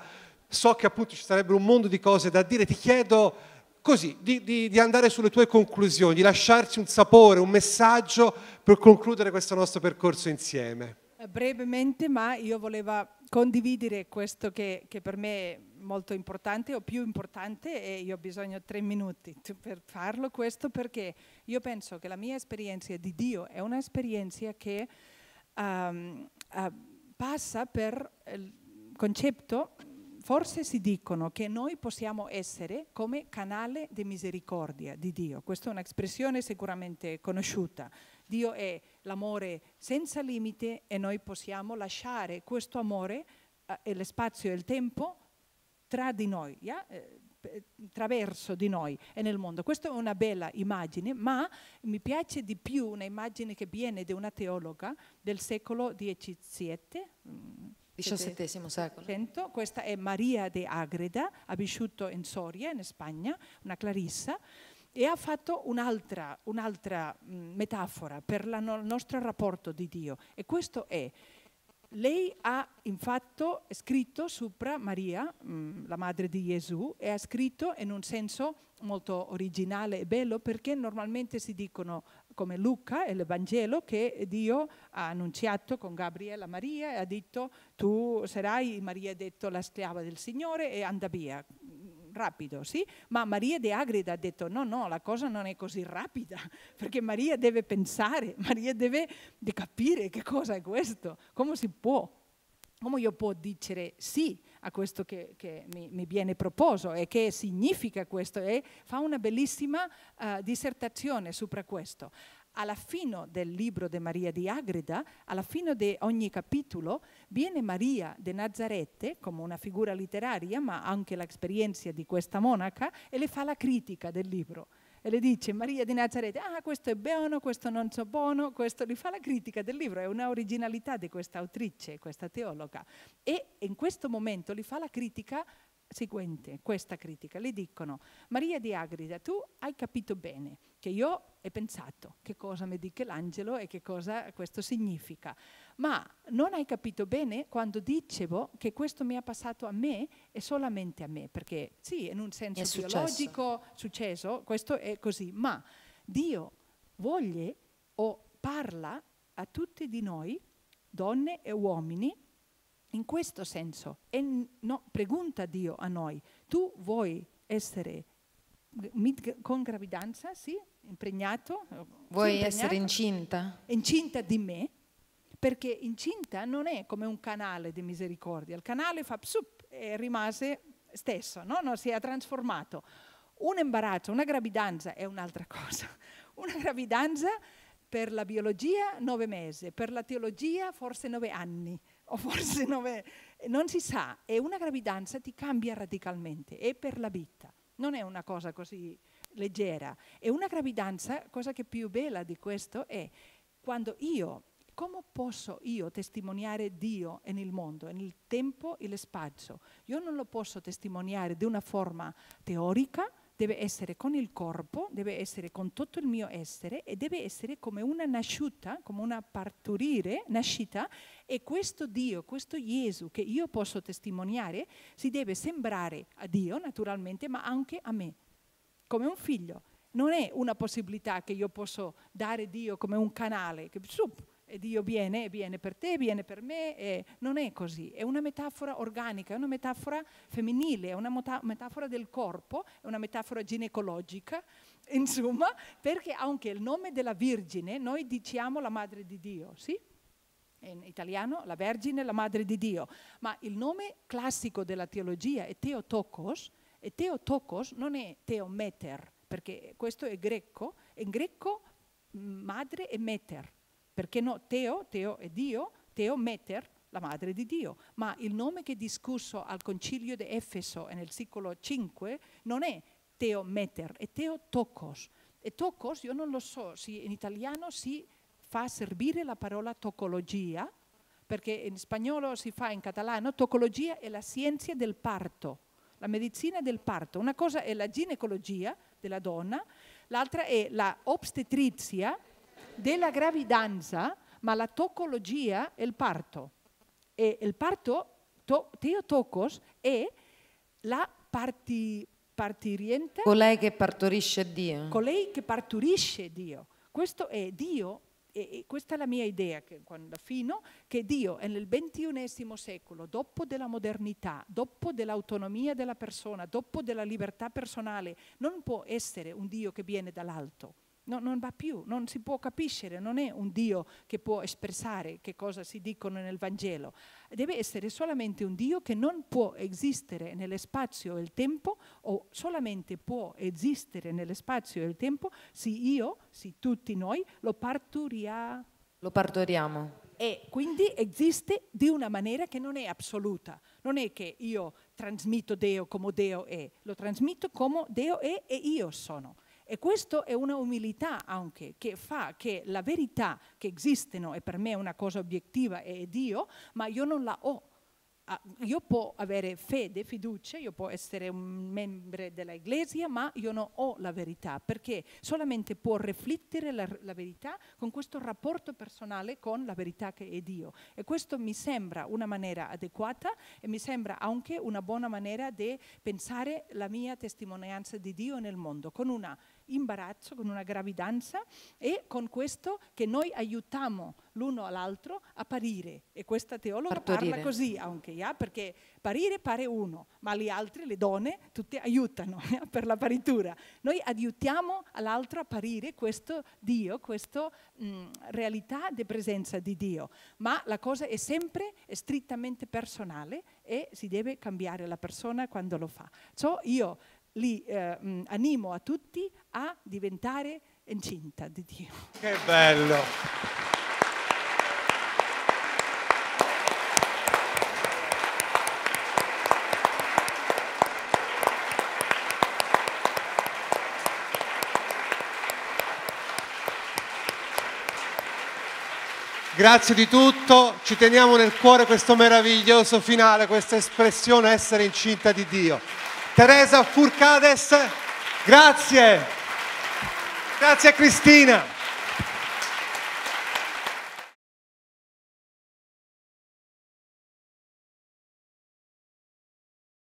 A: so che appunto ci sarebbe un mondo di cose da dire, ti chiedo così, di, di, di, andare sulle tue conclusioni, di lasciarci un sapore, un messaggio per concludere questo nostro percorso insieme.
B: Eh, brevemente, ma io volevo condividere questo che, che per me è molto importante o più importante e io ho bisogno di tre minuti per farlo questo perché io penso che la mia esperienza di Dio è un'esperienza che um, uh, passa per il concetto forse si dicono che noi possiamo essere come canale di misericordia di Dio. Questa è un'espressione sicuramente conosciuta. Dio è l'amore senza limite e noi possiamo lasciare questo amore eh, e lo spazio e il tempo tra di noi, yeah? eh, attraverso di noi e nel mondo. Questa è una bella immagine, ma mi piace di più un'immagine che viene da una teologa del secolo XVII XVII secolo. 100. Questa è Maria de Agreda, ha vissuto in Soria, in Spagna, una clarissa, e ha fatto un'altra, un'altra mm, metafora per il no, nostro rapporto di Dio. E questo è, lei ha infatti scritto sopra Maria, mh, mm, la madre di Gesù, e ha scritto in un senso molto originale e bello perché normalmente si dicono come Luca è il Vangelo che Dio ha annunciato con Gabriele a Maria e ha detto tu sarai, Maria ha detto, la schiava del Signore e anda via mm, rapido, sì, ma Maria di Agrida ha detto no, no, la cosa non è così rapida, [LAUGHS] perché Maria deve pensare, Maria deve capire che cosa è questo, come si può, come io posso dire sì a questo che, che mi, mi, viene proposto e che significa questo e fa una bellissima uh, dissertazione su questo. Alla fine del libro di Maria di Agreda, alla fine di ogni capitolo, viene Maria di Nazarete come una figura letteraria, ma anche l'esperienza di questa monaca, e le fa la critica del libro e le dice Maria di Nazareth, ah questo è buono, questo non so buono, questo gli fa la critica del libro, è una originalità di questa autrice, questa teologa. E in questo momento gli fa la critica seguente, questa critica, le dicono Maria di Agrida, tu hai capito bene che io ho pensato che cosa mi dice l'angelo e che cosa questo significa. Ma non hai capito bene quando dicevo che questo mi è passato a me e solamente a me, perché sì, in un senso è successo. biologico successo, questo è così, ma Dio voglie o parla a tutti di noi, donne e uomini, in questo senso. E no, pregunta Dio a noi, tu vuoi essere con gravidanza, sì, impregnato? Eh, vuoi impregnato? essere incinta? Incinta di me? perché incinta non è come un canale di misericordia, il canale fa psup e rimase stesso, no? No, si è trasformato. Un imbarazzo, una gravidanza è un'altra cosa. [LAUGHS] Una gravidanza per la biologia nove mesi, per la teologia forse nove anni, o forse nove, non si sa. E una gravidanza ti cambia radicalmente, è per la vita. Non è una cosa così leggera. E una gravidanza, cosa che più bella di questo è quando io come posso io testimoniare Dio nel mondo, nel tempo e lo spazio? Io non lo posso testimoniare di una forma teorica, deve essere con il corpo, deve essere con tutto il mio essere e deve essere come una nascita, come una partorire, nascita e questo Dio, questo Gesù che io posso testimoniare si deve sembrare a Dio naturalmente ma anche a me, come un figlio. Non è una possibilità che io posso dare Dio come un canale, che, sub, e Dio viene, viene per te, viene per me, e non è così, è una metafora organica, è una metafora femminile, è una metafora del corpo, è una metafora ginecologica, [LAUGHS] insomma, perché anche il nome della Vergine, noi diciamo la Madre di Dio, sì? in italiano la Vergine, la Madre di Dio, ma il nome classico della teologia è Teotokos, e Teotokos non è Teometer, perché questo è greco, in greco mm, madre è meter, perché no, Teo, Teo è Dio, Teo Meter, la madre di Dio. Ma il nome che è discusso al concilio di Efeso nel secolo 5 non è Teo Meter, è Teo Tocos. E Tocos, io non lo so, se in italiano si fa servire la parola tocologia, perché in spagnolo si fa in catalano, tocologia è la scienza del parto, la medicina del parto. Una cosa è la ginecologia della donna, l'altra è la obstetrizia, della gravidanza, ma la tocologia è il parto. E il parto, to, teotocos, è la parti, partiriente.
C: Colei che partorisce Dio.
B: Colei che partorisce Dio. Questo è Dio, e questa è la mia idea, che, quando fino, che Dio nel XXI secolo, dopo della modernità, dopo dell'autonomia della persona, dopo della libertà personale, non può essere un Dio che viene dall'alto No, non va più, non si può capire, non è un Dio che può espressare che cosa si dicono nel Vangelo. Deve essere solamente un Dio che non può esistere nello spazio e il tempo o solamente può esistere nello spazio e il tempo se io, se tutti noi, lo partoriamo. Lo partoriamo. E quindi esiste di una maniera che non è assoluta. Non è che io trasmetto Deo come Deo è, lo trasmetto come Deo è e io sono. E questa è una umiltà anche che fa che la verità che esistono e per me è una cosa obiettiva è Dio, ma io non la ho Ah, io può avere fede, fiducia, io può essere un membro della Iglesia, ma io non ho la verità, perché solamente può riflettere la, la, verità con questo rapporto personale con la verità che è Dio. E questo mi sembra una maniera adeguata e mi sembra anche una buona maniera di pensare la mia testimonianza di Dio nel mondo, con una imbarazzo, con una gravidanza e con questo che noi aiutiamo l'uno all'altro a parire. E questa teologa Partorire. parla così anche, yeah? perché parire pare uno, ma gli altri, le donne, tutte aiutano yeah? [LAUGHS] per la paritura. Noi aiutiamo all'altro a parire questo Dio, questa mh, mm, realtà di presenza di Dio. Ma la cosa è sempre è strettamente personale e si deve cambiare la persona quando lo fa. Ciò io li eh, mm, animo a tutti a diventare incinta di Dio.
A: Che bello! Grazie di tutto, ci teniamo nel cuore questo meraviglioso finale, questa espressione essere incinta di Dio. Teresa Furcades, grazie. Grazie a Cristina.